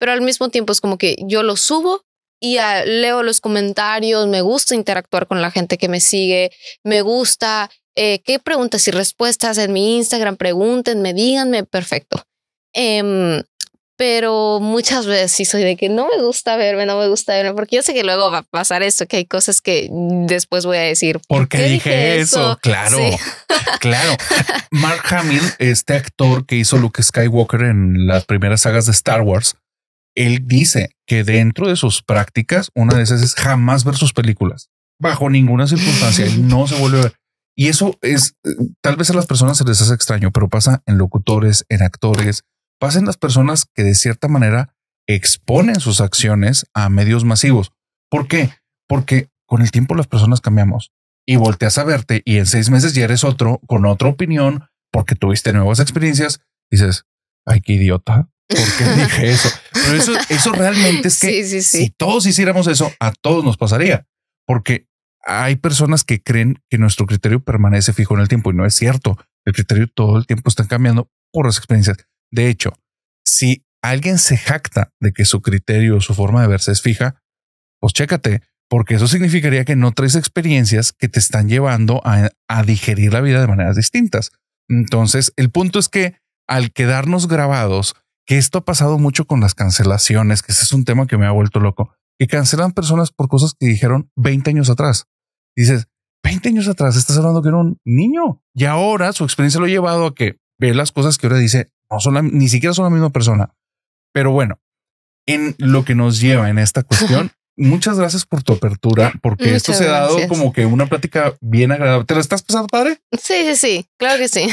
pero al mismo tiempo es como que yo lo subo y ah, leo los comentarios, me gusta interactuar con la gente que me sigue, me gusta eh, qué preguntas y respuestas en mi Instagram, pregúntenme, díganme, perfecto. Em, pero muchas veces sí soy de que no me gusta verme, no me gusta verme, porque yo sé que luego va a pasar esto, que hay cosas que después voy a decir. Porque dije, eso? Claro, claro. Mark Hamill, este actor que hizo Luke Skywalker en las primeras sagas de Star Wars, él dice que dentro de sus prácticas, una de esas es jamás ver sus películas. Bajo ninguna circunstancia, no se vuelve a ver. Y eso es, tal vez a las personas se les hace extraño, pero pasa en locutores, en actores, pasa las personas que de cierta manera exponen sus acciones a medios masivos. ¿Por qué? Porque con el tiempo las personas cambiamos y volteas a verte y en seis meses ya eres otro, con otra opinión, porque tuviste nuevas experiencias, dices, ay, qué idiota, ¿Por qué dije eso? Pero eso, realmente es que si todos hiciéramos eso, a todos nos pasaría, porque hay personas que creen que nuestro criterio permanece fijo en el tiempo y no es cierto. El criterio todo el tiempo está cambiando por las experiencias. De hecho, si alguien se jacta de que su criterio o su forma de verse es fija, pues chécate, porque eso significaría que no traes experiencias que te están llevando a, a digerir la vida de maneras distintas. Entonces, el punto es que al quedarnos grabados que esto ha pasado mucho con las cancelaciones, que ese es un tema que me ha vuelto loco, que cancelan personas por cosas que dijeron 20 años atrás. Dices, 20 años atrás, estás hablando que era un niño y ahora su experiencia lo ha llevado a que ve las cosas que ahora dice, no son ni siquiera son la misma persona. Pero bueno, en lo que nos lleva en esta cuestión, muchas gracias por tu apertura, porque esto se ha dado como que una plática bien agradable. ¿Te la estás pasando padre? Sí, sí, sí, claro que sí.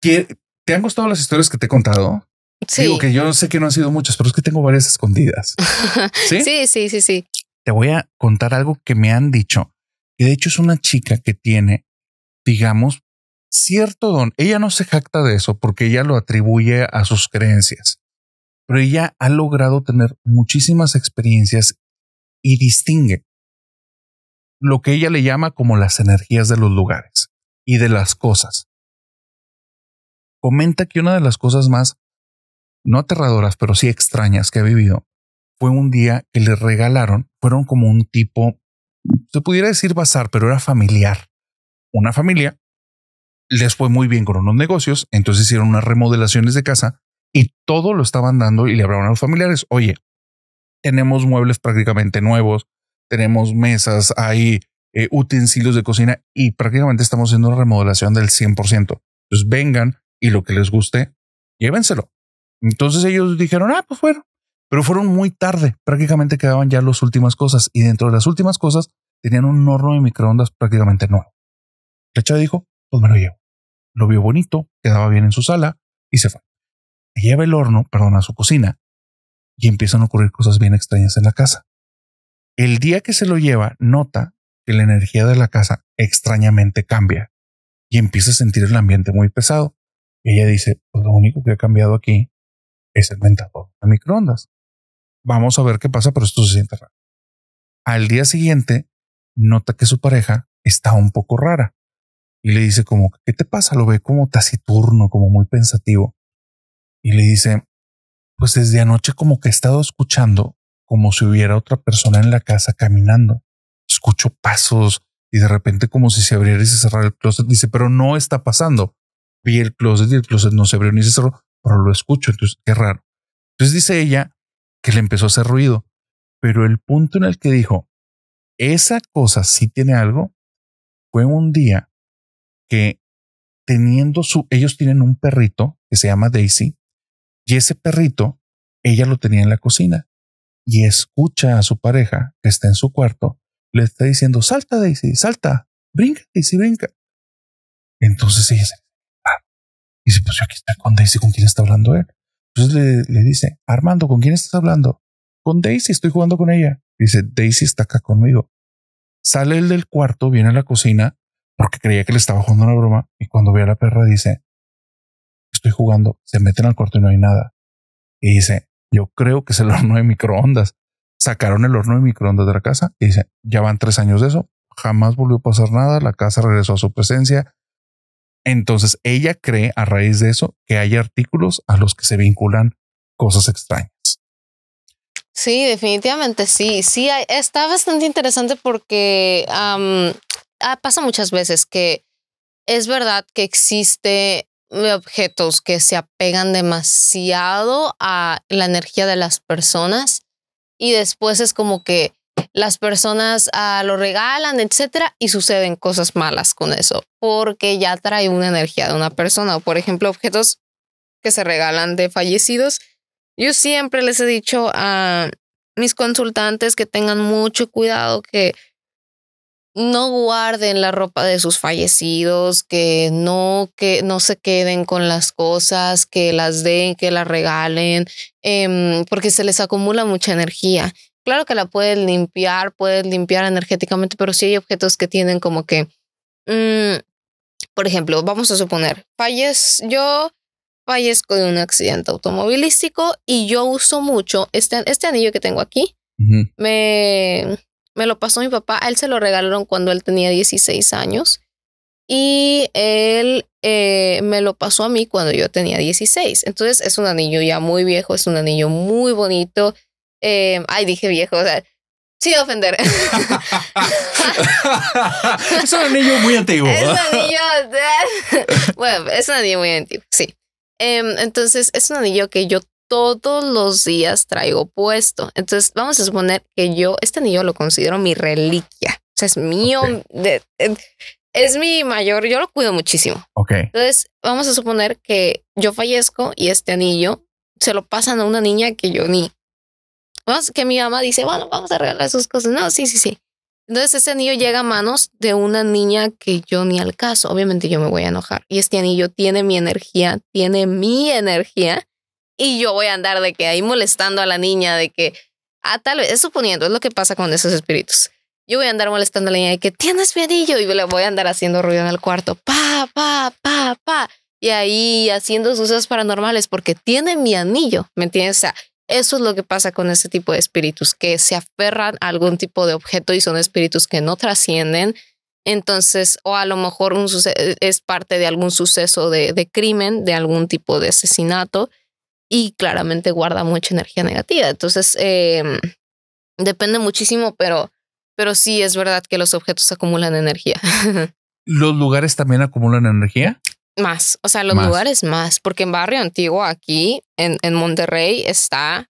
¿Te han gustado las historias que te he contado? Digo que yo sé que no han sido muchas, pero es que tengo varias escondidas. ¿Sí? sí, sí, sí, sí. Te voy a contar algo que me han dicho, que de hecho es una chica que tiene, digamos, cierto don. Ella no se jacta de eso porque ella lo atribuye a sus creencias, pero ella ha logrado tener muchísimas experiencias y distingue lo que ella le llama como las energías de los lugares y de las cosas. Comenta que una de las cosas más no aterradoras, pero sí extrañas que ha vivido, fue un día que le regalaron, fueron como un tipo, se pudiera decir bazar, pero era familiar. Una familia les fue muy bien con unos negocios, entonces hicieron unas remodelaciones de casa y todo lo estaban dando y le hablaron a los familiares, oye, tenemos muebles prácticamente nuevos, tenemos mesas, hay eh, utensilios de cocina y prácticamente estamos haciendo una remodelación del 100%. pues vengan y lo que les guste, llévenselo. Entonces ellos dijeron, ah, pues fueron, pero fueron muy tarde, prácticamente quedaban ya las últimas cosas y dentro de las últimas cosas tenían un horno de microondas prácticamente nuevo. La chava dijo, pues me lo llevo. Lo vio bonito, quedaba bien en su sala y se fue. Lleva el horno, perdón, a su cocina y empiezan a ocurrir cosas bien extrañas en la casa. El día que se lo lleva, nota que la energía de la casa extrañamente cambia y empieza a sentir el ambiente muy pesado. ella dice, pues lo único que ha cambiado aquí es el ventador de microondas. Vamos a ver qué pasa, pero esto se siente raro. Al día siguiente, nota que su pareja está un poco rara y le dice como, ¿qué te pasa? Lo ve como taciturno, como muy pensativo. Y le dice, pues desde anoche como que he estado escuchando como si hubiera otra persona en la casa caminando. Escucho pasos y de repente como si se abriera y se cerrara el closet. Dice, pero no está pasando. Vi el closet y el closet no se abrió ni se cerró pero lo escucho, entonces qué raro. Entonces dice ella que le empezó a hacer ruido, pero el punto en el que dijo, esa cosa sí tiene algo, fue un día que teniendo su, ellos tienen un perrito que se llama Daisy, y ese perrito, ella lo tenía en la cocina, y escucha a su pareja que está en su cuarto, le está diciendo, salta Daisy, salta, brinca Daisy, brinca. Entonces ella dice, dice, pues yo aquí estoy con Daisy, ¿con quién está hablando él? Entonces le, le dice, Armando, ¿con quién estás hablando? Con Daisy, estoy jugando con ella. Dice, Daisy está acá conmigo. Sale él del cuarto, viene a la cocina, porque creía que le estaba jugando una broma, y cuando ve a la perra dice, estoy jugando, se meten al cuarto y no hay nada. Y dice, yo creo que es el horno de microondas. Sacaron el horno de microondas de la casa y dice, ya van tres años de eso, jamás volvió a pasar nada, la casa regresó a su presencia, entonces ella cree a raíz de eso que hay artículos a los que se vinculan cosas extrañas. Sí, definitivamente sí. Sí, está bastante interesante porque ah, pasa muchas veces que es verdad que existe eh, objetos que se apegan demasiado a la energía de las personas y después es como que las personas ah, lo regalan, etcétera, y suceden cosas malas con eso, porque ya trae una energía de una persona. por ejemplo, objetos que se regalan de fallecidos. Yo siempre les he dicho a mis consultantes que tengan mucho cuidado, que no guarden la ropa de sus fallecidos, que no, que no se queden con las cosas, que las den, que las regalen, em, porque se les acumula mucha energía claro que la puedes limpiar, puedes limpiar energéticamente, pero si hay objetos que tienen como que, mm, por ejemplo, vamos a suponer, yo fallezco de un accidente automovilístico y yo uso mucho este, este anillo que tengo aquí. me, lo pasó mi papá, él se lo regalaron cuando él tenía 16 años y él eh, me lo pasó a mí cuando yo tenía 16. Entonces es un anillo ya muy viejo, es un anillo muy bonito Em, ay, dije viejo, o sea, sin ofender. es un anillo muy antiguo. Es un anillo. bueno, es un anillo muy antiguo, sí. Em, entonces, es un anillo que yo todos los días traigo puesto. Entonces, vamos a suponer que yo, este anillo lo considero mi reliquia. O sea, es mío. es mi mayor, yo lo cuido muchísimo. Ok. Entonces, vamos a suponer que yo fallezco y este anillo se lo pasan a una niña que yo ni que mi mamá dice, bueno, vamos a regalar sus cosas. No, sí, sí, sí. Entonces ese anillo llega a manos de una niña que yo ni al caso, obviamente yo me voy a enojar. Y este anillo tiene mi energía, tiene mi energía. Y yo voy a andar de que ahí molestando a la niña, de que, ah, tal vez, suponiendo, es lo que pasa con esos espíritus. Yo voy a andar molestando a la niña de que tienes mi anillo y le voy a andar haciendo ruido en el cuarto, pa, pa, pa, pa. Y ahí haciendo sus cosas paranormales porque tiene mi anillo, ¿me entiendes? O eso es lo que pasa con ese tipo de espíritus, que se aferran a algún tipo de objeto y son espíritus que no trascienden. Entonces, o a lo mejor un eh, es parte de algún suceso de, crimen, de algún tipo de asesinato, y claramente guarda mucha energía negativa. Entonces, em, depende muchísimo, pero, pero sí es verdad que los objetos acumulan energía. ¿Los lugares también acumulan energía? Más, o sea, los lugares más, porque en Barrio Antiguo aquí, en, Monterrey, está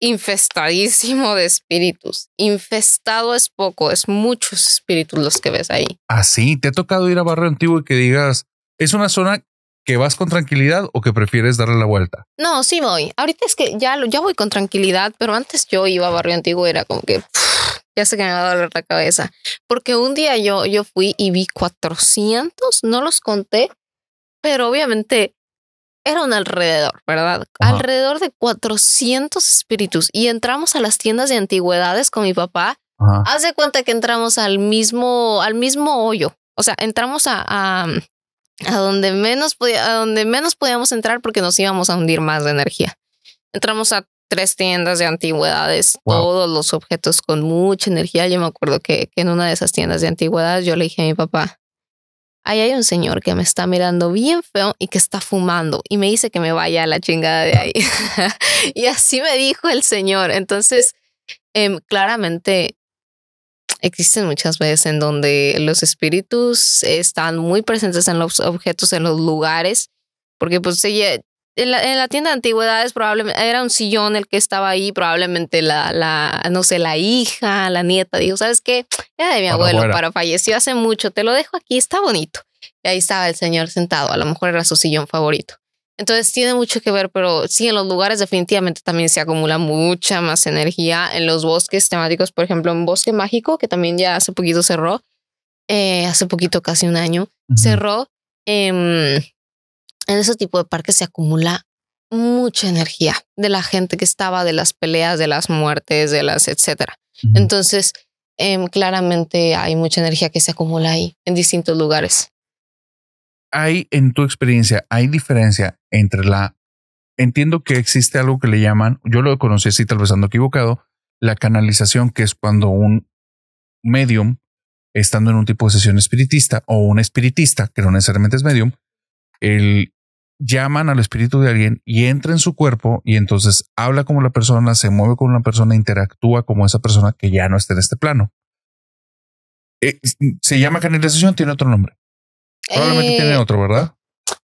infestadísimo de espíritus. Infestado es poco, es muchos espíritus los que ves ahí. Ah, sí, te ha tocado ir a Barrio Antiguo y que digas, ¿es una zona que vas con tranquilidad o que prefieres darle la vuelta? No, sí voy. Ahorita es que ya, ya voy con tranquilidad, pero antes yo iba a Barrio Antiguo y era como que ya se que me va a doler la cabeza. Porque un día yo, yo fui y vi 400, no los conté, pero obviamente era un alrededor, ¿verdad? Alrededor de 400 espíritus. Y entramos a las tiendas de antigüedades con mi papá. Haz de cuenta que entramos al mismo, al mismo hoyo. O sea, entramos a, a, donde menos podía, a donde menos podíamos entrar porque nos íbamos a hundir más de energía. Entramos a tres tiendas de antigüedades, todos los objetos con mucha energía. Yo me acuerdo que, que en una de esas tiendas de antigüedades yo le dije a mi papá, ahí hay un señor que me está mirando bien feo y que está fumando y me dice que me vaya a la chingada de ahí. y así me dijo el señor. Entonces, em, claramente existen muchas veces en donde los espíritus están muy presentes en los objetos, en los lugares, porque pues ella, en la, tienda de antigüedades probablemente era un sillón el que estaba ahí, probablemente la, la no sé, la hija, la nieta dijo, ¿sabes qué? Era de mi abuelo, para falleció hace mucho, te lo dejo aquí, está bonito. Y ahí estaba el señor sentado, a lo mejor era su sillón favorito. Entonces tiene mucho que ver, pero sí, en los lugares definitivamente también se acumula mucha más energía. En los bosques temáticos, por ejemplo, en Bosque Mágico, que también ya hace poquito cerró, eh, hace poquito, casi un año, cerró. Eh, en ese tipo de parques se acumula mucha energía de la gente que estaba, de las peleas, de las muertes, de las, etcétera. Entonces, em, claramente hay mucha energía que se acumula ahí en distintos lugares. Hay, en tu experiencia, hay diferencia entre la. Entiendo que existe algo que le llaman, yo lo conocí así, tal vez ando equivocado, la canalización, que es cuando un medium, estando en un tipo de sesión espiritista o un espiritista, que no necesariamente es medium, el llaman al espíritu de alguien y entra en su cuerpo y entonces habla como la persona, se mueve como una persona, interactúa como esa persona que ya no está en este plano. Eh, se llama canalización, tiene otro nombre. Probablemente tiene eh, otro, ¿verdad?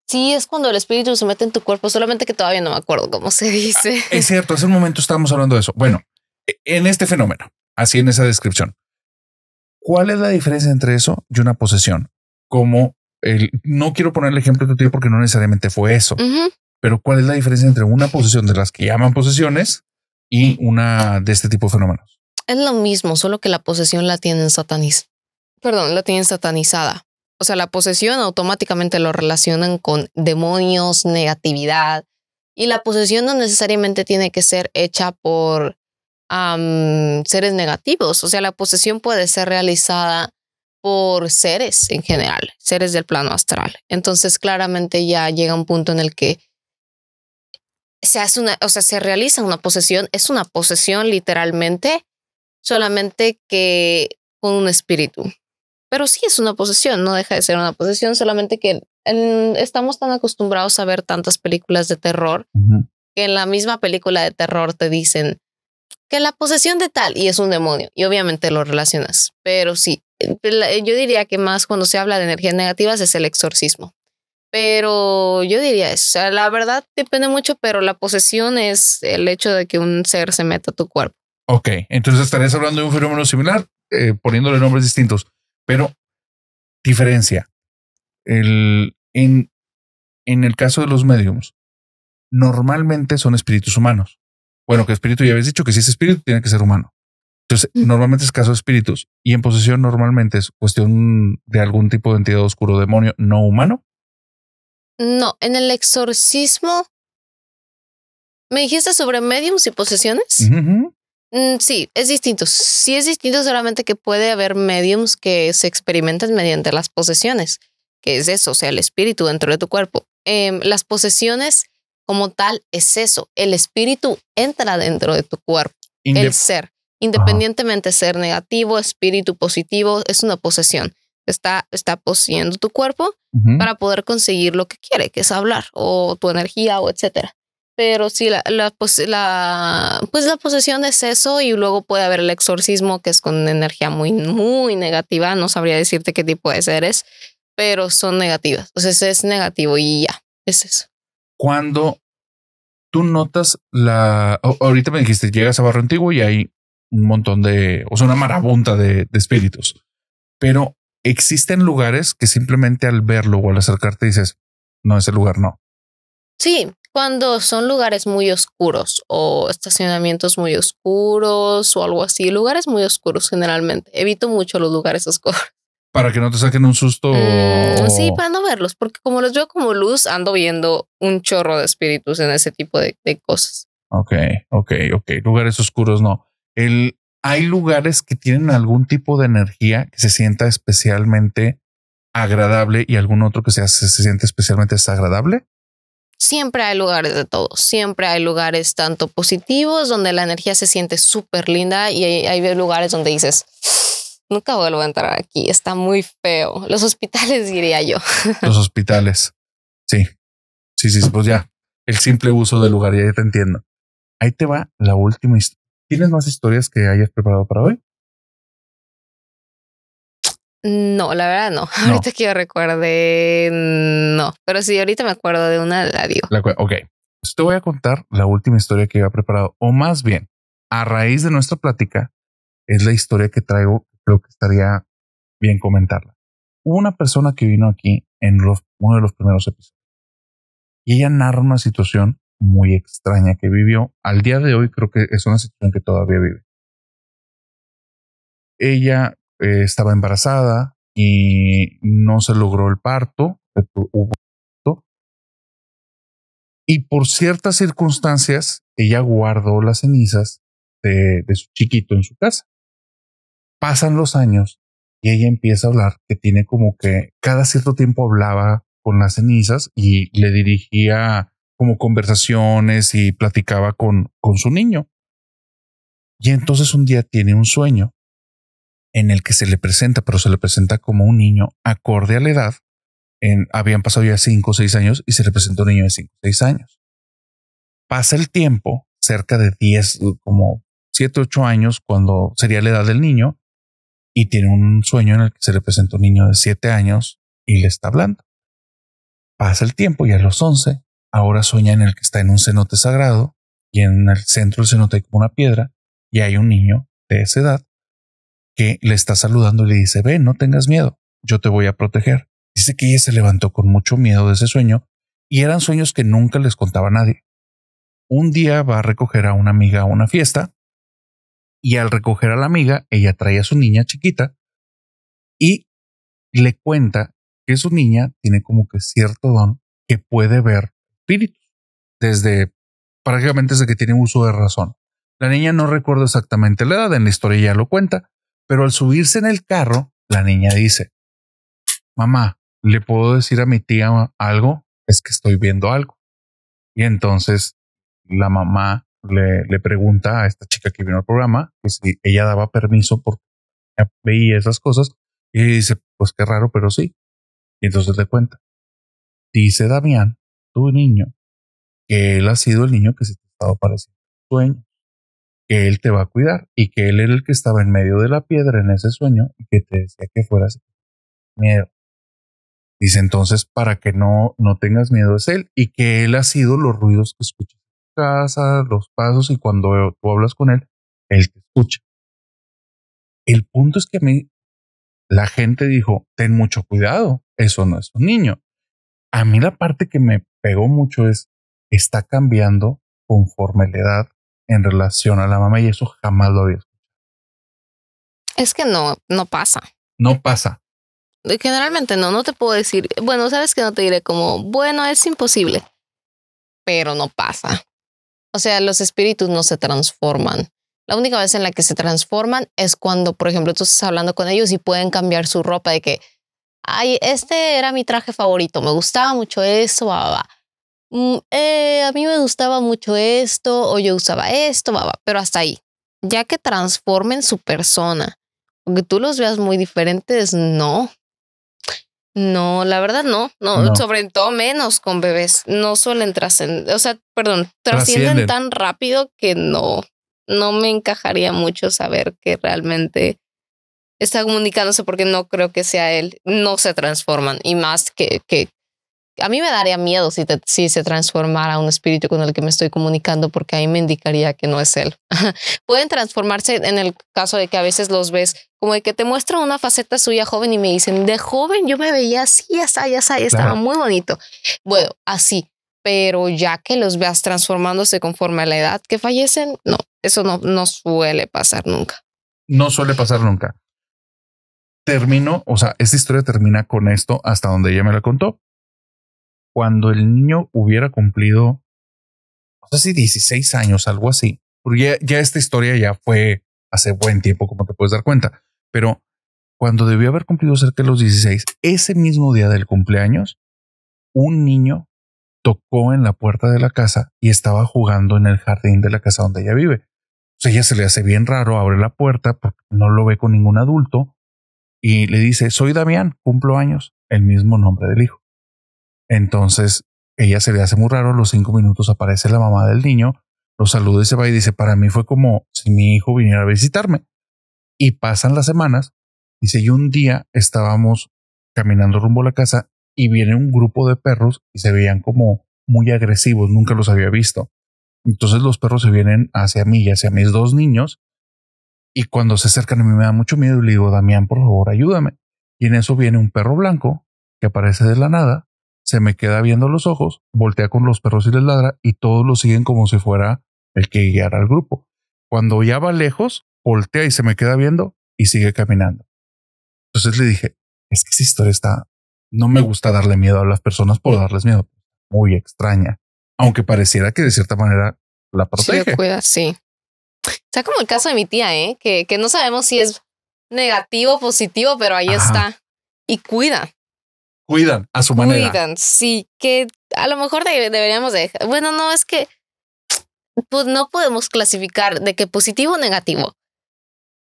Sí, es cuando el espíritu se mete en tu cuerpo, solamente que todavía no me acuerdo cómo se dice. Ah, es cierto, hace un momento estábamos hablando de eso. Bueno, e, en este fenómeno, así en esa descripción. ¿Cuál es la diferencia entre eso y una posesión? Como no quiero poner el ejemplo de tu tío porque no necesariamente fue eso, pero ¿cuál es la diferencia entre una posesión de las que llaman posesiones y una de este tipo de fenómenos? Es lo mismo, solo que la posesión la tienen sataniz perdón, la tienen satanizada. O sea, la posesión automáticamente lo relacionan con demonios, negatividad. Y la posesión no necesariamente tiene que ser hecha por seres negativos. O sea, la posesión puede ser realizada por seres en general, seres del plano astral. Entonces claramente ya llega un punto en el que se hace una, o sea, se realiza una posesión, es una posesión literalmente, solamente que con un espíritu. Pero sí es una posesión, no deja de ser una posesión, solamente que estamos tan acostumbrados a ver tantas películas de terror que en la misma película de terror te dicen, que la posesión de tal y es un demonio y obviamente lo relacionas, pero sí, eh, eh, yo diría que más cuando se habla de energías negativas es el exorcismo. Pero yo diría eso, la verdad depende mucho, pero la posesión es el hecho de que un ser se meta a tu cuerpo. Ok, entonces estarías hablando de un fenómeno similar, eh, poniéndole nombres distintos, pero diferencia. en, en el caso de los médiums, normalmente son espíritus humanos bueno, que espíritu ya habéis dicho que si es espíritu tiene que ser humano. Entonces, normalmente es caso de espíritus y en posesión normalmente es cuestión de algún tipo de entidad oscuro, demonio no humano. No, en el exorcismo. ¿Me dijiste sobre mediums y posesiones? Mm, sí, es distinto. Sí es distinto solamente que puede haber mediums que se experimentan mediante las posesiones, que es eso, o sea, el espíritu dentro de tu cuerpo. Em, las posesiones como tal es eso. El espíritu entra dentro de tu cuerpo, el ser. Independientemente ser negativo, espíritu positivo, es una posesión. Está, está poseyendo tu cuerpo para poder conseguir lo que quiere, que es hablar, o tu energía, o etcétera. Pero si la, pues, la, pues la posesión es eso y luego puede haber el exorcismo, que es con energía muy, muy negativa. No sabría decirte qué tipo de seres, pero son negativas. entonces es negativo y ya, es eso cuando tú notas la. Ahorita me dijiste, llegas a Barrio Antiguo y hay un montón de. O sea, una marabunta de, de espíritus. Pero existen lugares que simplemente al verlo o al acercarte dices, no, ese lugar no. Sí, cuando son lugares muy oscuros o estacionamientos muy oscuros o algo así, lugares muy oscuros generalmente. Evito mucho los lugares oscuros para que no te saquen un susto. Mm, sí, para no verlos, porque como los veo como luz, ando viendo un chorro de espíritus en ese tipo de, cosas. Ok, ok, ok. Lugares oscuros, no. El, hay lugares que tienen algún tipo de energía que se sienta especialmente agradable y algún otro que se, se siente especialmente desagradable. Siempre hay lugares de todo. Siempre hay lugares tanto positivos donde la energía se siente súper linda y hay, hay lugares donde dices nunca vuelvo a entrar aquí, está muy feo. Los hospitales, diría yo. Los hospitales, sí. Sí, sí, pues ya, el simple uso del lugar, ya te entiendo. Ahí te va la última ¿Tienes más historias que hayas preparado para hoy? No, la verdad no. Ahorita que yo recuerde, no. Pero sí, ahorita me acuerdo de una, la digo. ok. Pues te voy a contar la última historia que he preparado, o más bien, a raíz de nuestra plática, es la historia que traigo creo que estaría bien comentarla. Hubo una persona que vino aquí en uno de los primeros episodios y ella narra una situación muy extraña que vivió. Al día de hoy creo que es una situación que todavía vive. Ella eh, estaba embarazada y no se logró el parto, y por ciertas circunstancias ella guardó las cenizas de, su chiquito en su casa pasan los años y ella empieza a hablar que tiene como que cada cierto tiempo hablaba con las cenizas y le dirigía como conversaciones y platicaba con, con su niño. Y entonces un día tiene un sueño en el que se le presenta, pero se le presenta como un niño acorde a la edad. En, habían pasado ya cinco o seis años y se le presenta un niño de cinco o seis años. Pasa el tiempo, cerca de 10, como 7, 8 años, cuando sería la edad del niño, y tiene un sueño en el que se le presenta un niño de siete años y le está hablando. Pasa el tiempo y a los 11 ahora sueña en el que está en un cenote sagrado y en el centro del cenote hay como una piedra y hay un niño de esa edad que le está saludando y le dice, ve, no tengas miedo, yo te voy a proteger. Dice que ella se levantó con mucho miedo de ese sueño y eran sueños que nunca les contaba a nadie. Un día va a recoger a una amiga a una fiesta y al recoger a la amiga, ella trae a su niña chiquita y le cuenta que su niña tiene como que cierto don que puede ver espíritus desde prácticamente desde que tiene uso de razón. La niña no recuerda exactamente la edad, en la historia ya lo cuenta, pero al subirse en el carro, la niña dice, mamá, ¿le puedo decir a mi tía algo? Es que estoy viendo algo. Y entonces la mamá le, pregunta a esta chica que vino al programa que si ella daba permiso porque veía esas cosas y dice, pues qué raro, pero sí. Y entonces le cuenta. Dice Damián, tu niño, que él ha sido el niño que se te ha estado pareciendo sueño, que él te va a cuidar y que él era el que estaba en medio de la piedra en ese sueño y que te decía que fueras miedo. Dice entonces, para que no, no tengas miedo es él y que él ha sido los ruidos que escuchas casa, los pasos y cuando tú hablas con él, él te escucha. El punto es que a mí la gente dijo, ten mucho cuidado, eso no es un niño. A mí la parte que me pegó mucho es, está cambiando conforme la edad en relación a la mamá y eso jamás lo había escuchado. Es que no, no pasa. No pasa. Eh, generalmente no, no te puedo decir, bueno, sabes que no te diré como, bueno, es imposible, pero no pasa. O sea, los espíritus no se transforman. La única vez en la que se transforman es cuando, por ejemplo, tú estás hablando con ellos y pueden cambiar su ropa de que, ay, este era mi traje favorito, me gustaba mucho eso, va, va. Mm, eh, a mí me gustaba mucho esto, o yo usaba esto, va, va, pero hasta ahí. Ya que transformen su persona, aunque tú los veas muy diferentes, no, no, la verdad no, no, sobre todo menos con bebés. No suelen trascender, o sea, perdón, trascienden, tan rápido que no, no me encajaría mucho saber que realmente está comunicándose porque no creo que sea él. No se transforman y más que, que a mí me daría miedo si, se transformara un espíritu con el que me estoy comunicando porque ahí me indicaría que no es él. Pueden transformarse en el caso de que a veces los ves como de que te muestra una faceta suya joven y me dicen, de joven yo me veía así, así, ya está, estaba muy bonito. Bueno, así, pero ya que los veas transformándose conforme a la edad que fallecen, no, eso no, no suele pasar nunca. No suele pasar nunca. Termino, o sea, esta historia termina con esto hasta donde ella me la contó cuando el niño hubiera cumplido, no sé si 16 años, algo así. Porque ya, esta historia ya fue hace buen tiempo, como te puedes dar cuenta. Pero cuando debió haber cumplido cerca de los 16, ese mismo día del cumpleaños, un niño tocó en la puerta de la casa y estaba jugando en el jardín de la casa donde ella vive. O sea, ella se le hace bien raro, abre la puerta porque no lo ve con ningún adulto y le dice, soy Damián, cumplo años, el mismo nombre del hijo. Entonces, ella se le hace muy raro, los cinco minutos aparece la mamá del niño, lo saluda y se va y dice, para mí fue como si mi hijo viniera a visitarme. Y pasan las semanas, dice, y un día estábamos caminando rumbo a la casa y viene un grupo de perros y se veían como muy agresivos, nunca los había visto. Entonces los perros se vienen hacia mí y hacia mis dos niños y cuando se acercan a mí me da mucho miedo y le digo, Damián, por favor, ayúdame. Y en eso viene un perro blanco que aparece de la nada se me queda viendo los ojos, voltea con los perros y les ladra y todos lo siguen como si fuera el que guiara al grupo. Cuando ya va lejos, voltea y se me queda viendo y sigue caminando. Entonces le dije, es que esa historia está, no me gusta darle miedo a las personas por darles miedo, muy extraña, aunque pareciera que de cierta manera la protege. Sí, cuida, sí. Está como el caso de mi tía, ¿eh? que, que no sabemos si es negativo, o positivo, pero ahí está y cuida cuidan a su manera. Cuidan, sí, que a lo mejor deberíamos dejar. Bueno, no es que pues no podemos clasificar de que positivo o negativo,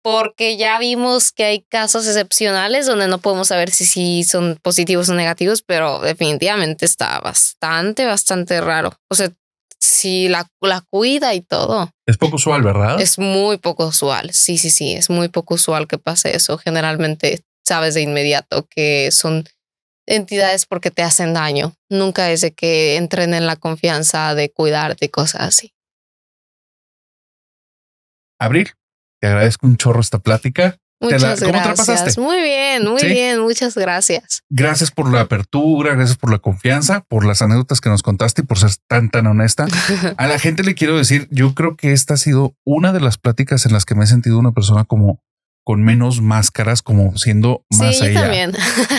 porque ya vimos que hay casos excepcionales donde no podemos saber si, son positivos o negativos, pero definitivamente está bastante, bastante raro. O sea, si la, la cuida y todo. Es poco usual, ¿verdad? Es muy poco usual, sí, sí, sí, es muy poco usual que pase eso. Generalmente sabes de inmediato que son entidades porque te hacen daño. Nunca es de que en la confianza de cuidarte y cosas así. Abril, te agradezco un chorro esta plática. Muchas la, ¿cómo Te muy bien, muy bien, muchas gracias. Gracias por la apertura, gracias por la confianza, por las anécdotas que nos contaste y por ser tan, tan honesta. A la gente le quiero decir, yo creo que esta ha sido una de las pláticas en las que me he sentido una persona como con menos máscaras, como siendo más sí, también.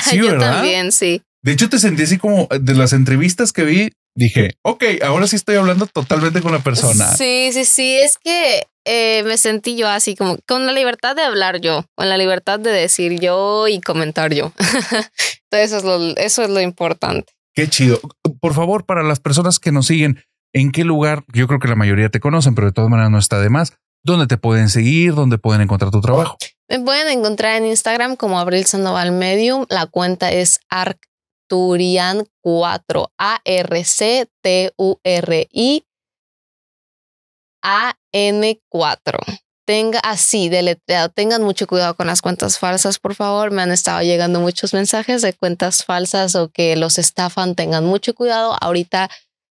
Sí, también, sí. De hecho, te sentí así como eh, de las entrevistas que vi, dije, ok, ahora sí estoy hablando totalmente con la persona. Sí, sí, sí. Es que eh, me sentí yo así como con la libertad de hablar yo, con la libertad de decir yo y comentar yo. Entonces eso es lo, eso es lo importante. Qué chido. Por favor, para las personas que nos siguen, ¿en qué lugar? Yo creo que la mayoría te conocen, pero de todas maneras no está de más dónde te pueden seguir, dónde pueden encontrar tu trabajo. Me pueden encontrar en Instagram como Abril Sandoval Medium. La cuenta es Arcturian 4 A R C T U R I A N 4. Tenga así deletreado, tengan mucho cuidado con las cuentas falsas, por favor. Me han estado llegando muchos mensajes de cuentas falsas o que los estafan. Tengan mucho cuidado. Ahorita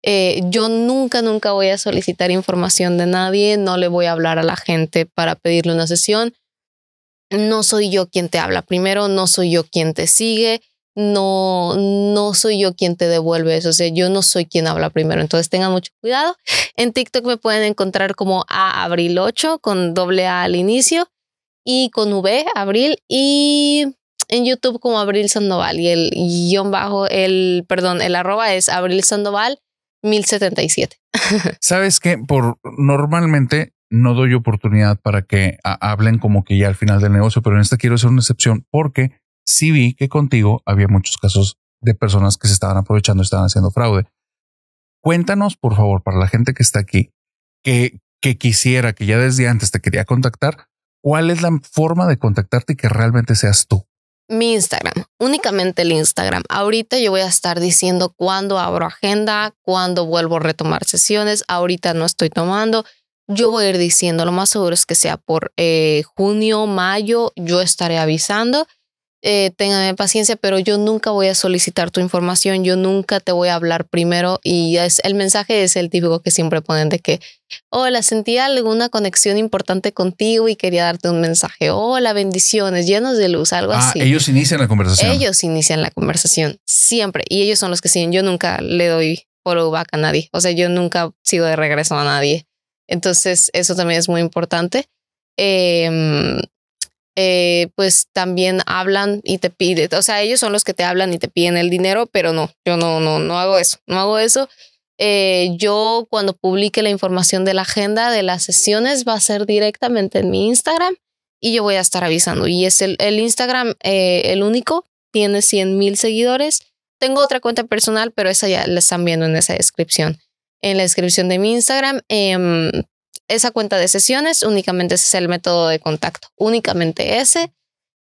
eh, yo nunca, nunca voy a solicitar información de nadie, no le voy a hablar a la gente para pedirle una sesión. No soy yo quien te habla primero, no soy yo quien te sigue, no, no soy yo quien te devuelve eso, o sea, yo no soy quien habla primero, entonces tengan mucho cuidado. En TikTok me pueden encontrar como a abril 8 con doble A al inicio y con V, abril, y en YouTube como Abril Sandoval y el guión bajo, el, perdón, el arroba es Abril Sandoval 1077. ¿Sabes que Por normalmente no doy oportunidad para que hablen como que ya al final del negocio, pero en esta quiero hacer una excepción porque sí vi que contigo había muchos casos de personas que se estaban aprovechando, estaban haciendo fraude. Cuéntanos, por favor, para la gente que está aquí, que, que quisiera, que ya desde antes te quería contactar, ¿cuál es la forma de contactarte y que realmente seas tú? mi Instagram, únicamente el Instagram. Ahorita yo voy a estar diciendo cuándo abro agenda, cuándo vuelvo a retomar sesiones. Ahorita no estoy tomando. Yo voy a ir diciendo, lo más seguro es que sea por eh, junio, mayo, yo estaré avisando. Eh, tengan paciencia, pero yo nunca voy a solicitar tu información, yo nunca te voy a hablar primero y es, el mensaje es el típico que siempre ponen de que, hola, sentí alguna conexión importante contigo y quería darte un mensaje, hola, bendiciones, llenos de luz, algo ah, así. Ellos inician la conversación. Ellos inician la conversación, siempre, y ellos son los que siguen, yo nunca le doy follow back a nadie, o sea, yo nunca sigo de regreso a nadie. Entonces, eso también es muy importante. Em, eh, pues también hablan y te piden, o sea, ellos son los que te hablan y te piden el dinero, pero no, yo no, no, no hago eso, no hago eso. Eh, yo cuando publique la información de la agenda de las sesiones va a ser directamente en mi Instagram y yo voy a estar avisando. Y es el, Instagram, eh, el único, tiene 100 mil seguidores. Tengo otra cuenta personal, pero esa ya la están viendo en esa descripción. En la descripción de mi Instagram, em, esa cuenta de sesiones, únicamente ese es el método de contacto, únicamente ese.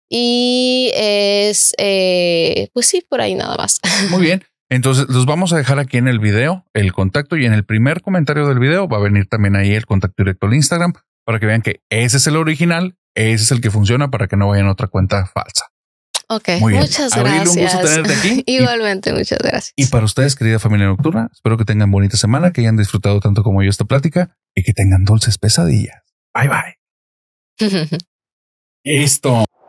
Y es, eh, pues sí, por ahí nada más. Muy bien. Entonces los vamos a dejar aquí en el video, el contacto y en el primer comentario del video va a venir también ahí el contacto directo al Instagram para que vean que ese es el original, ese es el que funciona para que no vayan a otra cuenta falsa. Ok, muchas gracias. aquí. Igualmente, muchas gracias. Y para ustedes, querida familia nocturna, espero que tengan bonita semana, que hayan disfrutado tanto como yo esta plática y que tengan dulces pesadillas. Bye bye. Listo.